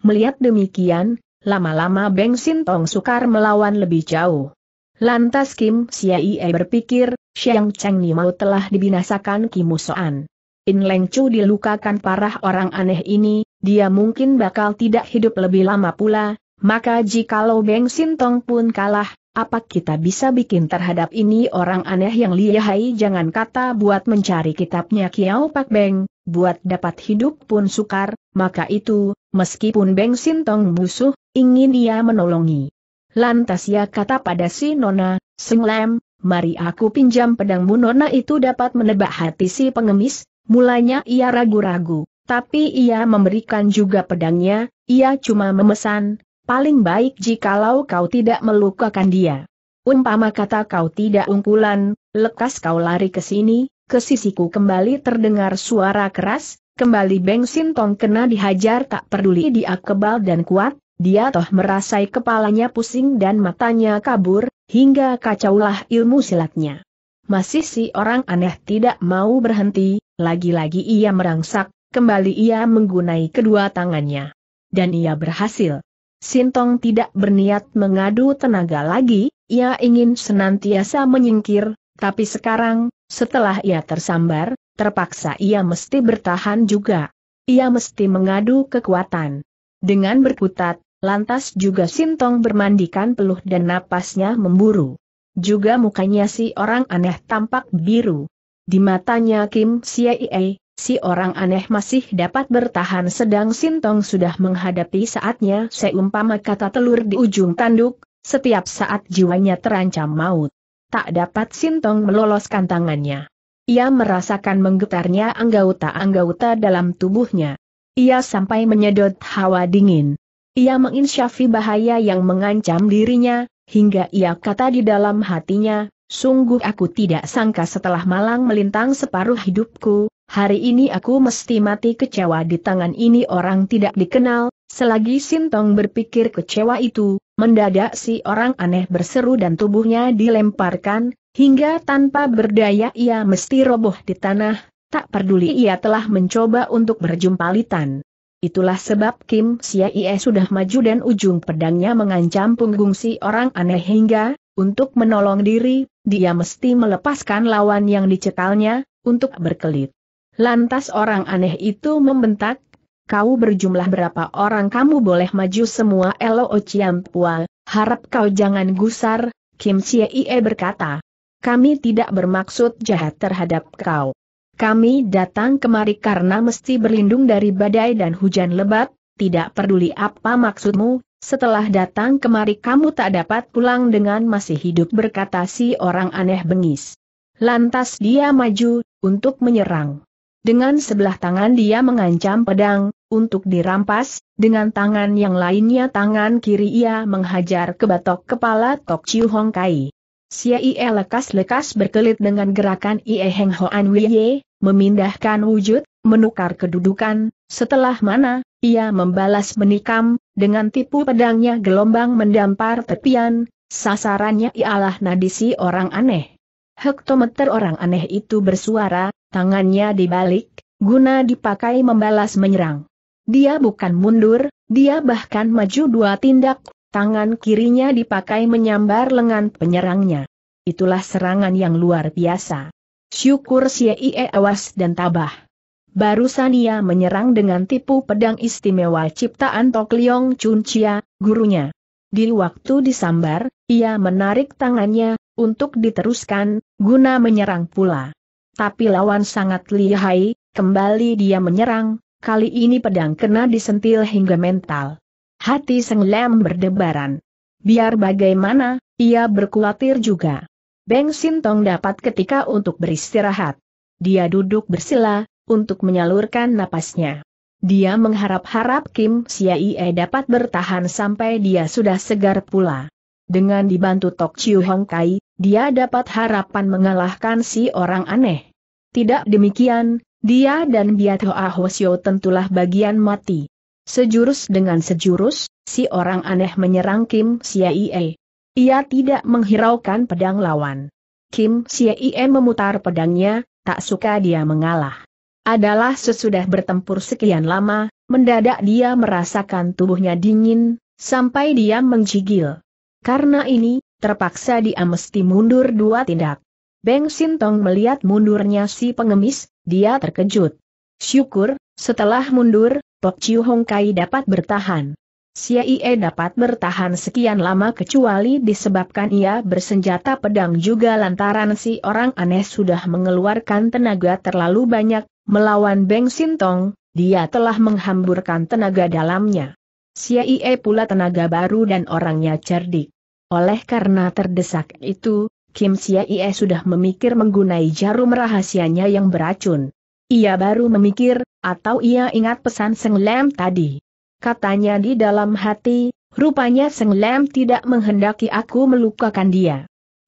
Melihat demikian, lama-lama Beng Sintong sukar melawan lebih jauh. Lantas Kim Siaie berpikir, Xiang Cheng mao telah dibinasakan Kim Musoan. In Leng Chu dilukakan parah orang aneh ini, dia mungkin bakal tidak hidup lebih lama pula, maka jikalau Beng Sintong pun kalah, apa kita bisa bikin terhadap ini orang aneh yang lihai jangan kata buat mencari kitabnya Kiao Pak Beng, buat dapat hidup pun sukar, maka itu, meskipun Beng Sintong musuh, ingin ia menolongi. Lantas ia kata pada si Nona, Senglem, mari aku pinjam pedangmu Nona itu dapat menebak hati si pengemis, mulanya ia ragu-ragu, tapi ia memberikan juga pedangnya, ia cuma memesan, paling baik jikalau kau tidak melukakan dia. Umpama kata kau tidak ungkulan, lekas kau lari ke sini, ke sisiku kembali terdengar suara keras, kembali bensin tong kena dihajar tak peduli dia kebal dan kuat, dia toh merasai kepalanya pusing dan matanya kabur, hingga kacaulah ilmu silatnya. Masih si orang aneh tidak mau berhenti, lagi-lagi ia merangsak, kembali ia menggunai kedua tangannya. Dan ia berhasil. Sintong tidak berniat mengadu tenaga lagi, ia ingin senantiasa menyingkir, tapi sekarang, setelah ia tersambar, terpaksa ia mesti bertahan juga. Ia mesti mengadu kekuatan. Dengan berkutat, Lantas juga Sintong bermandikan peluh dan napasnya memburu. Juga mukanya si orang aneh tampak biru. Di matanya Kim Siaie, si orang aneh masih dapat bertahan sedang Sintong sudah menghadapi saatnya seumpama kata telur di ujung tanduk, setiap saat jiwanya terancam maut. Tak dapat Sintong meloloskan tangannya. Ia merasakan menggetarnya anggota-anggota dalam tubuhnya. Ia sampai menyedot hawa dingin. Ia menginsyafi bahaya yang mengancam dirinya, hingga ia kata di dalam hatinya, sungguh aku tidak sangka setelah malang melintang separuh hidupku, hari ini aku mesti mati kecewa di tangan ini orang tidak dikenal, selagi Sintong berpikir kecewa itu, mendadak si orang aneh berseru dan tubuhnya dilemparkan, hingga tanpa berdaya ia mesti roboh di tanah, tak peduli ia telah mencoba untuk berjumpalitan. Itulah sebab Kim Siaie sudah maju dan ujung pedangnya mengancam punggung si orang aneh hingga, untuk menolong diri, dia mesti melepaskan lawan yang dicekalnya, untuk berkelit. Lantas orang aneh itu membentak, kau berjumlah berapa orang kamu boleh maju semua Elo pua, harap kau jangan gusar, Kim Siaie berkata. Kami tidak bermaksud jahat terhadap kau. Kami datang kemari karena mesti berlindung dari badai dan hujan lebat, tidak peduli apa maksudmu, setelah datang kemari kamu tak dapat pulang dengan masih hidup berkata si orang aneh bengis. Lantas dia maju, untuk menyerang. Dengan sebelah tangan dia mengancam pedang, untuk dirampas, dengan tangan yang lainnya tangan kiri ia menghajar ke batok kepala Tok Chiu Hong Kai. Sia Ie lekas-lekas berkelit dengan gerakan Ie Heng Hoan Wie memindahkan wujud, menukar kedudukan, setelah mana, ia membalas menikam, dengan tipu pedangnya gelombang mendampar tepian, sasarannya ialah nadisi orang aneh. Hektometer orang aneh itu bersuara, tangannya dibalik, guna dipakai membalas menyerang. Dia bukan mundur, dia bahkan maju dua tindak, tangan kirinya dipakai menyambar lengan penyerangnya. Itulah serangan yang luar biasa. Syukur si Ie awas dan tabah. Barusan ia menyerang dengan tipu pedang istimewa ciptaan Tok Liong Chun Chia, gurunya. Di waktu disambar, ia menarik tangannya, untuk diteruskan, guna menyerang pula. Tapi lawan sangat lihai, kembali dia menyerang, kali ini pedang kena disentil hingga mental. Hati Seng berdebaran. Biar bagaimana, ia berkulatir juga. Beng Sintong dapat ketika untuk beristirahat. Dia duduk bersila, untuk menyalurkan napasnya. Dia mengharap-harap Kim Siaie dapat bertahan sampai dia sudah segar pula. Dengan dibantu Tok Chiu Hong Kai, dia dapat harapan mengalahkan si orang aneh. Tidak demikian, dia dan Biat Biatho Ahosio tentulah bagian mati. Sejurus dengan sejurus, si orang aneh menyerang Kim Siaie. Ia tidak menghiraukan pedang lawan. Kim Sie memutar pedangnya, tak suka dia mengalah. Adalah sesudah bertempur sekian lama, mendadak dia merasakan tubuhnya dingin, sampai dia menggigil. Karena ini, terpaksa dia mesti mundur dua tindak. Beng Sintong melihat mundurnya si pengemis, dia terkejut. Syukur, setelah mundur, Pok Chiu Hong Kai dapat bertahan. Siaie dapat bertahan sekian lama kecuali disebabkan ia bersenjata pedang juga lantaran si orang aneh sudah mengeluarkan tenaga terlalu banyak, melawan Beng Sintong, dia telah menghamburkan tenaga dalamnya. Siaie pula tenaga baru dan orangnya cerdik. Oleh karena terdesak itu, Kim Siaie sudah memikir menggunai jarum rahasianya yang beracun. Ia baru memikir, atau ia ingat pesan Seng Lam tadi katanya di dalam hati, rupanya Seng Lem tidak menghendaki aku melukakan dia.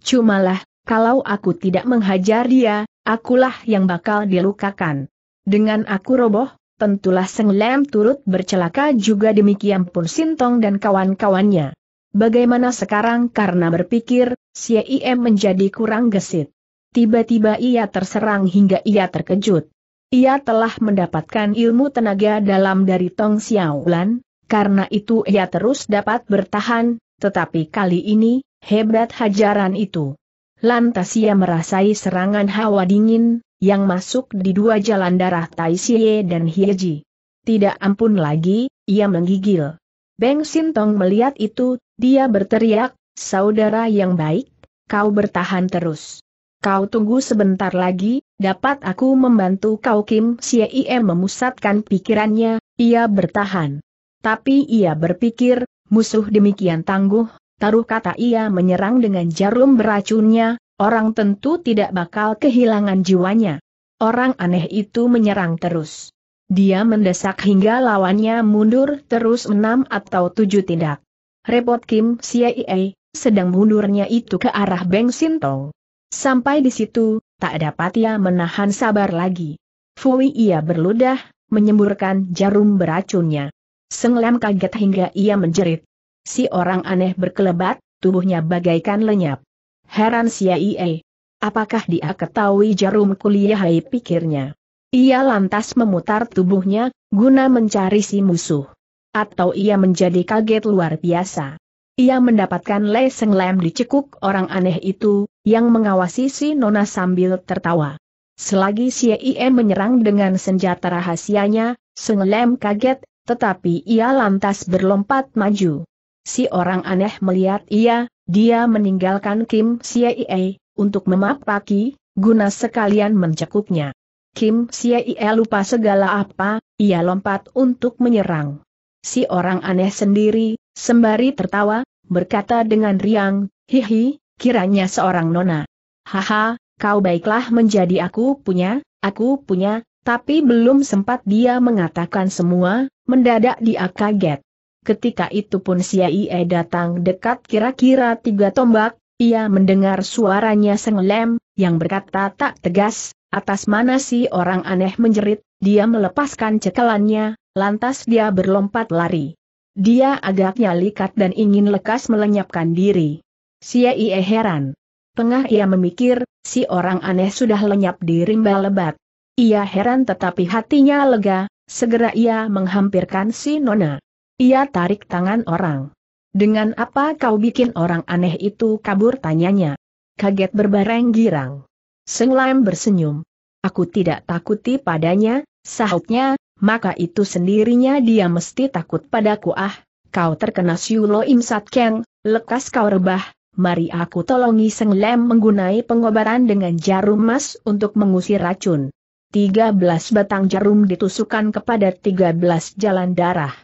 Cumalah, kalau aku tidak menghajar dia, akulah yang bakal dilukakan. Dengan aku roboh, tentulah Seng Lem turut bercelaka juga demikian pun Sintong dan kawan-kawannya. Bagaimana sekarang karena berpikir, Siem menjadi kurang gesit. Tiba-tiba ia terserang hingga ia terkejut. Ia telah mendapatkan ilmu tenaga dalam dari Tong Xiaolan, karena itu ia terus dapat bertahan, tetapi kali ini, hebat hajaran itu. Lantas ia merasai serangan hawa dingin, yang masuk di dua jalan darah Tai Xie dan Hieji. Tidak ampun lagi, ia menggigil. Beng Sintong melihat itu, dia berteriak, saudara yang baik, kau bertahan terus. Kau tunggu sebentar lagi, Dapat aku membantu kau Kim Sie memusatkan pikirannya, ia bertahan. Tapi ia berpikir, musuh demikian tangguh, taruh kata ia menyerang dengan jarum beracunnya, orang tentu tidak bakal kehilangan jiwanya. Orang aneh itu menyerang terus. Dia mendesak hingga lawannya mundur terus enam atau tujuh tindak. Repot Kim Siaie, sedang mundurnya itu ke arah Beng Sintong. Sampai di situ, tak dapat ia menahan sabar lagi. Fui ia berludah, menyemburkan jarum beracunnya. Senglam kaget hingga ia menjerit. Si orang aneh berkelebat, tubuhnya bagaikan lenyap. Heran sia ia, Apakah dia ketahui jarum kuliah pikirnya. Ia lantas memutar tubuhnya, guna mencari si musuh. Atau ia menjadi kaget luar biasa. Ia mendapatkan Lei Seng Lam dicekuk orang aneh itu, yang mengawasi si Nona sambil tertawa. Selagi si CIE menyerang dengan senjata rahasianya, senglem kaget, tetapi ia lantas berlompat maju. Si orang aneh melihat ia, dia meninggalkan Kim CIE, untuk memapaki, guna sekalian mencekuknya. Kim CIE lupa segala apa, ia lompat untuk menyerang. Si orang aneh sendiri, Sembari tertawa, berkata dengan riang, hihi, kiranya seorang nona. Haha, kau baiklah menjadi aku punya, aku punya, tapi belum sempat dia mengatakan semua, mendadak dia kaget. Ketika itu pun Aie datang dekat kira-kira tiga tombak, ia mendengar suaranya sengelem, yang berkata tak tegas, atas mana si orang aneh menjerit, dia melepaskan cekalannya, lantas dia berlompat lari. Dia agaknya likat dan ingin lekas melenyapkan diri. Sia Ie heran. Tengah ia memikir, si orang aneh sudah lenyap di rimba lebat. Ia heran tetapi hatinya lega, segera ia menghampirkan si Nona. Ia tarik tangan orang. Dengan apa kau bikin orang aneh itu kabur tanyanya. Kaget berbareng girang. Senglaim bersenyum. Aku tidak takuti padanya, sahutnya, maka itu sendirinya dia mesti takut padaku ah, kau terkena siulo imsat keng, lekas kau rebah, mari aku tolongi Seng Lem menggunai pengobaran dengan jarum emas untuk mengusir racun. 13 batang jarum ditusukkan kepada 13 jalan darah.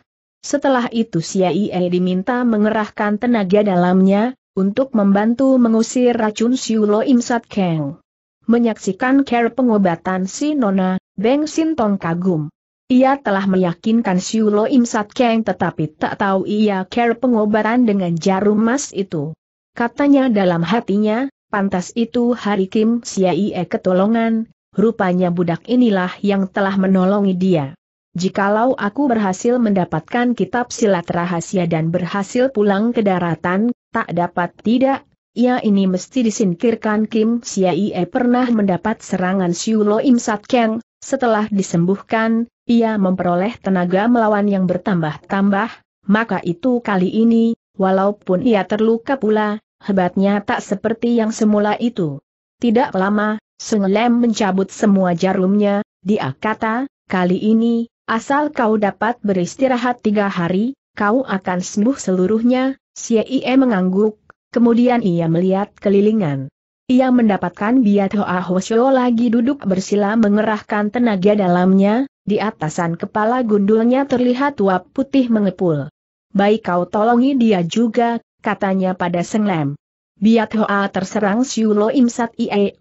Setelah itu Ie diminta mengerahkan tenaga dalamnya, untuk membantu mengusir racun Siulo Imsat Keng. Menyaksikan care pengobatan si Nona, Beng Sintong kagum. Ia telah meyakinkan Siulo Imsat Keng tetapi tak tahu ia care pengobaran dengan jarum emas itu. Katanya dalam hatinya, pantas itu hari Kim Siaie ketolongan, rupanya budak inilah yang telah menolongi dia. Jikalau aku berhasil mendapatkan kitab silat rahasia dan berhasil pulang ke daratan, tak dapat tidak, ia ini mesti disingkirkan Kim Siaie pernah mendapat serangan Siulo Imsat Keng, setelah disembuhkan, ia memperoleh tenaga melawan yang bertambah-tambah, maka itu kali ini, walaupun ia terluka pula, hebatnya tak seperti yang semula itu. Tidak lama, Sengelem mencabut semua jarumnya, dia kata, kali ini, asal kau dapat beristirahat tiga hari, kau akan sembuh seluruhnya, Ie mengangguk, kemudian ia melihat kelilingan. Ia mendapatkan Biat Hoa Hoshio lagi duduk bersila mengerahkan tenaga dalamnya, di atasan kepala gundulnya terlihat uap putih mengepul. Baik kau tolongi dia juga, katanya pada Senglem. Biat Hoa terserang Siulo Imsat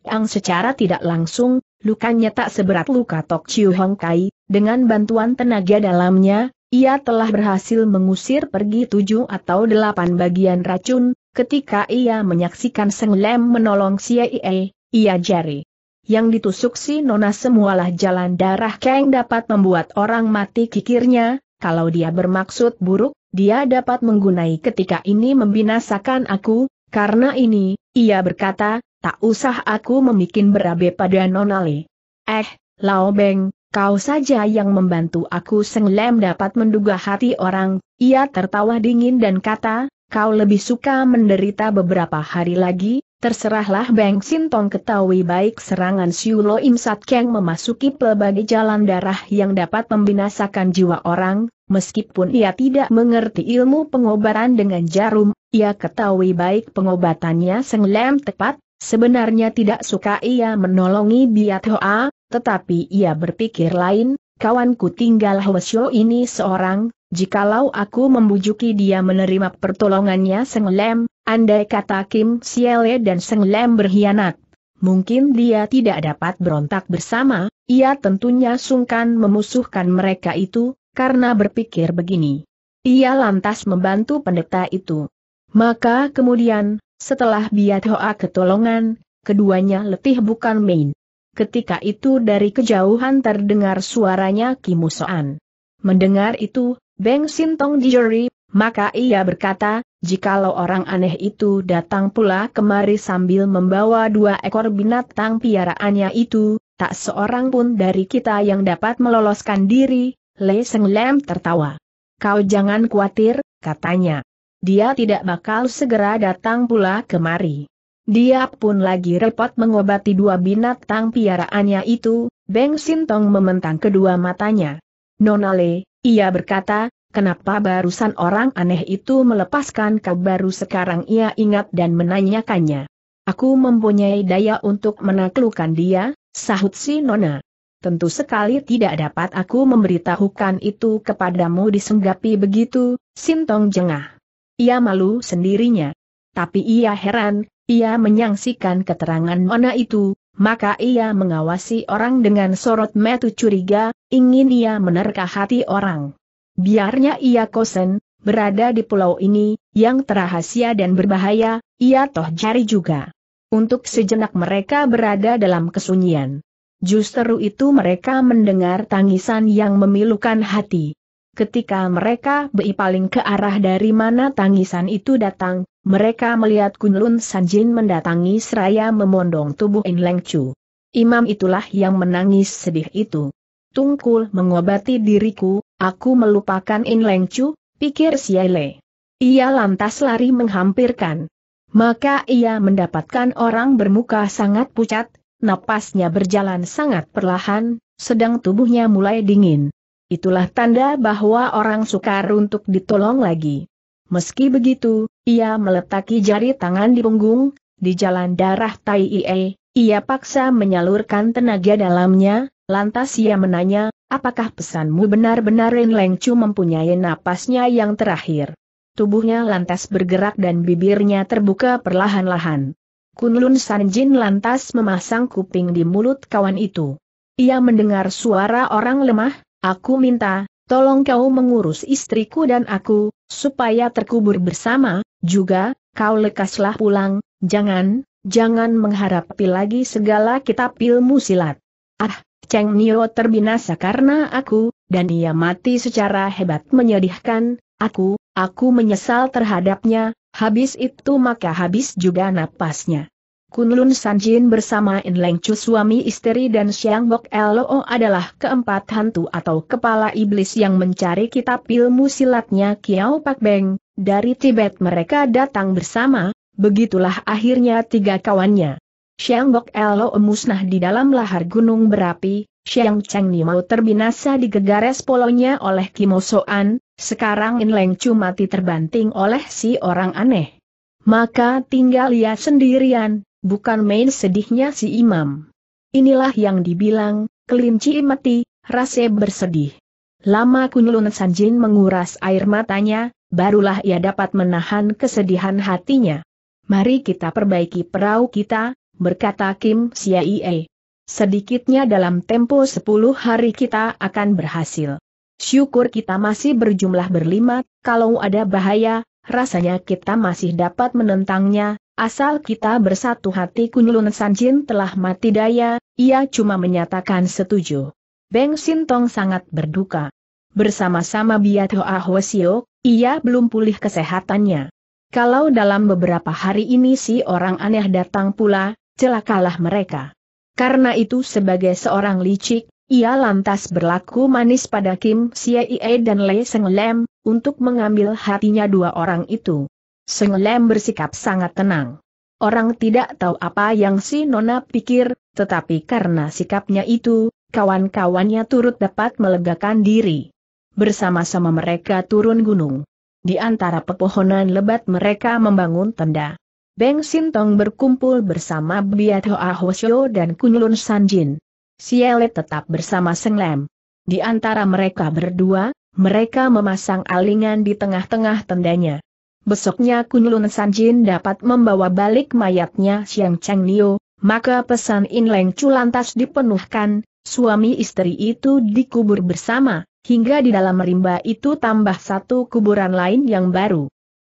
ang secara tidak langsung, lukanya tak seberat luka Tok Chiu Hong Kai, dengan bantuan tenaga dalamnya, ia telah berhasil mengusir pergi tujuh atau delapan bagian racun, ketika ia menyaksikan Seng Lem menolong CIA, ia jari yang ditusuk si nona semualah jalan darah keng dapat membuat orang mati kikirnya, kalau dia bermaksud buruk, dia dapat menggunai ketika ini membinasakan aku, karena ini, ia berkata, tak usah aku memikin berabe pada nona le. Eh, Lao Beng, kau saja yang membantu aku Seng dapat menduga hati orang, ia tertawa dingin dan kata, kau lebih suka menderita beberapa hari lagi, Terserahlah Beng Sintong ketahui baik serangan Siulo Im Sat Keng memasuki pelbagai jalan darah yang dapat membinasakan jiwa orang, meskipun ia tidak mengerti ilmu pengobatan dengan jarum, ia ketahui baik pengobatannya senglem tepat, sebenarnya tidak suka ia menolongi Biat Hoa, tetapi ia berpikir lain, kawanku tinggal Hwasyo ini seorang, Jikalau aku membujuki dia menerima pertolongannya Seng Lem, andai kata Kim Siele dan Seng Lem berkhianat, mungkin dia tidak dapat berontak bersama, ia tentunya sungkan memusuhkan mereka itu, karena berpikir begini. Ia lantas membantu pendeta itu. Maka kemudian, setelah Biat Hoa ketolongan, keduanya letih bukan main. Ketika itu dari kejauhan terdengar suaranya Kimusoan. Mendengar itu, Beng Sintong juri, maka ia berkata, jikalau orang aneh itu datang pula kemari sambil membawa dua ekor binatang piaraannya itu, tak seorang pun dari kita yang dapat meloloskan diri, Lei Seng Lem tertawa. Kau jangan khawatir, katanya. Dia tidak bakal segera datang pula kemari. Dia pun lagi repot mengobati dua binatang piaraannya itu, Beng Sintong mementang kedua matanya. Nonale, ia berkata, kenapa barusan orang aneh itu melepaskan kau baru sekarang ia ingat dan menanyakannya. Aku mempunyai daya untuk menaklukkan dia, sahut si Nona. Tentu sekali tidak dapat aku memberitahukan itu kepadamu disenggapi begitu, Sintong jengah. Ia malu sendirinya. Tapi ia heran, ia menyaksikan keterangan Nona itu, maka ia mengawasi orang dengan sorot metu curiga, ingin ia menerka hati orang. Biarnya ia kosen, berada di pulau ini, yang terahasia dan berbahaya, ia toh cari juga. Untuk sejenak mereka berada dalam kesunyian. Justru itu mereka mendengar tangisan yang memilukan hati. Ketika mereka beri paling ke arah dari mana tangisan itu datang, mereka melihat Kunlun Sanjin mendatangi seraya memondong tubuh In Leng Chu. Imam itulah yang menangis sedih itu. Tungkul mengobati diriku, aku melupakan In Leng Chu, pikir Le. Ia lantas lari menghampirkan. Maka ia mendapatkan orang bermuka sangat pucat, napasnya berjalan sangat perlahan, sedang tubuhnya mulai dingin. Itulah tanda bahwa orang sukar untuk ditolong lagi. Meski begitu, ia meletaki jari tangan di punggung, di jalan darah Tai Ie, ia paksa menyalurkan tenaga dalamnya, lantas ia menanya, apakah pesanmu benar-benar Leng Chu mempunyai napasnya yang terakhir? Tubuhnya lantas bergerak dan bibirnya terbuka perlahan-lahan. Kunlun Sanjin lantas memasang kuping di mulut kawan itu. Ia mendengar suara orang lemah, aku minta, tolong kau mengurus istriku dan aku, Supaya terkubur bersama, juga, kau lekaslah pulang, jangan, jangan mengharapi lagi segala kitab ilmu silat. Ah, Cheng Nio terbinasa karena aku, dan ia mati secara hebat menyedihkan, aku, aku menyesal terhadapnya, habis itu maka habis juga napasnya. Kunlun Sanjin bersama In Leng Chu suami istri dan Xiang Bok Elo adalah keempat hantu atau kepala iblis yang mencari kitab ilmu silatnya Kiao Pak Beng, dari Tibet mereka datang bersama, begitulah akhirnya tiga kawannya. Xiang Bok Elo musnah di dalam lahar gunung berapi, Xiang Cheng Nimau terbinasa di gegares polonya oleh Kimo Soan, sekarang In Leng Chu mati terbanting oleh si orang aneh. Maka tinggal ia sendirian, bukan main sedihnya si imam. Inilah yang dibilang, kelinci mati, rase bersedih. Lama Kunlun Sanjin menguras air matanya, barulah ia dapat menahan kesedihan hatinya. Mari kita perbaiki perahu kita, berkata Kim Siaie. Sedikitnya dalam tempo 10 hari kita akan berhasil. Syukur kita masih berjumlah berlima, kalau ada bahaya, rasanya kita masih dapat menentangnya, Asal kita bersatu hati Kunlun Sanjin telah mati daya, ia cuma menyatakan setuju. Beng Sintong sangat berduka. Bersama-sama Biat Hoa Hwasio, ia belum pulih kesehatannya. Kalau dalam beberapa hari ini si orang aneh datang pula, celakalah mereka. Karena itu sebagai seorang licik, ia lantas berlaku manis pada Kim Siai dan Lei Seng Lem, untuk mengambil hatinya dua orang itu. Senglem bersikap sangat tenang. Orang tidak tahu apa yang si Nona pikir, tetapi karena sikapnya itu, kawan-kawannya turut dapat melegakan diri. Bersama-sama mereka turun gunung. Di antara pepohonan lebat mereka membangun tenda. Beng Sintong berkumpul bersama Bia Hoa Hoshio dan Kunlun Sanjin. Siele tetap bersama Senglem. Di antara mereka berdua, mereka memasang alingan di tengah-tengah tendanya besoknya Kunlun Sanjin dapat membawa balik mayatnya Xiang Chang Nio, maka pesan In Leng Chu lantas dipenuhkan, suami istri itu dikubur bersama, hingga di dalam rimba itu tambah satu kuburan lain yang baru.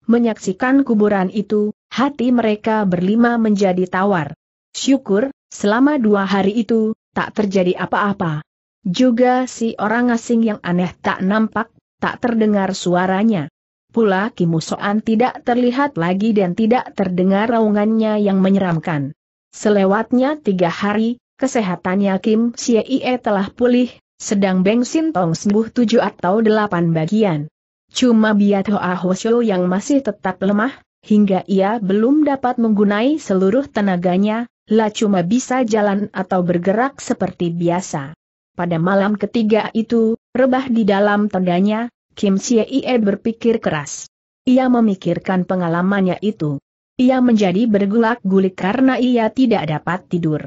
Menyaksikan kuburan itu, hati mereka berlima menjadi tawar. Syukur, selama dua hari itu, tak terjadi apa-apa. Juga si orang asing yang aneh tak nampak, tak terdengar suaranya. Pula Kimusoan tidak terlihat lagi dan tidak terdengar raungannya yang menyeramkan. Selewatnya tiga hari, kesehatannya Kim Siee telah pulih, sedang Beng tong sembuh tujuh atau delapan bagian. Cuma Biat Hoa Hosyo yang masih tetap lemah, hingga ia belum dapat menggunai seluruh tenaganya, lah cuma bisa jalan atau bergerak seperti biasa. Pada malam ketiga itu, rebah di dalam tendanya, Kim Ie berpikir keras. Ia memikirkan pengalamannya itu. Ia menjadi bergulak-gulik karena ia tidak dapat tidur.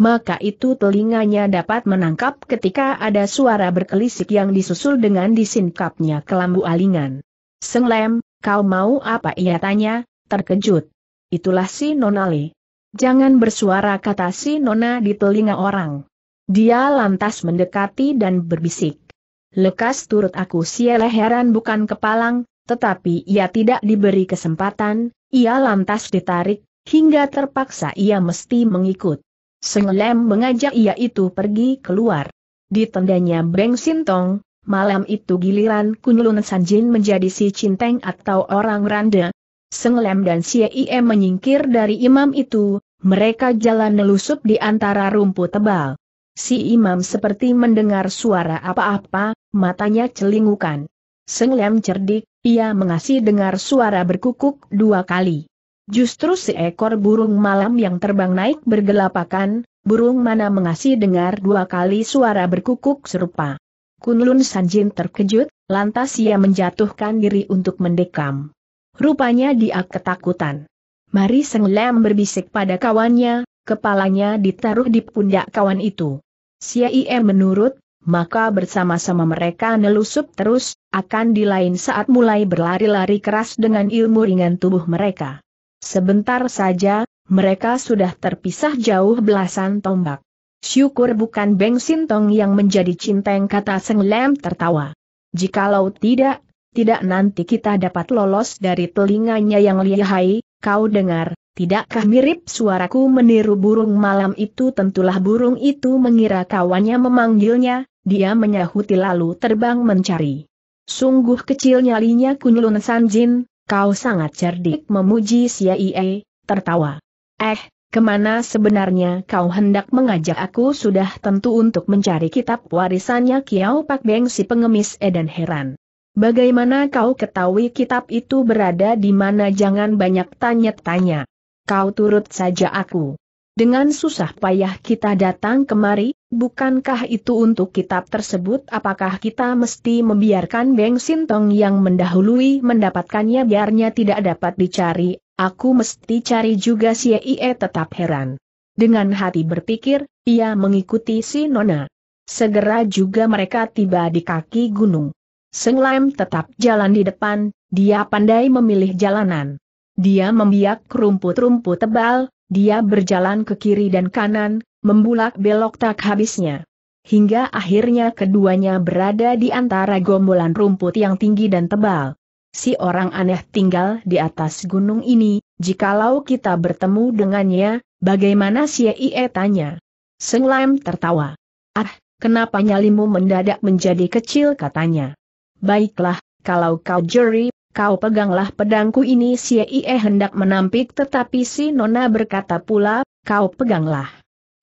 Maka itu telinganya dapat menangkap ketika ada suara berkelisik yang disusul dengan disingkapnya kelambu alingan. Senglem, kau mau apa ia tanya, terkejut. Itulah si Nona Lee. Jangan bersuara kata si Nona di telinga orang. Dia lantas mendekati dan berbisik. Lekas turut aku siele heran bukan kepalang, tetapi ia tidak diberi kesempatan, ia lantas ditarik, hingga terpaksa ia mesti mengikut. Senglem mengajak ia itu pergi keluar. Di tendanya Beng Sintong, malam itu giliran Kunlun Sanjin menjadi si cinteng atau orang rande. Senglem dan si IM menyingkir dari imam itu, mereka jalan nelusup di antara rumput tebal. Si imam seperti mendengar suara apa-apa, matanya celingukan. Seng Lem cerdik, ia mengasih dengar suara berkukuk dua kali. Justru seekor burung malam yang terbang naik bergelapakan, burung mana mengasih dengar dua kali suara berkukuk serupa. Kunlun Sanjin terkejut, lantas ia menjatuhkan diri untuk mendekam. Rupanya dia ketakutan. Mari Seng Lem berbisik pada kawannya, kepalanya ditaruh di pundak kawan itu. Sia menurut, maka bersama-sama mereka nelusup terus, akan di lain saat mulai berlari-lari keras dengan ilmu ringan tubuh mereka. Sebentar saja, mereka sudah terpisah jauh belasan tombak. Syukur bukan Beng Sintong yang menjadi cinteng kata Seng Lem tertawa. Jikalau tidak, tidak nanti kita dapat lolos dari telinganya yang lihai, kau dengar, Tidakkah mirip suaraku meniru burung malam itu tentulah burung itu mengira kawannya memanggilnya, dia menyahuti lalu terbang mencari. Sungguh kecil nyalinya Kunlun Sanjin, kau sangat cerdik memuji Siaie, tertawa. Eh, kemana sebenarnya kau hendak mengajak aku sudah tentu untuk mencari kitab warisannya Kiao Pak Beng si pengemis edan heran. Bagaimana kau ketahui kitab itu berada di mana jangan banyak tanya-tanya kau turut saja aku. Dengan susah payah kita datang kemari, bukankah itu untuk kitab tersebut apakah kita mesti membiarkan Beng Sintong yang mendahului mendapatkannya biarnya tidak dapat dicari, aku mesti cari juga si Ie tetap heran. Dengan hati berpikir, ia mengikuti si Nona. Segera juga mereka tiba di kaki gunung. Seng Lam tetap jalan di depan, dia pandai memilih jalanan. Dia membiak rumput-rumput tebal, dia berjalan ke kiri dan kanan, membulak belok tak habisnya. Hingga akhirnya keduanya berada di antara gombolan rumput yang tinggi dan tebal. Si orang aneh tinggal di atas gunung ini, jikalau kita bertemu dengannya, bagaimana si Ie tanya? Seng Lam tertawa. Ah, kenapa nyalimu mendadak menjadi kecil katanya. Baiklah, kalau kau jeri, kau peganglah pedangku ini si Ie hendak menampik tetapi si Nona berkata pula, kau peganglah.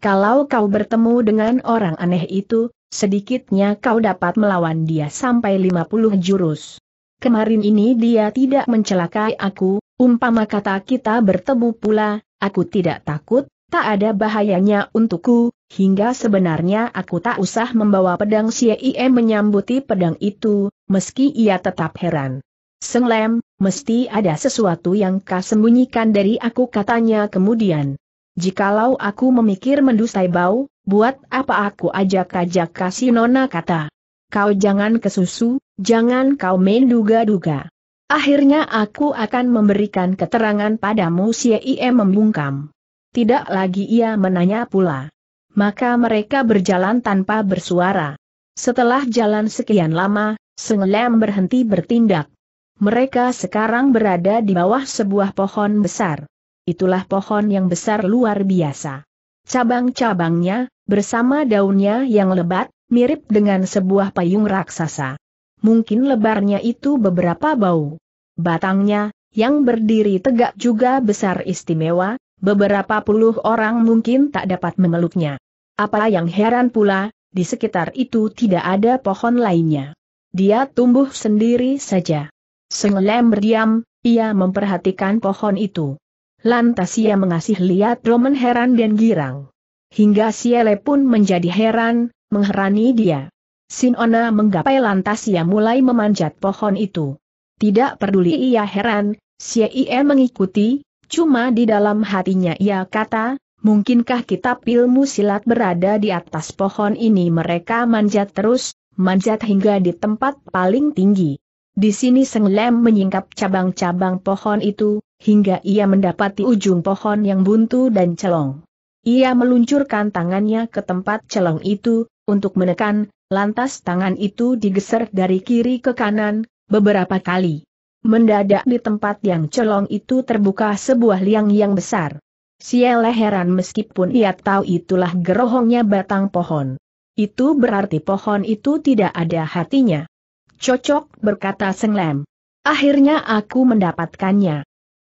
Kalau kau bertemu dengan orang aneh itu, sedikitnya kau dapat melawan dia sampai 50 jurus. Kemarin ini dia tidak mencelakai aku, umpama kata kita bertemu pula, aku tidak takut, tak ada bahayanya untukku, hingga sebenarnya aku tak usah membawa pedang si Ie menyambuti pedang itu, meski ia tetap heran. Senglem, mesti ada sesuatu yang kau sembunyikan dari aku katanya kemudian. Jikalau aku memikir mendustai bau, buat apa aku ajak-ajak kasih nona kata. Kau jangan kesusu, jangan kau main duga-duga. Akhirnya aku akan memberikan keterangan padamu si IM membungkam. Tidak lagi ia menanya pula. Maka mereka berjalan tanpa bersuara. Setelah jalan sekian lama, senglem berhenti bertindak. Mereka sekarang berada di bawah sebuah pohon besar. Itulah pohon yang besar luar biasa. Cabang-cabangnya, bersama daunnya yang lebat, mirip dengan sebuah payung raksasa. Mungkin lebarnya itu beberapa bau. Batangnya, yang berdiri tegak juga besar istimewa, beberapa puluh orang mungkin tak dapat memeluknya. Apa yang heran pula, di sekitar itu tidak ada pohon lainnya. Dia tumbuh sendiri saja. Sengelem berdiam, ia memperhatikan pohon itu. Lantas ia mengasih lihat Roman heran dan girang. Hingga Siele pun menjadi heran, mengherani dia. Sinona menggapai lantas ia mulai memanjat pohon itu. Tidak peduli ia heran, Siele mengikuti, cuma di dalam hatinya ia kata, mungkinkah kitab ilmu silat berada di atas pohon ini mereka manjat terus, manjat hingga di tempat paling tinggi. Di sini Seng Lem menyingkap cabang-cabang pohon itu, hingga ia mendapati ujung pohon yang buntu dan celong. Ia meluncurkan tangannya ke tempat celong itu, untuk menekan, lantas tangan itu digeser dari kiri ke kanan, beberapa kali. Mendadak di tempat yang celong itu terbuka sebuah liang yang besar. Siele heran meskipun ia tahu itulah gerohongnya batang pohon. Itu berarti pohon itu tidak ada hatinya. Cocok, berkata Seng Akhirnya aku mendapatkannya.